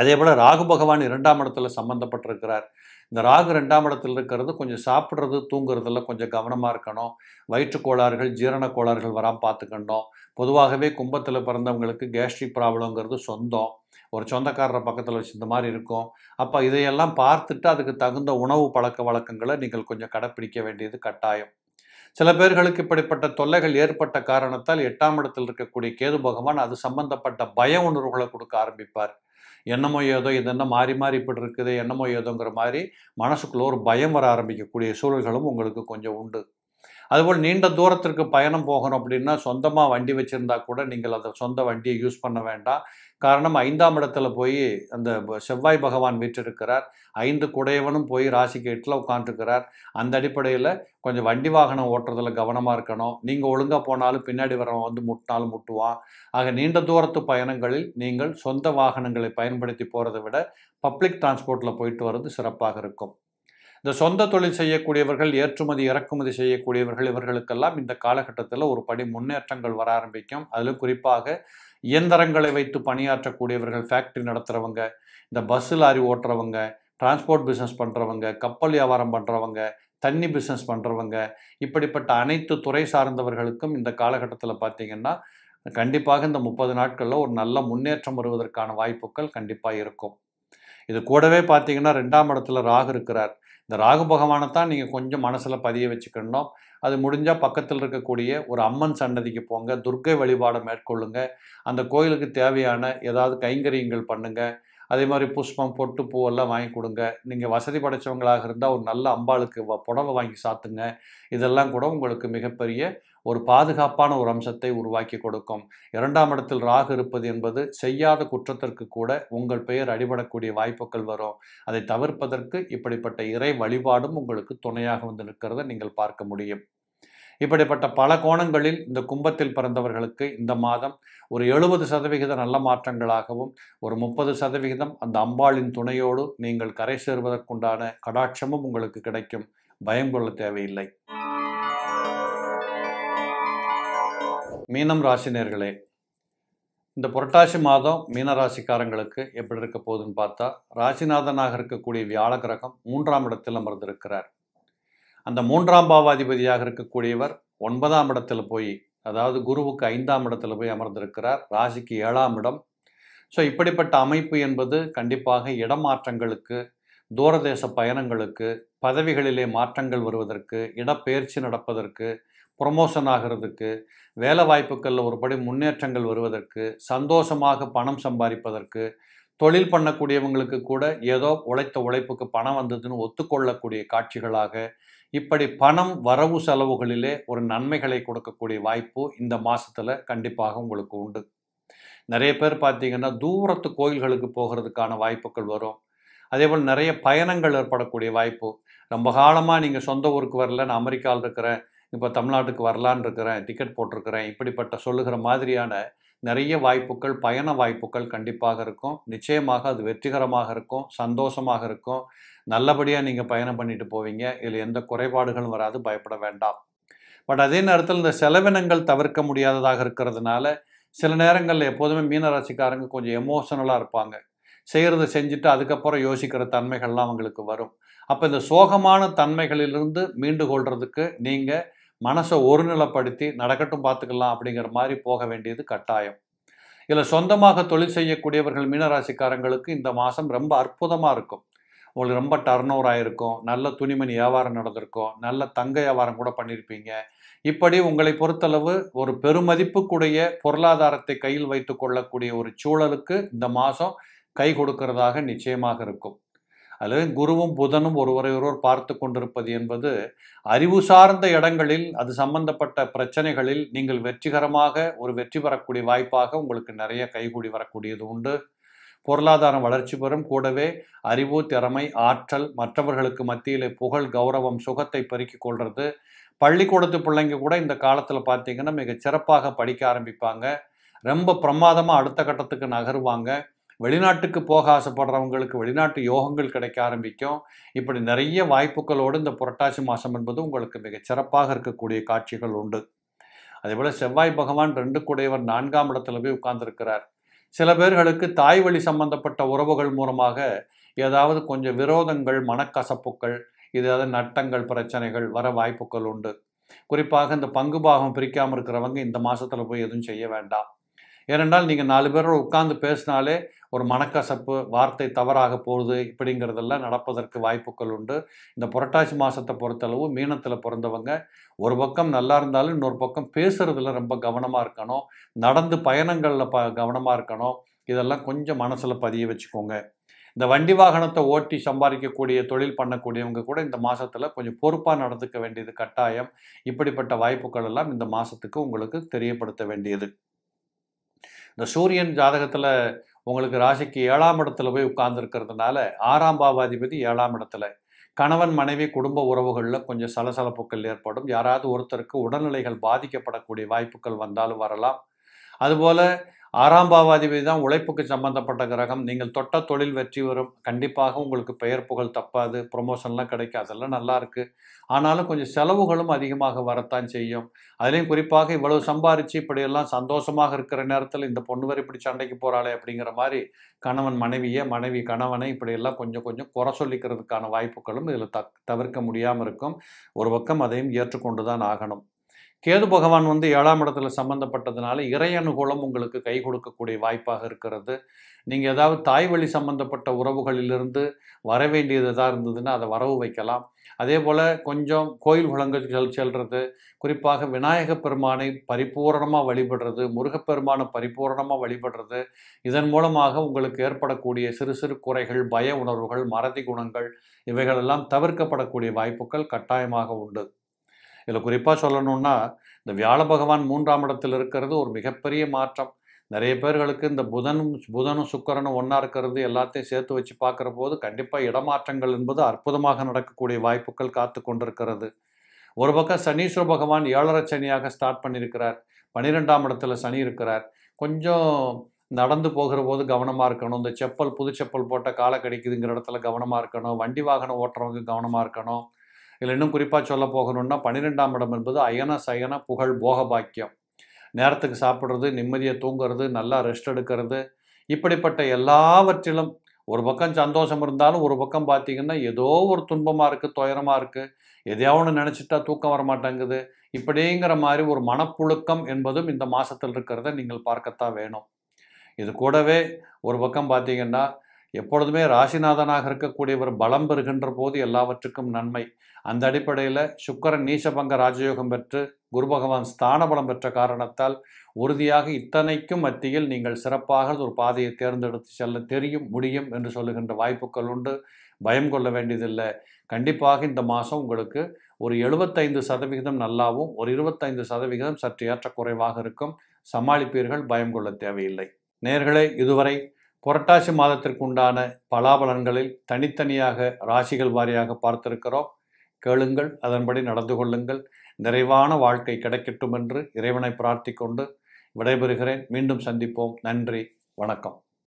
அதே போல் ராகு பகவான் இரண்டாம் இடத்துல சம்பந்தப்பட்டிருக்கிறார் இந்த ராகு ரெண்டாம் இடத்துல இருக்கிறது கொஞ்சம் சாப்பிட்றது தூங்குறதுல கொஞ்சம் கவனமாக இருக்கணும் வயிற்றுக்கோளாறுகள் கோளாறுகள் ஜீரண கோளாறுகள் வராமல் பார்த்துக்கணும் பொதுவாகவே கும்பத்தில் பிறந்தவங்களுக்கு கேஸ்ட்ரிக் ப்ராப்ளங்கிறது சொந்தம் ஒரு சொந்தக்காரரை பக்கத்தில் வச்சு இந்த மாதிரி இருக்கும் அப்போ இதையெல்லாம் பார்த்துட்டு அதுக்கு தகுந்த உணவு பழக்க வழக்கங்களை நீங்கள் கொஞ்சம் கடைப்பிடிக்க வேண்டியது கட்டாயம் சில பேர்களுக்கு இப்படிப்பட்ட தொல்லைகள் ஏற்பட்ட காரணத்தால் எட்டாம் இடத்தில் இருக்கக்கூடிய கேது பகவான் அது சம்பந்தப்பட்ட பய உணர்வுகளை கொடுக்க ஆரம்பிப்பார் என்னமோ ஏதோ இதென்ன மாறி மாறி இப்படி இருக்குது என்னமோ ஏதோங்கிற மாதிரி மனசுக்குள்ளே ஒரு பயம் வர ஆரம்பிக்கக்கூடிய சூழல்களும் உங்களுக்கு கொஞ்சம் உண்டு அதுபோல் நீண்ட தூரத்திற்கு பயணம் போகணும் அப்படின்னா சொந்தமாக வண்டி வச்சுருந்தா கூட நீங்கள் அதை சொந்த வண்டியை யூஸ் பண்ண வேண்டாம் காரணம் ஐந்தாம் இடத்துல போய் அந்த செவ்வாய் பகவான் வீற்றிருக்கிறார் ஐந்து குடையவனும் போய் ராசிக்கு எட்டில் உட்காந்துருக்கிறார் அந்த அடிப்படையில் கொஞ்சம் வண்டி வாகனம் ஓட்டுறதுல கவனமாக இருக்கணும் நீங்கள் ஒழுங்காக போனாலும் பின்னாடி வரவன் வந்து முட்டினாலும் முட்டுவான் ஆக நீண்ட தூரத்து பயணங்களில் நீங்கள் சொந்த வாகனங்களை பயன்படுத்தி போகிறத விட பப்ளிக் டிரான்ஸ்போர்ட்டில் போயிட்டு வர்றது சிறப்பாக இருக்கும் இந்த சொந்த தொழில் செய்யக்கூடியவர்கள் ஏற்றுமதி இறக்குமதி செய்யக்கூடியவர்கள் இவர்களுக்கெல்லாம் இந்த காலகட்டத்தில் ஒரு படி முன்னேற்றங்கள் வர ஆரம்பிக்கும் அதில் குறிப்பாக இயந்திரங்களை வைத்து பணியாற்றக்கூடியவர்கள் ஃபேக்ட்ரி நடத்துகிறவங்க இந்த பஸ் லாரி ஓட்டுறவங்க டிரான்ஸ்போர்ட் பிஸ்னஸ் பண்ணுறவங்க கப்பல் வியாபாரம் பண்ணுறவங்க தண்ணி பிஸ்னஸ் பண்ணுறவங்க இப்படிப்பட்ட அனைத்து துறை சார்ந்தவர்களுக்கும் இந்த காலகட்டத்தில் பார்த்திங்கன்னா கண்டிப்பாக இந்த முப்பது நாட்களில் ஒரு நல்ல முன்னேற்றம் வருவதற்கான வாய்ப்புகள் கண்டிப்பாக இருக்கும் இது கூடவே பார்த்தீங்கன்னா ரெண்டாம் இடத்துல ராகு இருக்கிறார் இந்த ராகு பகவானை தான் நீங்கள் கொஞ்சம் மனசில் பதிய வச்சுக்கணும் அது முடிஞ்சால் பக்கத்தில் இருக்கக்கூடிய ஒரு அம்மன் சன்னதிக்கு போங்க துர்க்கை வழிபாடை மேற்கொள்ளுங்க அந்த கோயிலுக்கு தேவையான ஏதாவது கைங்கரியங்கள் பண்ணுங்கள் அதே மாதிரி புஷ்பம் பொட்டு பூவெல்லாம் வாங்கி கொடுங்க நீங்கள் வசதி படைத்தவங்களாக இருந்தால் ஒரு நல்ல அம்பாளுக்கு புடவை வாங்கி சாத்துங்க இதெல்லாம் கூட உங்களுக்கு மிகப்பெரிய ஒரு பாதுகாப்பான ஒரு அம்சத்தை உருவாக்கி கொடுக்கும் இரண்டாம் இடத்தில் ராகு இருப்பது என்பது செய்யாத குற்றத்திற்கு கூட உங்கள் பெயர் அடிபடக்கூடிய வாய்ப்புகள் வரும் அதை தவிர்ப்பதற்கு இப்படிப்பட்ட இறை வழிபாடும் உங்களுக்கு துணையாக வந்து நிற்கிறத நீங்கள் பார்க்க முடியும் இப்படிப்பட்ட பல கோணங்களில் இந்த கும்பத்தில் பிறந்தவர்களுக்கு இந்த மாதம் ஒரு எழுபது சதவிகித நல்ல மாற்றங்களாகவும் ஒரு முப்பது சதவிகிதம் அந்த அம்பாளின் துணையோடு நீங்கள் கரை சேர்வதற்குண்டான கடாட்சமும் உங்களுக்கு கிடைக்கும் பயம் கொள்ள தேவையில்லை மீனம் ராசினியர்களே இந்த புரட்டாசி மாதம் மீனராசிக்காரங்களுக்கு எப்படி இருக்க போகுதுன்னு பார்த்தா ராசிநாதனாக இருக்கக்கூடிய வியாழ கிரகம் மூன்றாம் இடத்தில் அமர்ந்திருக்கிறார் அந்த மூன்றாம் பாவாதிபதியாக இருக்கக்கூடியவர் ஒன்பதாம் இடத்துல போய் அதாவது குருவுக்கு ஐந்தாம் இடத்துல போய் அமர்ந்திருக்கிறார் ராசிக்கு ஏழாம் இடம் ஸோ இப்படிப்பட்ட அமைப்பு என்பது கண்டிப்பாக இடமாற்றங்களுக்கு தூரதேச பயணங்களுக்கு பதவிகளிலே மாற்றங்கள் வருவதற்கு இடப்பெயர்ச்சி நடப்பதற்கு ப்ரொமோஷன் ஆகிறதுக்கு வேலை வாய்ப்புகளில் ஒருபடி முன்னேற்றங்கள் வருவதற்கு சந்தோஷமாக பணம் சம்பாதிப்பதற்கு தொழில் பண்ணக்கூடியவங்களுக்கு கூட ஏதோ உழைத்த உழைப்புக்கு பணம் வந்ததுன்னு ஒத்துக்கொள்ளக்கூடிய காட்சிகளாக இப்படி பணம் வரவு செலவுகளிலே ஒரு நன்மைகளை கொடுக்கக்கூடிய வாய்ப்பு இந்த மாதத்தில் கண்டிப்பாக உங்களுக்கு உண்டு நிறைய பேர் பார்த்தீங்கன்னா தூரத்து கோயில்களுக்கு போகிறதுக்கான வாய்ப்புகள் வரும் அதே போல் நிறைய பயணங்கள் ஏற்படக்கூடிய வாய்ப்பு ரொம்ப காலமாக நீங்கள் சொந்த ஊருக்கு வரல நான் அமெரிக்காவில் இருக்கிறேன் இப்போ தமிழ்நாட்டுக்கு வரலான் இருக்கிறேன் டிக்கெட் போட்டிருக்கிறேன் இப்படிப்பட்ட சொல்லுகிற மாதிரியான நிறைய வாய்ப்புகள் பயண வாய்ப்புகள் கண்டிப்பாக இருக்கும் நிச்சயமாக அது வெற்றிகரமாக இருக்கும் சந்தோஷமாக இருக்கும் நல்லபடியாக நீங்கள் பயணம் பண்ணிட்டு போவீங்க இதில் எந்த குறைபாடுகளும் வராது பயப்பட வேண்டாம் பட் அதே நேரத்தில் இந்த செலவினங்கள் தவிர்க்க முடியாததாக இருக்கிறதுனால சில நேரங்களில் எப்போதுமே மீனராசிக்காரங்க கொஞ்சம் எமோஷனலாக இருப்பாங்க செய்கிறத செஞ்சுட்டு அதுக்கப்புறம் யோசிக்கிற தன்மைகள்லாம் அவங்களுக்கு வரும் அப்போ இந்த சோகமான தன்மைகளிலிருந்து மீண்டு கொள்றதுக்கு நீங்கள் மனசை ஒருநிலைப்படுத்தி நடக்கட்டும் பார்த்துக்கலாம் அப்படிங்கிற மாதிரி போக வேண்டியது கட்டாயம் இதில் சொந்தமாக தொழில் செய்யக்கூடியவர்கள் மீனராசிக்காரங்களுக்கு இந்த மாதம் ரொம்ப அற்புதமாக இருக்கும் உங்களுக்கு ரொம்ப டர்ன் ஓவர் ஆகிருக்கும் நல்ல துணிமணி வியாபாரம் நடந்திருக்கும் நல்ல தங்க வியாபாரம் கூட பண்ணியிருப்பீங்க இப்படி உங்களை பொறுத்தளவு ஒரு பெருமதிப்புக்குடைய பொருளாதாரத்தை கையில் வைத்து கொள்ளக்கூடிய ஒரு சூழலுக்கு இந்த மாதம் கை கொடுக்கறதாக நிச்சயமாக இருக்கும் அல்லது குருவும் புதனும் ஒருவரை ஒருவர் பார்த்து கொண்டிருப்பது என்பது அறிவு சார்ந்த இடங்களில் அது சம்பந்தப்பட்ட பிரச்சனைகளில் நீங்கள் வெற்றிகரமாக ஒரு வெற்றி பெறக்கூடிய வாய்ப்பாக உங்களுக்கு நிறைய கைகூடி வரக்கூடியது உண்டு பொருளாதாரம் வளர்ச்சி பெறும் கூடவே அறிவு திறமை ஆற்றல் மற்றவர்களுக்கு மத்தியிலே புகழ் கௌரவம் சுகத்தை பெருக்கிக் கொள்வது பள்ளிக்கூடத்து பிள்ளைங்க கூட இந்த காலத்தில் பார்த்தீங்கன்னா மிக சிறப்பாக படிக்க ஆரம்பிப்பாங்க ரொம்ப பிரமாதமாக அடுத்த கட்டத்துக்கு நகருவாங்க வெளிநாட்டுக்கு போக ஆசைப்படுறவங்களுக்கு வெளிநாட்டு யோகங்கள் கிடைக்க ஆரம்பிக்கும் இப்படி நிறைய வாய்ப்புகளோடு இந்த புரட்டாசி மாதம் என்பது உங்களுக்கு மிகச் சிறப்பாக இருக்கக்கூடிய காட்சிகள் உண்டு அதேபோல் செவ்வாய் பகவான் ரெண்டு கூடையவர் நான்காம் இடத்துல போய் உட்கார்ந்துருக்கிறார் சில பேர்களுக்கு தாய் வழி சம்பந்தப்பட்ட உறவுகள் மூலமாக ஏதாவது கொஞ்சம் விரோதங்கள் மனக்கசப்புக்கள் இது ஏதாவது நட்டங்கள் பிரச்சனைகள் வர வாய்ப்புகள் உண்டு குறிப்பாக இந்த பங்கு பாகம் பிரிக்காமல் இருக்கிறவங்க இந்த மாதத்தில் போய் எதுவும் செய்ய வேண்டாம் ஏனென்றால் நீங்கள் நாலு பேரோட உட்காந்து பேசினாலே ஒரு மனக்கசப்பு வார்த்தை தவறாக போகுது இப்படிங்கிறதெல்லாம் நடப்பதற்கு வாய்ப்புகள் உண்டு இந்த புரட்டாசி மாதத்தை பொறுத்தளவு மீனத்தில் பிறந்தவங்க ஒரு பக்கம் நல்லா இருந்தாலும் இன்னொரு பக்கம் பேசுகிறதுல ரொம்ப கவனமாக இருக்கணும் நடந்து பயணங்களில் ப கவனமாக இருக்கணும் இதெல்லாம் கொஞ்சம் மனசில் பதிய வச்சுக்கோங்க இந்த வண்டி வாகனத்தை ஓட்டி சம்பாதிக்கக்கூடிய தொழில் பண்ணக்கூடியவங்க கூட இந்த மாதத்தில் கொஞ்சம் பொறுப்பாக நடந்துக்க வேண்டியது கட்டாயம் இப்படிப்பட்ட வாய்ப்புகள் எல்லாம் இந்த மாதத்துக்கு உங்களுக்கு தெரியப்படுத்த வேண்டியது இந்த சூரியன் ஜாதகத்தில் உங்களுக்கு ராசிக்கு ஏழாம் இடத்துல போய் உட்கார்ந்துருக்கிறதுனால ஆறாம் பாவாதிபதி ஏழாம் இடத்துல கணவன் மனைவி குடும்ப உறவுகளில் கொஞ்சம் சலசலப்புகள் ஏற்படும் யாராவது ஒருத்தருக்கு உடல்நிலைகள் பாதிக்கப்படக்கூடிய வாய்ப்புகள் வந்தாலும் வரலாம் அதுபோல் ஆறாம் பாவாதிபதி தான் உழைப்புக்கு சம்மந்தப்பட்ட கிரகம் நீங்கள் தொட்ட தொழில் வெற்றி வரும் கண்டிப்பாக உங்களுக்கு பெயர் புகழ் தப்பாது ப்ரொமோஷன்லாம் கிடைக்கும் அதெல்லாம் நல்லா இருக்குது ஆனாலும் கொஞ்சம் செலவுகளும் அதிகமாக வரத்தான் செய்யும் அதுலேயும் குறிப்பாக இவ்வளவு சம்பாரித்து இப்படியெல்லாம் சந்தோஷமாக இருக்கிற நேரத்தில் இந்த பொண்ணு வரை இப்படி சண்டைக்கு போகிறாளே அப்படிங்கிற மாதிரி கணவன் மனைவியை மனைவி கணவனை இப்படியெல்லாம் கொஞ்சம் கொஞ்சம் குறை சொல்லிக்கிறதுக்கான வாய்ப்புகளும் இதில் த தவிர்க்க முடியாமல் இருக்கும் ஒரு பக்கம் அதையும் ஏற்றுக்கொண்டு தான் ஆகணும் கேது பகவான் வந்து ஏழாம் இடத்துல சம்பந்தப்பட்டதுனால இறை அனுகூலம் உங்களுக்கு கை கொடுக்கக்கூடிய வாய்ப்பாக இருக்கிறது நீங்கள் ஏதாவது தாய் வழி சம்பந்தப்பட்ட உறவுகளிலிருந்து வர வேண்டியது எதாக இருந்ததுன்னா அதை வரவு வைக்கலாம் அதே போல் கொஞ்சம் கோயில் குளங்கள் செல்வது குறிப்பாக விநாயக பெருமானை பரிபூரணமாக வழிபடுறது முருகப்பெருமானை பரிபூரணமாக வழிபடுறது இதன் மூலமாக உங்களுக்கு ஏற்படக்கூடிய சிறு சிறு குறைகள் பய உணர்வுகள் மறதி குணங்கள் இவைகளெல்லாம் தவிர்க்கப்படக்கூடிய வாய்ப்புகள் கட்டாயமாக உண்டு இதில் குறிப்பாக சொல்லணும்னா இந்த வியாழ பகவான் மூன்றாம் இடத்தில் இருக்கிறது ஒரு மிகப்பெரிய மாற்றம் நிறைய பேர்களுக்கு இந்த புதனும் புதனும் சுக்கரனும் ஒன்றா இருக்கிறது எல்லாத்தையும் சேர்த்து வச்சு பார்க்குற போது கண்டிப்பாக இடமாற்றங்கள் என்பது அற்புதமாக நடக்கக்கூடிய வாய்ப்புகள் காத்து கொண்டிருக்கிறது ஒரு பக்கம் சனீஸ்வர பகவான் ஏழரை சனியாக ஸ்டார்ட் பண்ணியிருக்கிறார் பன்னிரெண்டாம் இடத்துல சனி இருக்கிறார் கொஞ்சம் நடந்து போகிற போது கவனமாக இருக்கணும் இந்த செப்பல் புது செப்பல் போட்ட காலை கிடைக்குதுங்கிற இடத்துல கவனமாக இருக்கணும் வண்டி வாகனம் ஓட்டுறவங்க கவனமாக இருக்கணும் இதில் இன்னும் குறிப்பாக சொல்ல போகணும்னா பன்னிரெண்டாம் இடம் என்பது அயன சயன புகழ் போக பாக்கியம் நேரத்துக்கு சாப்பிட்றது நிம்மதியை தூங்கிறது நல்லா ரெஸ்ட் எடுக்கிறது இப்படிப்பட்ட எல்லாவற்றிலும் ஒரு பக்கம் சந்தோஷம் இருந்தாலும் ஒரு பக்கம் பார்த்தீங்கன்னா ஏதோ ஒரு துன்பமாக இருக்குது துயரமாக இருக்குது எதையாவது நினச்சிட்டா தூக்கம் வர மாட்டேங்குது இப்படிங்கிற மாதிரி ஒரு மனப்புழுக்கம் என்பதும் இந்த மாதத்தில் இருக்கிறத நீங்கள் பார்க்கத்தான் வேணும் இது கூடவே ஒரு பக்கம் பார்த்தீங்கன்னா எப்பொழுதுமே ராசிநாதனாக இருக்கக்கூடியவர் பலம் பெறுகின்ற போது எல்லாவற்றுக்கும் நன்மை அந்த அடிப்படையில் சுக்கரன் நீசபங்க ராஜயோகம் பெற்று குரு பகவான் ஸ்தானபலம் பெற்ற காரணத்தால் உறுதியாக இத்தனைக்கும் மத்தியில் நீங்கள் சிறப்பாக ஒரு பாதையை தேர்ந்தெடுத்து செல்ல தெரியும் முடியும் என்று சொல்லுகின்ற வாய்ப்புகள் உண்டு பயம் கொள்ள வேண்டியதில்லை கண்டிப்பாக இந்த மாதம் உங்களுக்கு ஒரு எழுபத்தைந்து சதவிகிதம் நல்லாவும் ஒரு இருபத்தைந்து சதவிகிதம் சற்று ஏற்றக்குறைவாக இருக்கும் சமாளிப்பீர்கள் பயம் கொள்ள தேவையில்லை நேர்களே இதுவரை புரட்டாசி மாதத்திற்குண்டான பலாபலன்களில் தனித்தனியாக ராசிகள் வாரியாக பார்த்திருக்கிறோம் கேளுங்கள் அதன்படி நடந்து கொள்ளுங்கள் நிறைவான வாழ்க்கை கிடைக்கட்டும் என்று இறைவனை பிரார்த்திக்கொண்டு விடைபெறுகிறேன் மீண்டும் சந்திப்போம் நன்றி வணக்கம்